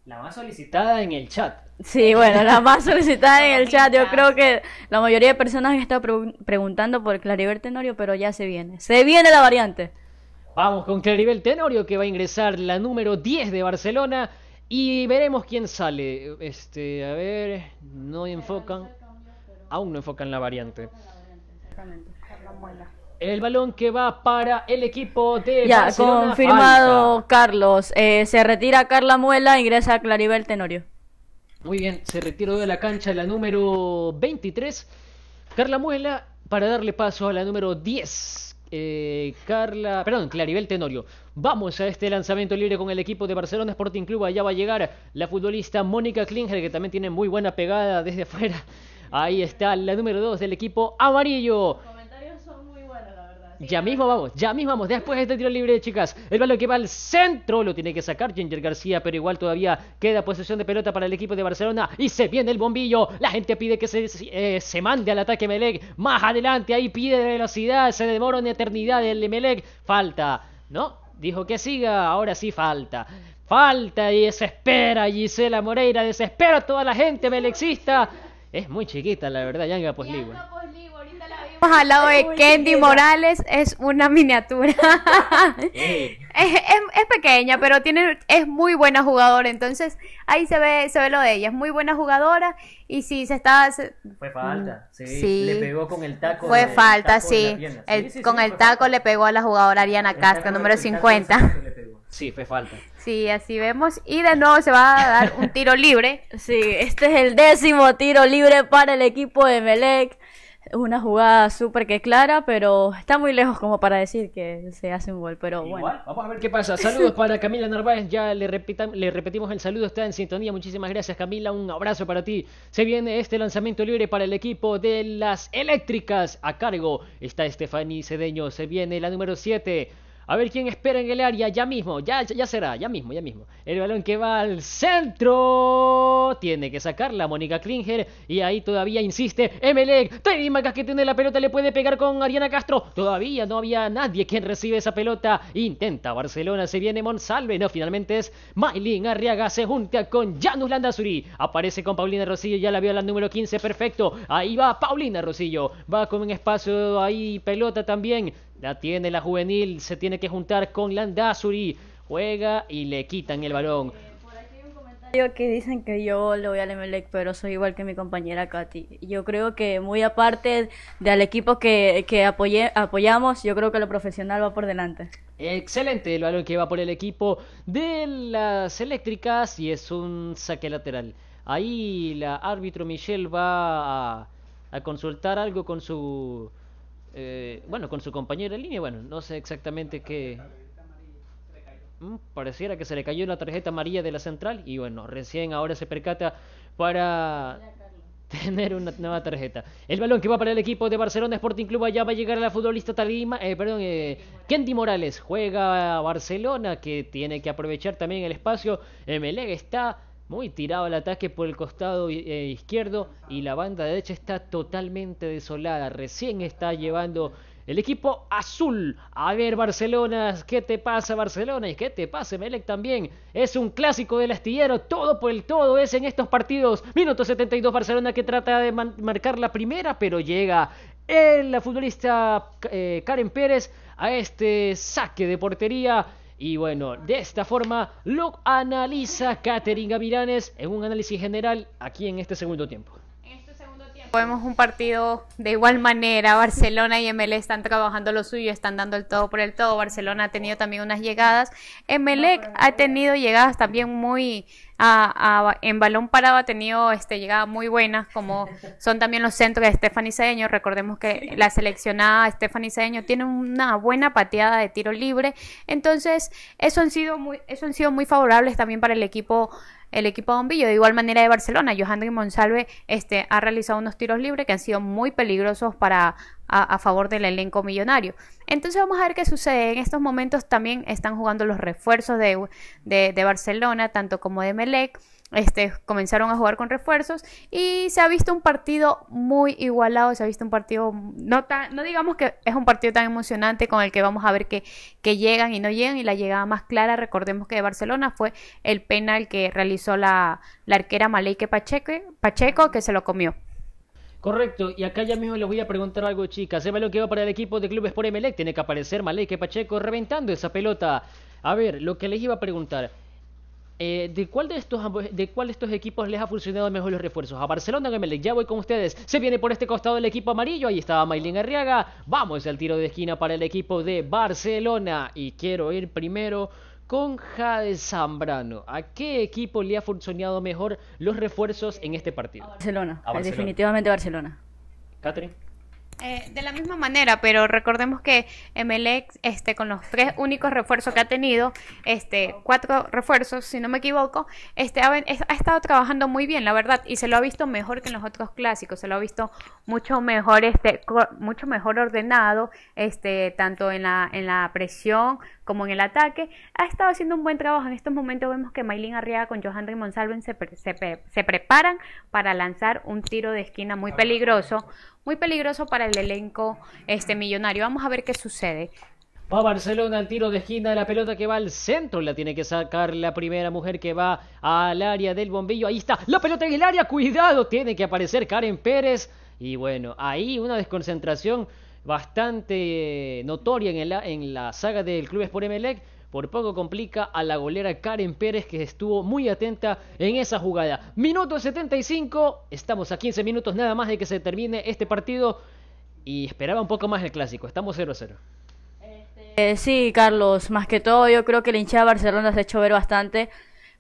La más solicitada en el chat. Sí, bueno, la más solicitada (laughs) en el chat. Yo creo que la mayoría de personas han estado preguntando por Claribel Tenorio, pero ya se viene. Se viene la variante. Vamos con Claribel Tenorio que va a ingresar la número 10 de Barcelona y veremos quién sale. Este, a ver, no enfocan. Aún no enfocan la variante. El balón que va para el equipo de ya, confirmado Carlos. Eh, se retira Carla Muela, ingresa Claribel Tenorio. Muy bien, se retiró de la cancha la número 23, Carla Muela, para darle paso a la número 10, eh, Carla, perdón, Claribel Tenorio. Vamos a este lanzamiento libre con el equipo de Barcelona Sporting Club. Allá va a llegar la futbolista Mónica Klinger, que también tiene muy buena pegada desde (laughs) afuera. Ahí está la número 2 del equipo amarillo. Ya mismo vamos, ya mismo vamos. Después de este tiro libre, chicas. El balón que va al centro lo tiene que sacar Ginger García, pero igual todavía queda posesión de pelota para el equipo de Barcelona. Y se viene el bombillo. La gente pide que se, se eh, mande al ataque Melec. Más adelante, ahí pide velocidad. Se demora una eternidad el Melec. Falta, ¿no? Dijo que siga, ahora sí falta. Falta y desespera Gisela Moreira, desespera toda la gente melexista. Es muy chiquita, la verdad, Yanga Posligua al lado de Kendi Morales es una miniatura. (laughs) es, pequeña, pero tiene, es muy buena jugadora. Entonces ahí se ve, se ve lo de ella. Es muy buena jugadora. Y si se está. Fue falta, mm, sí. Le pegó con el taco. Fue falta, sí. Con el taco le pegó a la jugadora Ariana Casca, número 50. Sí, fue falta. Sí, así vemos. Y de nuevo se va a dar un tiro libre. Sí, este es el décimo tiro libre para el equipo de Melec una jugada súper que clara, pero está muy lejos como para decir que se hace un gol, pero bueno. Vamos a ver qué pasa. Saludos (laughs) para Camila Narváez, ya le, le repetimos el saludo, está en sintonía. Muchísimas gracias Camila, un abrazo para ti. Se viene este lanzamiento libre para el equipo de las eléctricas. A cargo está Estefany Cedeño, se viene la número 7. A ver quién espera en el área, ya mismo, ya, ya, será, ya mismo, ya mismo. El balón que va al centro. Tiene que sacarla Mónica Klinger. Y ahí todavía insiste Emelec. Macas que tiene la pelota, le puede pegar con Ariana Castro. Todavía no había nadie quien recibe esa pelota. Intenta Barcelona, se viene Monsalve. No, finalmente es Maylin Arriaga. Se junta con Janus Landazuri. Aparece con Paulina Rosillo, ya la vio la número 15, perfecto. Ahí va Paulina Rosillo. Va con un espacio ahí, pelota también. La tiene la juvenil, se tiene que juntar con Landazuri. Juega y le quitan el balón. Por aquí hay un comentario que dicen que yo le voy al Emelec, pero soy igual que mi compañera Katy. Yo creo que muy aparte del equipo que, apoye, apoyamos, yo creo que lo profesional va por delante. Excelente el balón que va por el equipo de las eléctricas y es un saque lateral. Ahí la árbitro Michelle va a consultar algo con su eh, bueno, con su compañero en línea, bueno, no sé exactamente qué... Mm, pareciera que se le cayó la tarjeta amarilla de la central y bueno, recién ahora se percata para tener una nueva tarjeta. El balón que va para el equipo de Barcelona Sporting Club allá va a llegar a la futbolista Talima, eh, perdón, eh, Kendi Morales. Juega a Barcelona que tiene que aprovechar también el espacio. Eh, Melega está muy tirado el ataque por el costado eh, izquierdo y la banda derecha está totalmente desolada. Recién está llevando el equipo azul. A ver, Barcelona, ¿qué te pasa, Barcelona? Y qué te pasa, Melec también. Es un clásico del astillero. Todo por el todo es en estos partidos. Minuto 72, Barcelona que trata de marcar la primera, pero llega el, la futbolista eh, Karen Pérez a este saque de portería y bueno, de esta forma Luke analiza Katherine Gaviranes en un análisis general aquí en este segundo tiempo. Vemos un partido de igual manera. Barcelona y MLE están trabajando lo suyo, están dando el todo por el todo. Barcelona ha tenido también unas llegadas. Emelec ha tenido llegadas también muy a, en balón parado ha tenido este, llegadas muy buenas, como son también los centros de Stephanie Cedeño. Recordemos que la seleccionada Stephanie Cedeño tiene una buena pateada de tiro libre. Entonces, eso han sido muy, eso han sido muy favorables también para el equipo el equipo Bombillo. De igual manera de Barcelona, Johannes Monsalve este, ha realizado unos tiros libres que han sido muy peligrosos para a, favor del elenco millonario. Entonces vamos a ver qué sucede. En estos momentos también están jugando los refuerzos de, de, de Barcelona, tanto como de Melec. Este, comenzaron a jugar con refuerzos y se ha visto un partido muy igualado, se ha visto un partido, no, tan, no digamos que es un partido tan emocionante con el que vamos a ver que, llegan y no llegan y la llegada más clara, recordemos que de Barcelona fue el penal que realizó la, arquera Maleike Pacheco, Pacheco que se lo comió. Correcto, y acá ya mismo les voy a preguntar algo, chicas. El lo que iba para el equipo de clubes por Emelec. Tiene que aparecer Maleike Pacheco reventando esa pelota. A ver, lo que les iba a preguntar. Eh, ¿de, cuál de, estos, ¿de cuál de estos equipos les ha funcionado mejor los refuerzos? ¿A Barcelona o a Ya voy con ustedes. Se viene por este costado el equipo amarillo. Ahí estaba Maylin Arriaga. Vamos al tiro de esquina para el equipo de Barcelona. Y quiero ir primero con Jade Zambrano. ¿A qué equipo le ha funcionado mejor los refuerzos en este partido? A Barcelona. Definitivamente Barcelona. Eh, de la misma manera, pero recordemos que mlX e este, con los tres únicos refuerzos que ha tenido, este, cuatro refuerzos, si no me equivoco, este, ha, ha, estado trabajando muy bien, la verdad, y se lo ha visto mejor que en los otros clásicos, se lo ha visto mucho mejor, este, mucho mejor ordenado, este, tanto en la, en la presión como en el ataque, ha estado haciendo un buen trabajo. En estos momentos vemos que Maylin Arriaga con Johanry Monsalven se, preparan para lanzar un tiro de esquina muy peligroso, muy peligroso para el elenco este millonario. Vamos a ver qué sucede. Va Barcelona al tiro de esquina de la pelota que va al centro. La tiene que sacar la primera mujer que va al área del bombillo. Ahí está. La pelota en el área. Cuidado. Tiene que aparecer Karen Pérez. Y bueno, ahí una desconcentración bastante eh, notoria en la, en la saga del Clubes por Emelec. Por poco complica a la golera Karen Pérez que estuvo muy atenta en esa jugada. Minuto 75, estamos a 15 minutos nada más de que se termine este partido y esperaba un poco más el clásico. Estamos 0 0. Eh, sí, Carlos, más que todo yo creo que el hinchada de Barcelona se ha hecho ver bastante,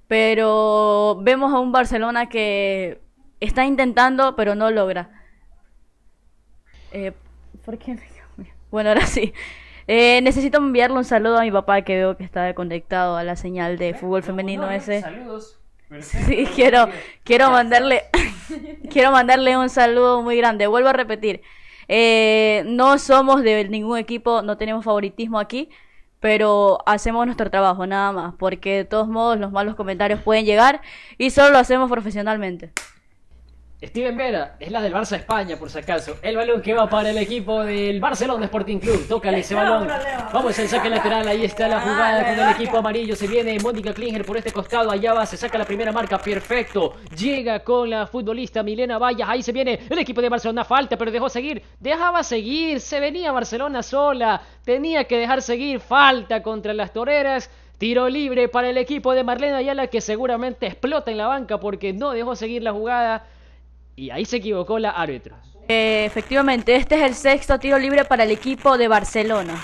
pero vemos a un Barcelona que está intentando pero no logra. Eh, ¿Por Bueno, ahora sí. Eh, necesito enviarle un saludo a mi papá que veo que está conectado a la señal de fútbol femenino ese. Saludos. Sí, quiero, quiero mandarle, (laughs) quiero mandarle un saludo muy grande. Vuelvo a repetir, eh, no somos de ningún equipo, no tenemos favoritismo aquí, pero hacemos nuestro trabajo nada más, porque de todos modos los malos comentarios pueden llegar y solo lo hacemos profesionalmente. Steven Vera, es la del Barça España, por si acaso. El balón que va para el equipo del Barcelona Sporting Club. Tócale ese balón. Vamos al saque lateral. Ahí está la jugada ah, con el equipo amarillo. Se viene Mónica Klinger por este costado. Allá va, se saca la primera marca. Perfecto. Llega con la futbolista Milena Vallas. Ahí se viene el equipo de Barcelona. Falta, pero dejó seguir. Dejaba seguir. Se venía Barcelona sola. Tenía que dejar seguir. Falta contra las toreras. Tiro libre para el equipo de Marlena Ayala que seguramente explota en la banca porque no dejó seguir la jugada. Y ahí se equivocó la árbitro. Eh, efectivamente, este es el sexto tiro libre para el equipo de Barcelona.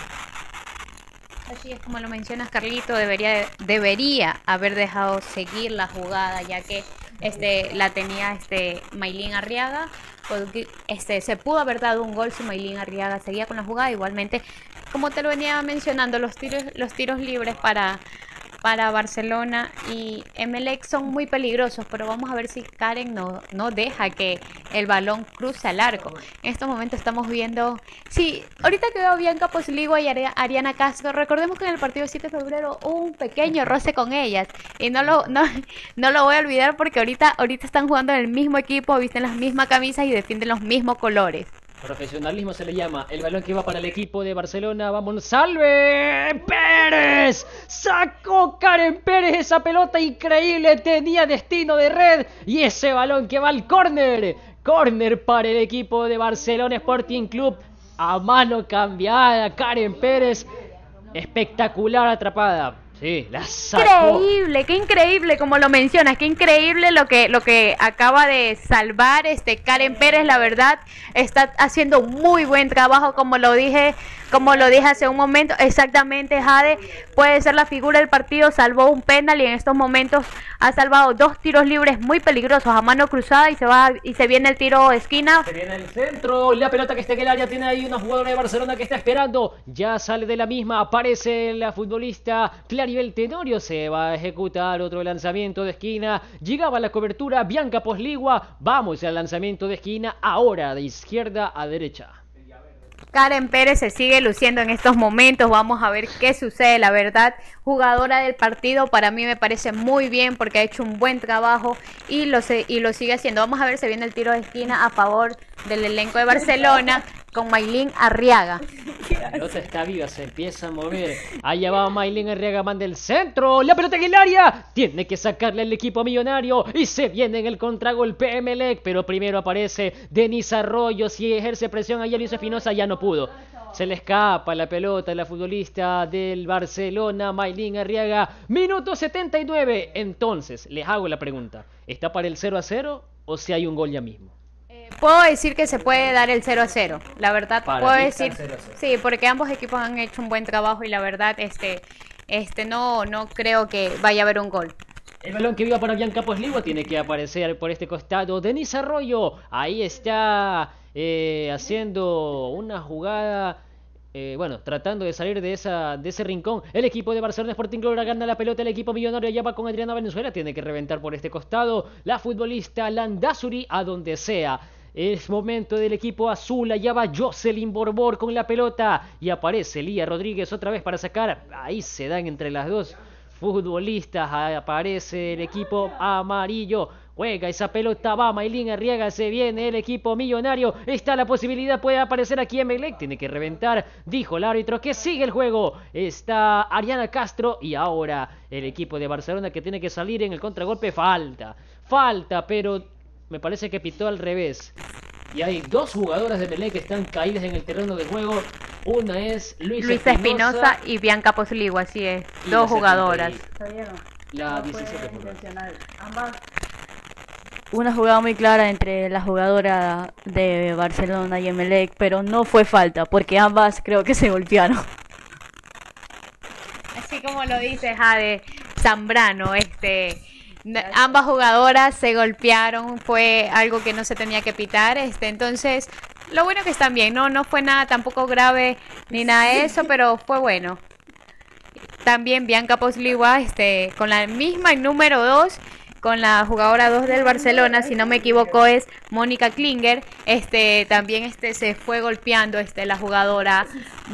Así es como lo mencionas, Carlito, debería, debería haber dejado seguir la jugada, ya que este, la tenía este, Maylin Arriaga. Porque, este, se pudo haber dado un gol si Maylin Arriaga seguía con la jugada. Igualmente, como te lo venía mencionando, los tiros, los tiros libres para, para Barcelona y Emelec son muy peligrosos, pero vamos a ver si Karen no, no deja que el balón cruce al arco. En estos momentos estamos viendo, sí, ahorita que veo Bianca Posligo y Ariana Castro, recordemos que en el partido 7 de febrero hubo un pequeño roce con ellas y no lo, no, lo voy a olvidar porque ahorita, ahorita están jugando en el mismo equipo, visten las mismas camisas y defienden los mismos colores. Profesionalismo se le llama. El balón que va para el equipo de Barcelona. Vamos, salve Pérez. Sacó Karen Pérez esa pelota increíble. Tenía destino de red. Y ese balón que va al córner. Córner para el equipo de Barcelona Sporting Club. A mano cambiada, Karen Pérez. Espectacular atrapada. Sí, la Increíble, qué increíble, como lo mencionas, qué increíble lo que, lo que acaba de salvar este Karen Pérez, la verdad, está haciendo muy buen trabajo, como lo dije, como lo dije hace un momento, exactamente Jade, puede ser la figura del partido, salvó un penal y en estos momentos ha salvado dos tiros libres muy peligrosos a mano cruzada y se va y se viene el tiro de esquina. Se viene el centro la pelota que está en el área tiene ahí una jugadora de Barcelona que está esperando, ya sale de la misma, aparece la futbolista Claribel Tenorio, se va a ejecutar otro lanzamiento de esquina, llegaba la cobertura Bianca Posligua, vamos al lanzamiento de esquina ahora de izquierda a derecha. Karen Pérez se sigue luciendo en estos momentos. Vamos a ver qué sucede. La verdad, jugadora del partido. Para mí me parece muy bien porque ha hecho un buen trabajo y lo, y lo sigue haciendo. Vamos a ver, si viene el tiro de esquina a favor del elenco de Barcelona con Maylin Arriaga. La pelota está viva, se empieza a mover. Allá va Maylin Arriaga, manda el centro. La pelota en el área. Tiene que sacarle el equipo millonario. Y se viene en el contragolpe Melec. Pero primero aparece Denis Arroyo. Si ejerce presión, allá Luis Espinosa ya no pudo. Se le escapa la pelota a la futbolista del Barcelona, Maylin Arriaga. Minuto 79. Entonces, les hago la pregunta. ¿Está para el 0 a 0 o si hay un gol ya mismo? Eh, puedo decir que se puede dar el 0 a 0. La verdad, puedo decir. Sí, porque ambos equipos han hecho un buen trabajo y la verdad, este, este, no, no creo que vaya a haber un gol. El balón que viva para Bianca Posligua tiene que aparecer por este costado. Denis Arroyo, ahí está eh, haciendo una jugada. Eh, bueno, tratando de salir de, esa, de ese rincón. El equipo de Barcelona Sporting Club gana la pelota. El equipo millonario ya va con Adriana Venezuela. Tiene que reventar por este costado. La futbolista Landazuri a donde sea. Es momento del equipo azul. Allá va Jocelyn Borbor con la pelota. Y aparece Lía Rodríguez otra vez para sacar. Ahí se dan entre las dos futbolistas. Aparece el equipo amarillo. Juega esa pelota, va Maylin Arriaga, se viene el equipo millonario. Está la posibilidad, puede aparecer aquí en Emelec. Tiene que reventar, dijo el árbitro, que sigue el juego. Está Ariana Castro y ahora el equipo de Barcelona que tiene que salir en el contragolpe. Falta, falta, pero me parece que pitó al revés. Y hay dos jugadoras de Emelec que están caídas en el terreno de juego. Una es Luisa, Espinosa, y Bianca Posligo, así es. Dos jugadoras. La 17 una jugada muy clara entre la jugadora de Barcelona y Emelec, pero no fue falta, porque ambas creo que se golpearon. Así como lo dice Jade Zambrano, este ambas jugadoras se golpearon, fue algo que no se tenía que pitar, este, entonces lo bueno que están bien, no, no fue nada tampoco grave ni nada de eso, pero fue bueno. También Bianca Posliwa, este, con la misma número 2 con la jugadora 2 del Barcelona, si no me equivoco es Mónica Klinger, este también este se fue golpeando este la jugadora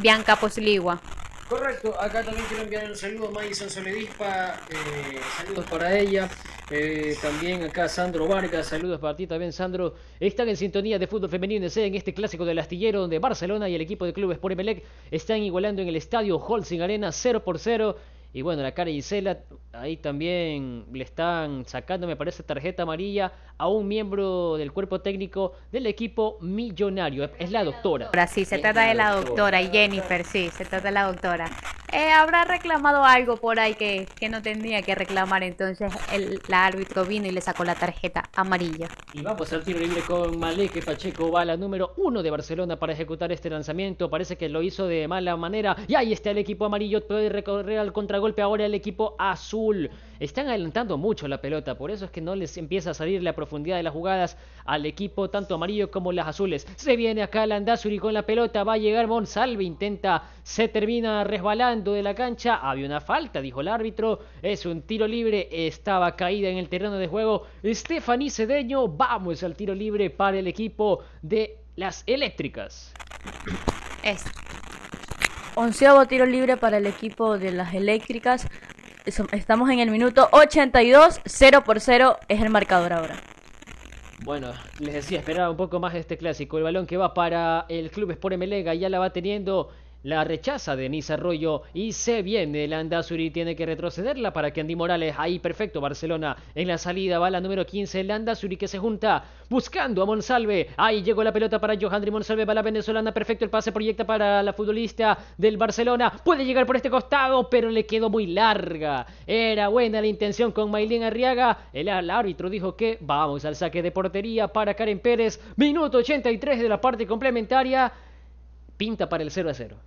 Bianca Posligua. Correcto, acá también quiero enviar un saludo a Madison Soledispa, eh, saludos para ella. Eh, también acá Sandro Vargas, saludos para ti también, Sandro. Están en sintonía de fútbol femenino ¿eh? en este clásico del astillero, donde Barcelona y el equipo de clubes por Emelec están igualando en el estadio Holzing Arena 0 por 0. Y bueno, la cara y Gisela, ahí también le están sacando, me parece, tarjeta amarilla a un miembro del cuerpo técnico del equipo millonario. Es la doctora. Ahora sí, se trata de la doctora. Y Jennifer, sí, se trata de la doctora. Eh, habrá reclamado algo por ahí que, que no tendría que reclamar. Entonces el la árbitro vino y le sacó la tarjeta amarilla. Y vamos al tiro libre con Malek Pacheco va a la número uno de Barcelona para ejecutar este lanzamiento. Parece que lo hizo de mala manera. Y ahí está el equipo amarillo. Puede recorrer al contra golpe ahora el equipo azul. Están adelantando mucho la pelota, por eso es que no les empieza a salir la profundidad de las jugadas al equipo tanto amarillo como las azules. Se viene acá Landazuri con la pelota, va a llegar Monsalve, intenta, se termina resbalando de la cancha. Había una falta, dijo el árbitro. Es un tiro libre, estaba caída en el terreno de juego. Stephanie Cedeño, vamos al tiro libre para el equipo de las eléctricas onceavo tiro libre para el equipo de las eléctricas. Estamos en el minuto 82, 0 por 0 es el marcador ahora. Bueno, les decía, esperaba un poco más este clásico. El balón que va para el club Sport Melega ya la va teniendo la rechaza Denise Arroyo y se viene el Landazuri. Tiene que retrocederla para que Andy Morales. Ahí perfecto, Barcelona. En la salida va la número 15, Landazuri que se junta buscando a Monsalve. Ahí llegó la pelota para Johandri Monsalve. Va la venezolana. Perfecto el pase. Proyecta para la futbolista del Barcelona. Puede llegar por este costado, pero le quedó muy larga. Era buena la intención con Maylin Arriaga. El, el árbitro dijo que vamos al saque de portería para Karen Pérez. Minuto 83 de la parte complementaria pinta para el 0 a 0.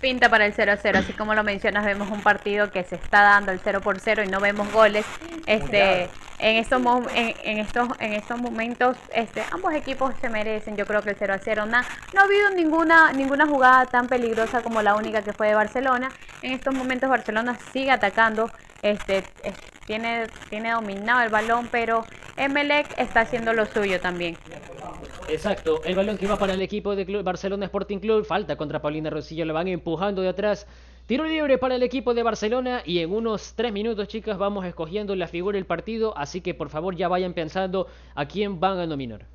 Pinta para el 0 a 0, así como lo mencionas, vemos un partido que se está dando el 0 por 0 y no vemos goles. Este, en estos, en, estos, en estos momentos, este, ambos equipos se merecen, yo creo que el 0 a 0. no ha habido ninguna, ninguna jugada tan peligrosa como la única que fue de Barcelona. En estos momentos Barcelona sigue atacando, este, tiene, tiene dominado el balón, pero Emelec está haciendo lo suyo también. Exacto, el balón que va para el equipo de Barcelona Sporting Club, falta contra Paulina Rosillo, la van empujando de atrás. Tiro libre para el equipo de Barcelona y en unos tres minutos, chicas, vamos escogiendo la figura del partido, así que por favor ya vayan pensando a quién van a nominar.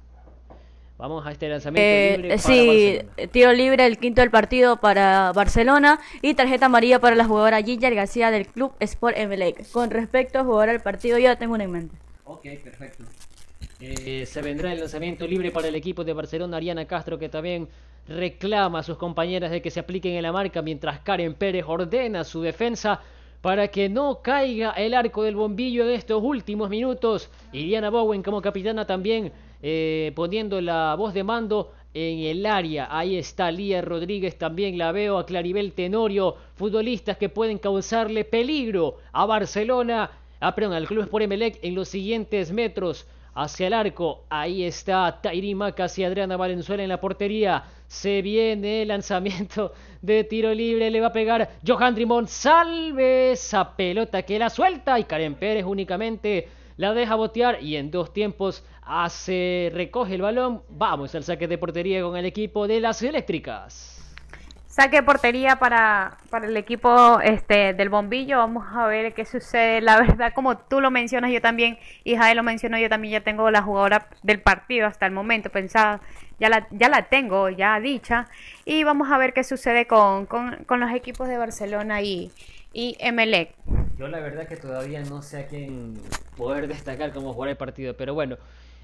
Vamos a este lanzamiento eh, libre. sí, tiro libre, el quinto del partido para Barcelona y tarjeta amarilla para la jugadora Ginger García del club Sport Emelec. Con respecto a jugar al partido, yo tengo una en mente. Ok, perfecto. Eh, se vendrá el lanzamiento libre para el equipo de Barcelona, Ariana Castro, que también reclama a sus compañeras de que se apliquen en la marca, mientras Karen Pérez ordena su defensa para que no caiga el arco del bombillo en estos últimos minutos. Y Diana Bowen como capitana también eh, poniendo la voz de mando en el área. Ahí está Lía Rodríguez, también la veo a Claribel Tenorio, futbolistas que pueden causarle peligro a Barcelona, ah, perdón, al Club por Emelec en los siguientes metros. Hacia el arco, ahí está Tairi Macas y Adriana Valenzuela en la portería. Se viene el lanzamiento de tiro libre, le va a pegar Johan Drimón. Salve esa pelota que la suelta y Karen Pérez únicamente la deja botear y en dos tiempos hace, ah, recoge el balón. Vamos al saque de portería con el equipo de las eléctricas. Saque de portería para, para el equipo este, del bombillo. Vamos a ver qué sucede. La verdad, como tú lo mencionas, yo también, y Jade lo mencionó, yo también ya tengo la jugadora del partido hasta el momento pensada. Ya la, ya la tengo, ya dicha. Y vamos a ver qué sucede con, los equipos de Barcelona y, y Emelec. Yo la verdad que todavía no sé a quién poder destacar cómo jugar el partido, pero bueno,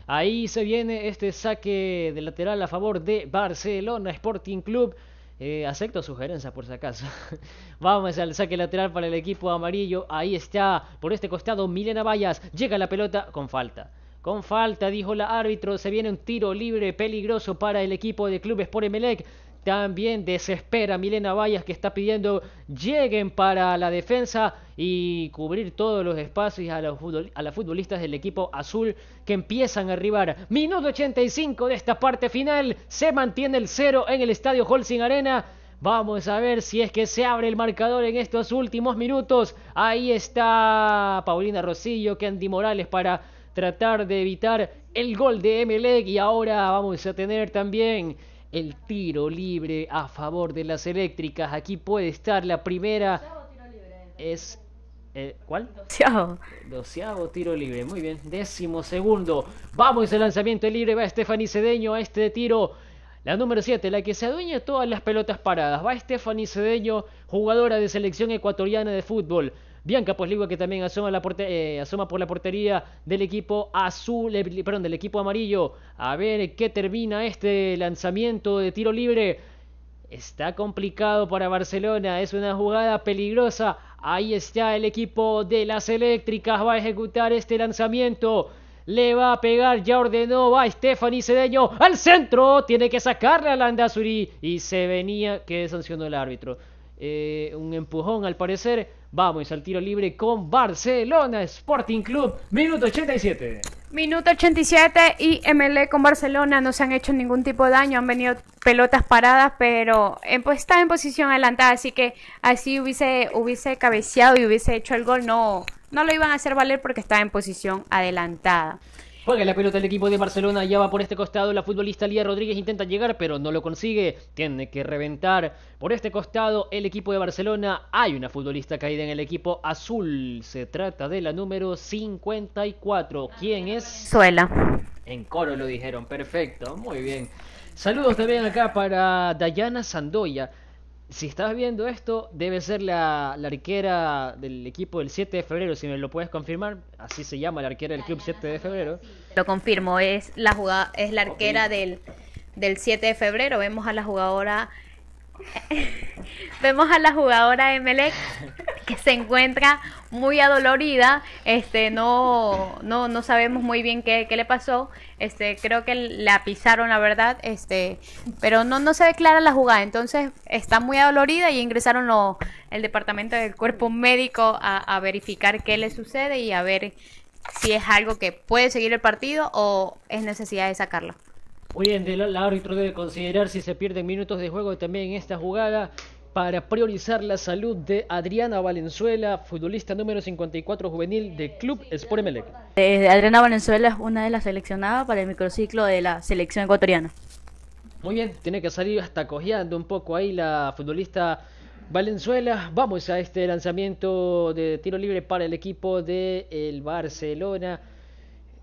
Ahí se viene este saque de lateral a favor de Barcelona Sporting Club. Eh, acepto sugerencias por si acaso. (laughs) Vamos al saque lateral para el equipo amarillo. Ahí está, por este costado, Milena Vallas. Llega la pelota con falta. Con falta, dijo la árbitro, se viene un tiro libre peligroso para el equipo de Club por Emelec. También desespera Milena Vallas que está pidiendo lleguen para la defensa y cubrir todos los espacios a, los a las futbolistas del equipo azul que empiezan a arribar. Minuto 85 de esta parte final. Se mantiene el cero en el estadio Holcim Arena. Vamos a ver si es que se abre el marcador en estos últimos minutos. Ahí está Paulina Rosillo, Candy Morales para tratar de evitar el gol de Emelec. Y ahora vamos a tener también el tiro libre a favor de las eléctricas. Aquí puede estar la primera. Es. Eh, ¿Cuál? Doceavo. Doceavo tiro libre, muy bien. Décimo segundo. Vamos, el lanzamiento libre va Stephanie Cedeño a este tiro. La número 7, la que se adueña todas las pelotas paradas. Va Stephanie Cedeño, jugadora de selección ecuatoriana de fútbol. Bianca Posligua que también asoma, la eh, por la portería del equipo azul, eh, perdón, del equipo amarillo. A ver qué termina este lanzamiento de tiro libre. Está complicado para Barcelona, es una jugada peligrosa. Ahí está el equipo de las eléctricas, va a ejecutar este lanzamiento. Le va a pegar, ya ordenó, va Stephanie Cedeño al centro. Tiene que sacarle a Landazuri. Y se venía, que sancionó el árbitro. Eh, un empujón al parecer Vamos al tiro libre con Barcelona Sporting Club, minuto 87. Minuto 87 y MLE con Barcelona no se han hecho ningún tipo de daño, han venido pelotas paradas, pero pues, está en posición adelantada, así que así hubiese, hubiese cabeceado y hubiese hecho el gol, no, no lo iban a hacer valer porque estaba en posición adelantada. Juega la pelota del equipo de Barcelona, ya va por este costado. La futbolista Lía Rodríguez intenta llegar, pero no lo consigue. Tiene que reventar por este costado el equipo de Barcelona. Hay una futbolista caída en el equipo azul. Se trata de la número 54. ¿Quién es? Suela. En coro lo dijeron, perfecto, muy bien. Saludos también acá para Dayana Sandoya si estás viendo esto, debe ser la, arquera del equipo del 7 de febrero, si me lo puedes confirmar. Así se llama la arquera del club 7 de febrero. Lo confirmo, es la jugada, es la arquera del, del 7 de febrero. Vemos a la jugadora (laughs) vemos a la jugadora (laughs) que se encuentra muy adolorida, este no no sabemos muy bien qué, qué le pasó. Este, creo que la pisaron, la verdad, este, pero no, no se declara la jugada, entonces está muy adolorida y ingresaron lo, el departamento del cuerpo médico a, verificar qué le sucede y a ver si es algo que puede seguir el partido o es necesidad de sacarlo. Muy bien, el árbitro debe considerar si se pierden minutos de juego también en esta jugada para priorizar la salud de Adriana Valenzuela, futbolista número 54 juvenil de Club Sport Emelec. Eh, Adriana Valenzuela es una de las seleccionadas para el microciclo de la selección ecuatoriana. Muy bien, tiene que salir hasta cojeando un poco ahí la futbolista Valenzuela. Vamos a este lanzamiento de tiro libre para el equipo de el Barcelona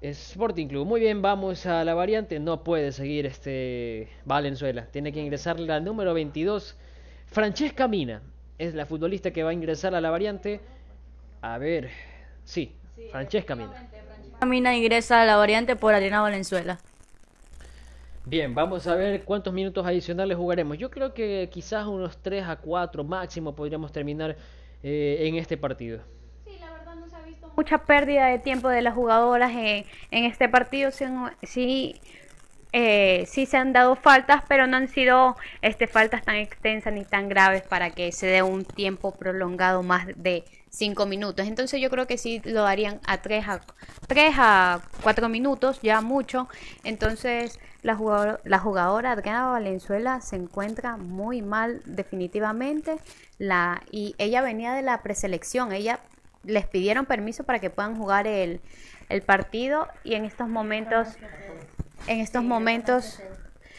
Sporting Club. Muy bien, vamos a la variante. No puede seguir este Valenzuela. Tiene que ingresar la número 22 Francesca Mina es la futbolista que va a ingresar a la variante. A ver, sí, Francesca Mina. Francesca Mina ingresa a la variante por Arena Valenzuela. Bien, vamos a ver cuántos minutos adicionales jugaremos. Yo creo que quizás unos 3 a 4 máximo podríamos terminar eh, en este partido. Sí, la verdad no se ha visto mucha pérdida de tiempo de las jugadoras eh, en, este partido. sí eh, sí se han dado faltas, pero no han sido este, faltas tan extensas ni tan graves para que se dé un tiempo prolongado más de cinco minutos. Entonces yo creo que sí lo darían a tres a, tres a cuatro minutos, ya mucho. Entonces la, la jugadora Adriana Valenzuela se encuentra muy mal definitivamente. La, y ella venía de la preselección, ella les pidieron permiso para que puedan jugar el, el partido y en estos momentos en estos momentos.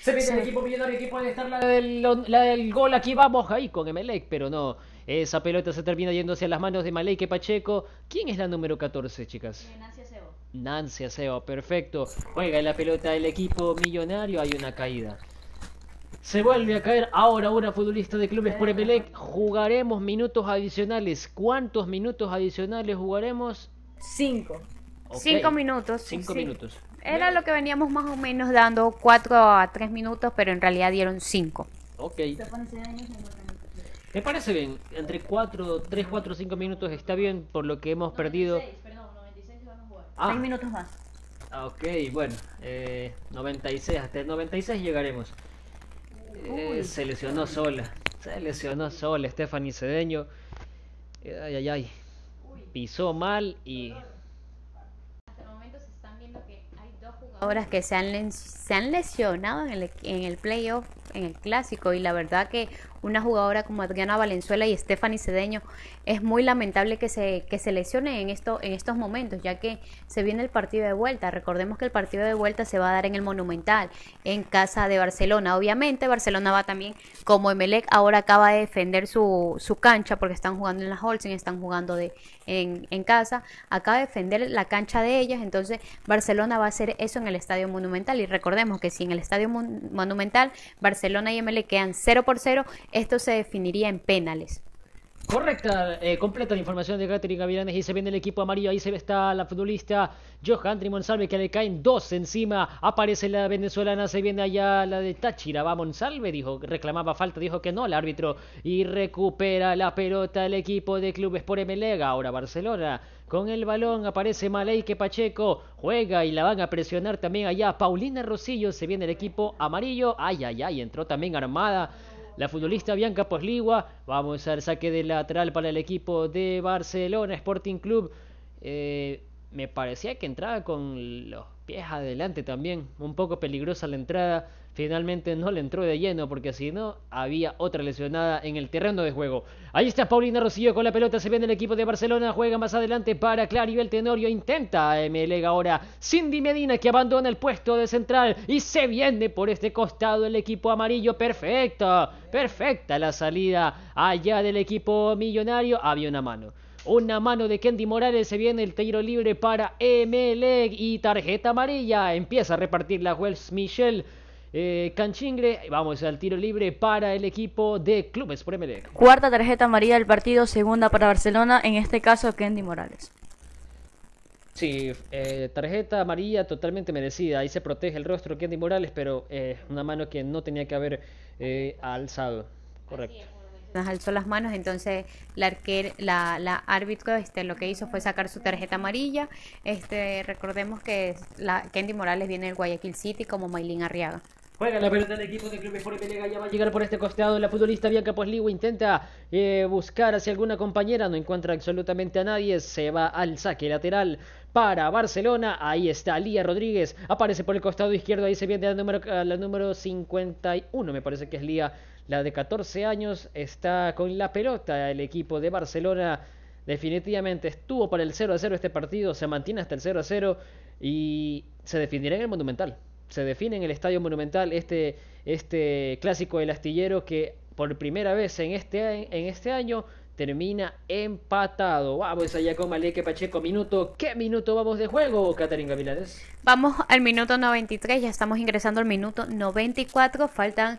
Se pide el equipo millonario, aquí puede estar la del, gol, aquí vamos ahí con Emelec, pero no. Esa pelota se termina yendo hacia las manos de Maleike Pacheco. ¿Quién es la número 14, chicas? Eh, Nancia Acebo. Nancia Acebo, perfecto. Juega la pelota del equipo millonario, hay una caída. Se vuelve a caer ahora una futbolista de clubes por Emelec. Jugaremos minutos adicionales. ¿Cuántos minutos adicionales jugaremos? Cinco. Cinco minutos. Cinco minutos. Era lo que veníamos más o menos dando 4 a 3 minutos, pero en realidad dieron 5. Ok. Me parece bien, entre 4, 3, 4, 5 minutos está bien por lo que hemos perdido. Perdón, 6 ah. minutos más. Ah, ok, bueno, 96, eh, hasta 96 llegaremos. Eh, se lesionó sola, se lesionó sola Stephanie Cedeño. Ay, ay, ay. Pisó mal y horas que se han, se han lesionado en el, en el playoff, en el clásico, y la verdad que una jugadora como Adriana Valenzuela y Stephanie Cedeño, es muy lamentable que se, que se lesione en, esto, en estos momentos, ya que se viene el partido de vuelta. Recordemos que el partido de vuelta se va a dar en el Monumental, en casa de Barcelona. Obviamente, Barcelona va también, como Emelec ahora acaba de defender su, cancha, porque están jugando en las Holcim, están jugando de, en, casa, acaba de defender la cancha de ellas, entonces Barcelona va a hacer eso en el Estadio Monumental. Y recordemos que si en el Estadio Monumental Barcelona y Emelec quedan 0 por 0, esto se definiría en penales. Correcta, eh, completa la información de Catherine Gaviranes y se viene el equipo amarillo, ahí se está la futbolista Johan Monsalve que le caen dos encima, aparece la venezolana, se viene allá la de Táchira, va Monsalve, dijo, reclamaba falta, dijo que no el árbitro y recupera la pelota el equipo de clubes por Emelega, ahora Barcelona. Con el balón aparece Maley que Pacheco juega y la van a presionar también allá. Paulina Rosillo se viene el equipo amarillo. Ay, ay, ay, entró también armada la futbolista Bianca Posligua, vamos al saque de lateral para el equipo de Barcelona Sporting Club. Eh, me parecía que entraba con los pies adelante también. Un poco peligrosa la entrada. Finalmente no le entró de lleno porque si no, había otra lesionada en el terreno de juego. Ahí está Paulina Rocío con la pelota. Se viene el equipo de Barcelona. Juega más adelante para Claribel Tenorio. Intenta MLEG ahora. Cindy Medina que abandona el puesto de central. Y se viene por este costado el equipo amarillo. Perfecta. Perfecta la salida allá del equipo millonario. Había una mano. Una mano de Kendi Morales se viene el tiro libre para Emelec y tarjeta amarilla. Empieza a repartir la Wells Michelle eh, Canchingre, vamos al tiro libre para el equipo de Clubes por Emelec. Cuarta tarjeta amarilla del partido, segunda para Barcelona, en este caso Kendi Morales. Sí, eh, tarjeta amarilla totalmente merecida. Ahí se protege el rostro Kendi Morales, pero eh, una mano que no tenía que haber alzado. Correcto nos alzó las manos, entonces la, arquer, la, árbitro este, lo que hizo fue sacar su tarjeta amarilla. Este, recordemos que la, Kendi Morales viene del Guayaquil City como Maylin Arriaga. Juega la pelota del equipo del Club Forte Pelega, ya va a llegar por este costado La futbolista Bianca Posligo intenta eh, buscar hacia alguna compañera, no encuentra absolutamente a nadie. Se va al saque lateral para Barcelona. Ahí está Lía Rodríguez, aparece por el costado izquierdo. Ahí se viene la número, la número 51, me parece que es Lía la de 14 años está con la pelota. El equipo de Barcelona definitivamente estuvo para el 0 a 0 este partido, se mantiene hasta el 0 a 0 y se definirá en el Monumental. Se define en el Estadio Monumental este, este clásico del astillero que por primera vez en este, en este año termina empatado. Vamos allá con Maleque Pacheco. Minuto, ¿qué minuto vamos de juego, Catarina Vilares Vamos al minuto 93, ya estamos ingresando al minuto 94, faltan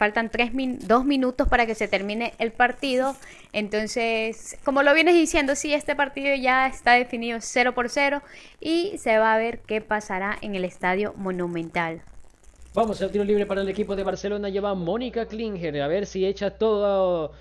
faltan tres dos minutos para que se termine el partido. Entonces, como lo vienes diciendo, sí, este partido ya está definido 0 por 0 y se va a ver qué pasará en el Estadio Monumental. Vamos al tiro libre para el equipo de Barcelona. Lleva Mónica Klinger. A ver si echa todo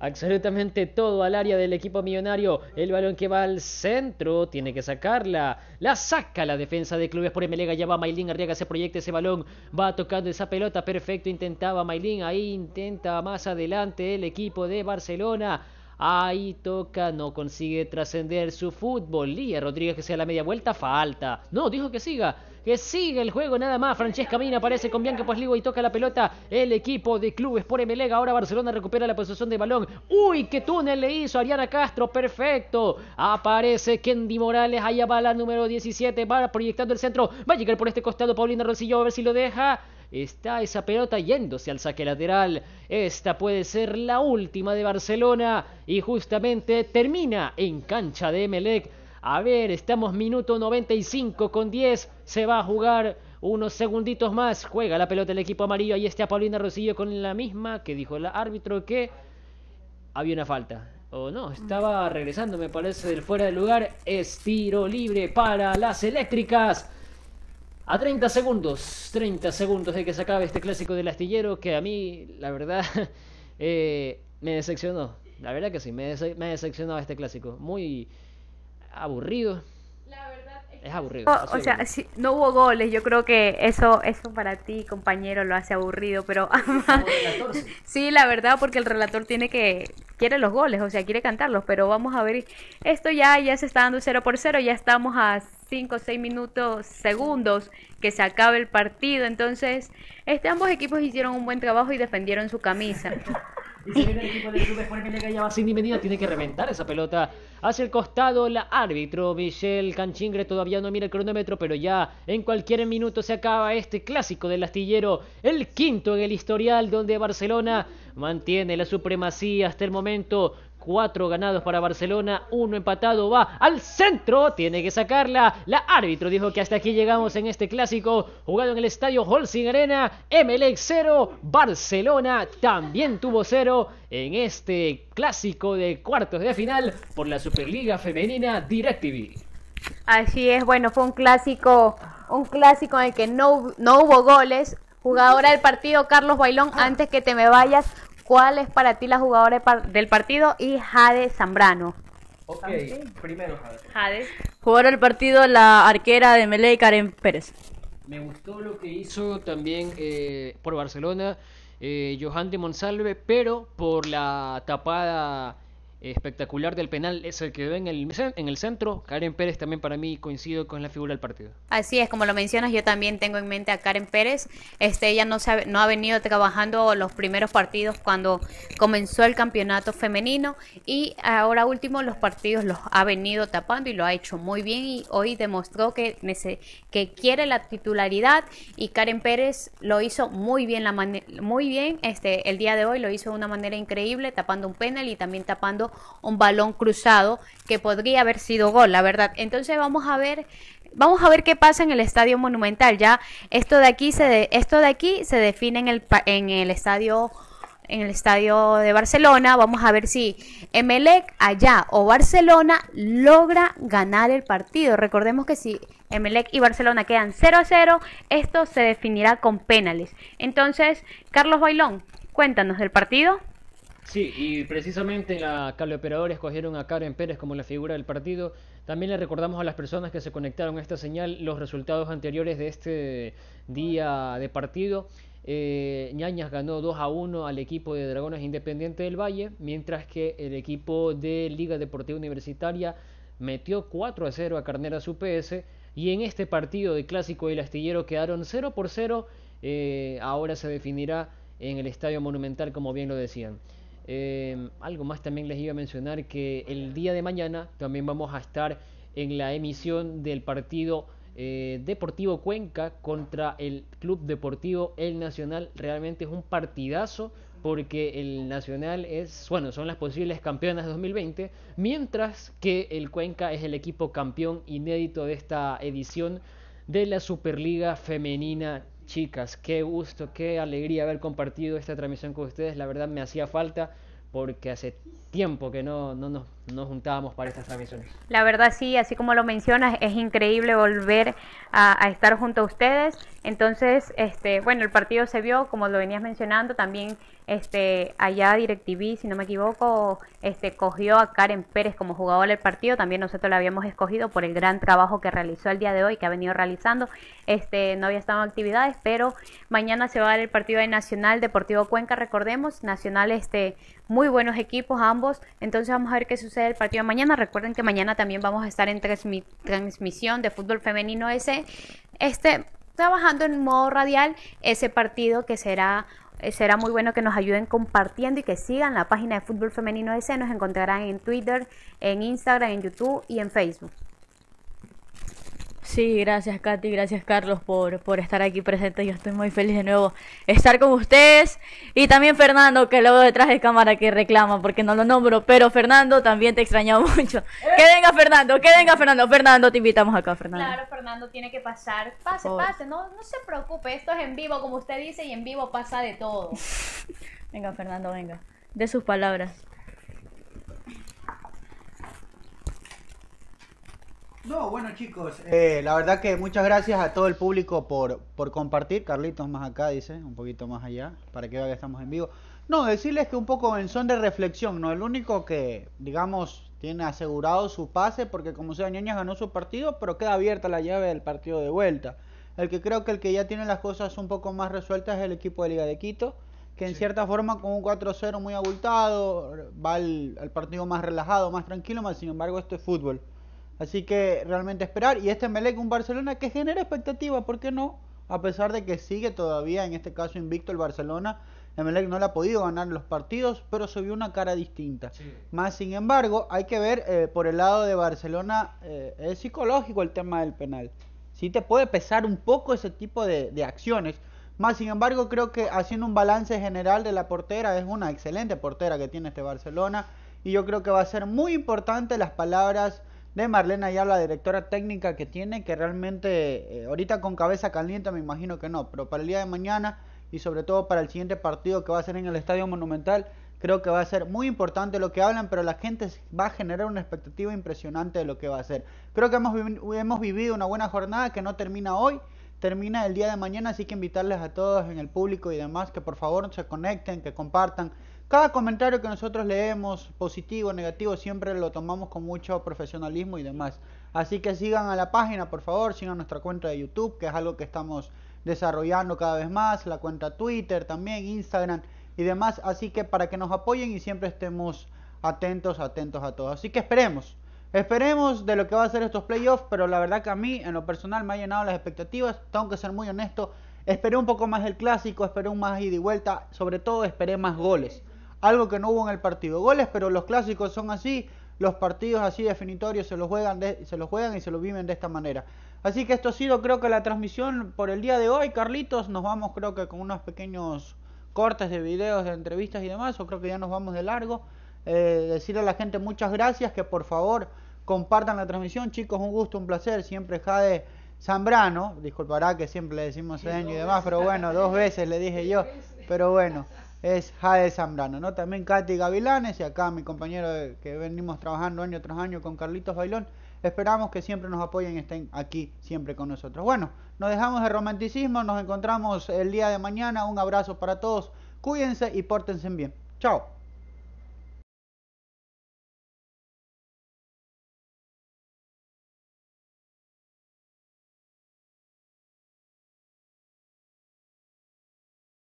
absolutamente todo al área del equipo millonario. El balón que va al centro tiene que sacarla. La saca la defensa de clubes por Emelega. Ya va Mailín Arriaga, se proyecta ese balón. Va tocando esa pelota. Perfecto, intentaba Mailín. Ahí intenta más adelante el equipo de Barcelona. Ahí toca, no consigue trascender su fútbol. Lía Rodríguez que sea la media vuelta, falta. No, dijo que siga que sigue el juego nada más. Francesca Mina aparece con Bianca Posligo y toca la pelota. El equipo de clubes por Emelec, Ahora Barcelona recupera la posesión de balón. ¡Uy, qué túnel le hizo Ariana Castro! ¡Perfecto! Aparece Kendi Morales. Allá va la número 17. Va proyectando el centro. Va a llegar por este costado Paulina Rosillo. A ver si lo deja está esa pelota yéndose al saque lateral. Esta puede ser la última de Barcelona y justamente termina en cancha de Emelec a ver, estamos minuto 95 con 10. Se va a jugar unos segunditos más. Juega la pelota el equipo amarillo. Ahí está Paulina Rosillo con la misma que dijo el árbitro que había una falta. O no, estaba regresando, me parece, fuera de lugar. estiro libre para las eléctricas. A 30 segundos, 30 segundos de que se acabe este clásico del astillero que a mí, la verdad, (laughs) eh, me decepcionó. La verdad que sí, me, me decepcionó este clásico. Muy aburrido. es, aburrido. o sea, Si no hubo goles. Yo creo que eso, eso para ti, compañero, lo hace aburrido. Pero (laughs) sí, la verdad, porque el relator tiene que quiere los goles, o sea, quiere cantarlos. Pero vamos a ver. Esto ya, ya se está dando cero por cero Ya estamos a 5 o 6 minutos, segundos que se acabe el partido. Entonces, este, ambos equipos hicieron un buen trabajo y defendieron su camisa. Y el equipo de sin medida, tiene que reventar esa pelota hacia el costado. La árbitro Michel Canchingre todavía no mira el cronómetro, pero ya en cualquier minuto se acaba este clásico del astillero, el quinto en el historial donde Barcelona mantiene la supremacía hasta el momento 4 ganados para Barcelona, uno empatado, va al centro, tiene que sacarla. La árbitro dijo que hasta aquí llegamos en este clásico, jugado en el estadio Holcim Arena, MLX 0, Barcelona también tuvo 0 en este clásico de cuartos de final por la Superliga Femenina DirecTV. Así es, bueno, fue un clásico, un clásico en el que no, no hubo goles. Jugadora del partido, Carlos Bailón, ah. antes que te me vayas, ¿Cuál es para ti la jugadora del partido? Y Jade Zambrano. Ok, primero Jade. Jade. Jugadora del partido, la arquera de y Karen Pérez. Me gustó lo que hizo también eh, por Barcelona eh, Johan de Monsalve, pero por la tapada espectacular del penal que ve en el, en el centro. Karen Pérez también para mí coincido con la figura del partido. Así es, como lo mencionas, yo también tengo en mente a Karen Pérez. Este, ella no, se ha, no ha venido trabajando los primeros partidos cuando comenzó el campeonato femenino y ahora último los partidos los ha venido tapando y lo ha hecho muy bien y hoy demostró que, que quiere la titularidad y Karen Pérez lo hizo muy bien, la muy bien este, el día de hoy, lo hizo de una manera increíble tapando un penal y también tapando un balón cruzado que podría haber sido gol, la verdad. Entonces vamos a ver vamos a ver qué pasa en el Estadio Monumental. Ya esto de aquí se esto de aquí se define en el en el estadio en el estadio de Barcelona. Vamos a ver si Emelec allá o Barcelona logra ganar el partido. Recordemos que si Emelec y Barcelona quedan 0 a 0, esto se definirá con penales. Entonces, Carlos Bailón, cuéntanos del partido. Sí, y precisamente la cableoperadora escogieron a Karen Pérez como la figura del partido. También le recordamos a las personas que se conectaron a esta señal los resultados anteriores de este día de partido. Eh, Ñañas ganó 2 a 1 al equipo de Dragones Independiente del Valle, mientras que el equipo de Liga Deportiva Universitaria metió 4 a 0 a Carneras UPS. Y en este partido de Clásico del Astillero quedaron 0 por 0. Eh, ahora se definirá en el Estadio Monumental, como bien lo decían. Em, algo más también les iba a mencionar que el día de mañana también vamos a estar en la emisión del partido eh, Deportivo Cuenca contra el Club Deportivo El Nacional. Realmente es un partidazo porque el Nacional es, bueno, son las posibles campeonas de 2020, mientras que el Cuenca es el equipo campeón inédito de esta edición de la Superliga Femenina chicas, qué gusto, qué alegría haber compartido esta transmisión con ustedes. La verdad me hacía falta porque hace tiempo que no, no nos nos juntábamos para estas transmisiones. La verdad sí, así como lo mencionas, es increíble volver a, estar junto a ustedes. Entonces, este, bueno, el partido se vio, como lo venías mencionando, también este, allá DirecTV, si no me equivoco, este, cogió a Karen Pérez como jugadora del partido. También nosotros la habíamos escogido por el gran trabajo que realizó el día de hoy, que ha venido realizando. Este, no había estado en actividades, pero mañana se va a dar el partido de Nacional Deportivo Cuenca, recordemos, Nacional, este, muy buenos equipos ambos. Entonces vamos a ver qué sucede del partido de mañana. Recuerden que mañana también vamos a estar en transmisión de fútbol femenino ese, este, trabajando en modo radial ese partido que será será muy bueno que nos ayuden compartiendo y que sigan la página de Fútbol Femenino ese Nos encontrarán en Twitter, en Instagram, en YouTube y en Facebook. Sí, gracias Katy, gracias Carlos por, por estar aquí presente. Yo estoy muy feliz de nuevo estar con ustedes. Y también Fernando, que luego detrás de cámara que reclama porque no lo nombro. Pero Fernando, también te extraña (laughs) mucho. Que venga Fernando, que venga Fernando. Fernando, te invitamos acá, Fernando. Claro, Fernando tiene que pasar. Pase, pase, no, no se preocupe. Esto es en vivo, como usted dice, y en vivo pasa de todo. (laughs) venga Fernando, venga. De sus palabras. No, bueno chicos, eh, eh, la verdad que muchas gracias a todo el público por, por compartir. Carlitos más acá dice, un poquito más allá, para que vean que estamos en vivo. No, decirles que un poco en son de reflexión, ¿no? El único que, digamos, tiene asegurado su pase, porque como sea, Ñoñas ganó su partido, pero queda abierta la llave del partido de vuelta. El que creo que el que ya tiene las cosas un poco más resueltas es el equipo de Liga de Quito, que en cierta forma con un 4-0 muy abultado, va al, partido más relajado, más tranquilo, más sin embargo esto es fútbol. Así que realmente esperar. Y este Melec, un Barcelona que genera expectativa, ¿por qué no? A pesar de que sigue todavía, en este caso invicto el Barcelona, el Melec no le ha podido ganar los partidos, pero se vio una cara distinta. Más sin embargo, hay que ver eh, por el lado de Barcelona, eh, es psicológico el tema del penal. Sí te puede pesar un poco ese tipo de, de acciones. Más sin embargo, creo que haciendo un balance general de la portera, es una excelente portera que tiene este Barcelona. Y yo creo que va a ser muy importante las palabras de Marlene ya la directora técnica que tiene, que realmente eh, ahorita con cabeza caliente me imagino que no, pero para el día de mañana y sobre todo para el siguiente partido que va a ser en el Estadio Monumental, creo que va a ser muy importante lo que hablan, pero la gente va a generar una expectativa impresionante de lo que va a ser. Creo que hemos, hemos vivido una buena jornada que no termina hoy termina el día de mañana, así que invitarles a todos en el público y demás que por favor se conecten, que compartan, cada comentario que nosotros leemos, positivo, o negativo, siempre lo tomamos con mucho profesionalismo y demás. Así que sigan a la página, por favor, sigan nuestra cuenta de YouTube, que es algo que estamos desarrollando cada vez más, la cuenta Twitter también, Instagram y demás. Así que para que nos apoyen y siempre estemos atentos, atentos a todo. Así que esperemos, esperemos de lo que va a ser estos playoffs, pero la verdad que a mí, en lo personal, me ha llenado las expectativas. Tengo que ser muy honesto. Esperé un poco más del clásico, esperé un más ida y vuelta, sobre todo esperé más goles algo que no hubo en el partido. Goles, pero los clásicos son así, los partidos así definitorios se los juegan, se los juegan y se los viven de esta manera. Así que esto ha sido creo que la transmisión por el día de hoy, Carlitos, nos vamos creo que con unos pequeños cortes de videos, de entrevistas y demás, o creo que ya nos vamos de largo. Eh, decirle a la gente muchas gracias, que por favor compartan la transmisión, chicos, un gusto, un placer, siempre Jade Zambrano, disculpará que siempre le decimos seño y demás, pero bueno, dos veces le dije yo, (laughs) pero bueno es Jade Zambrano, ¿no? También Katy Gavilanes y acá mi compañero que venimos trabajando año tras año con Carlitos Bailón. Esperamos que siempre nos apoyen y estén aquí siempre con nosotros. Bueno, nos dejamos de romanticismo, nos encontramos el día de mañana. Un abrazo para todos, cuídense y pórtense bien. Chao.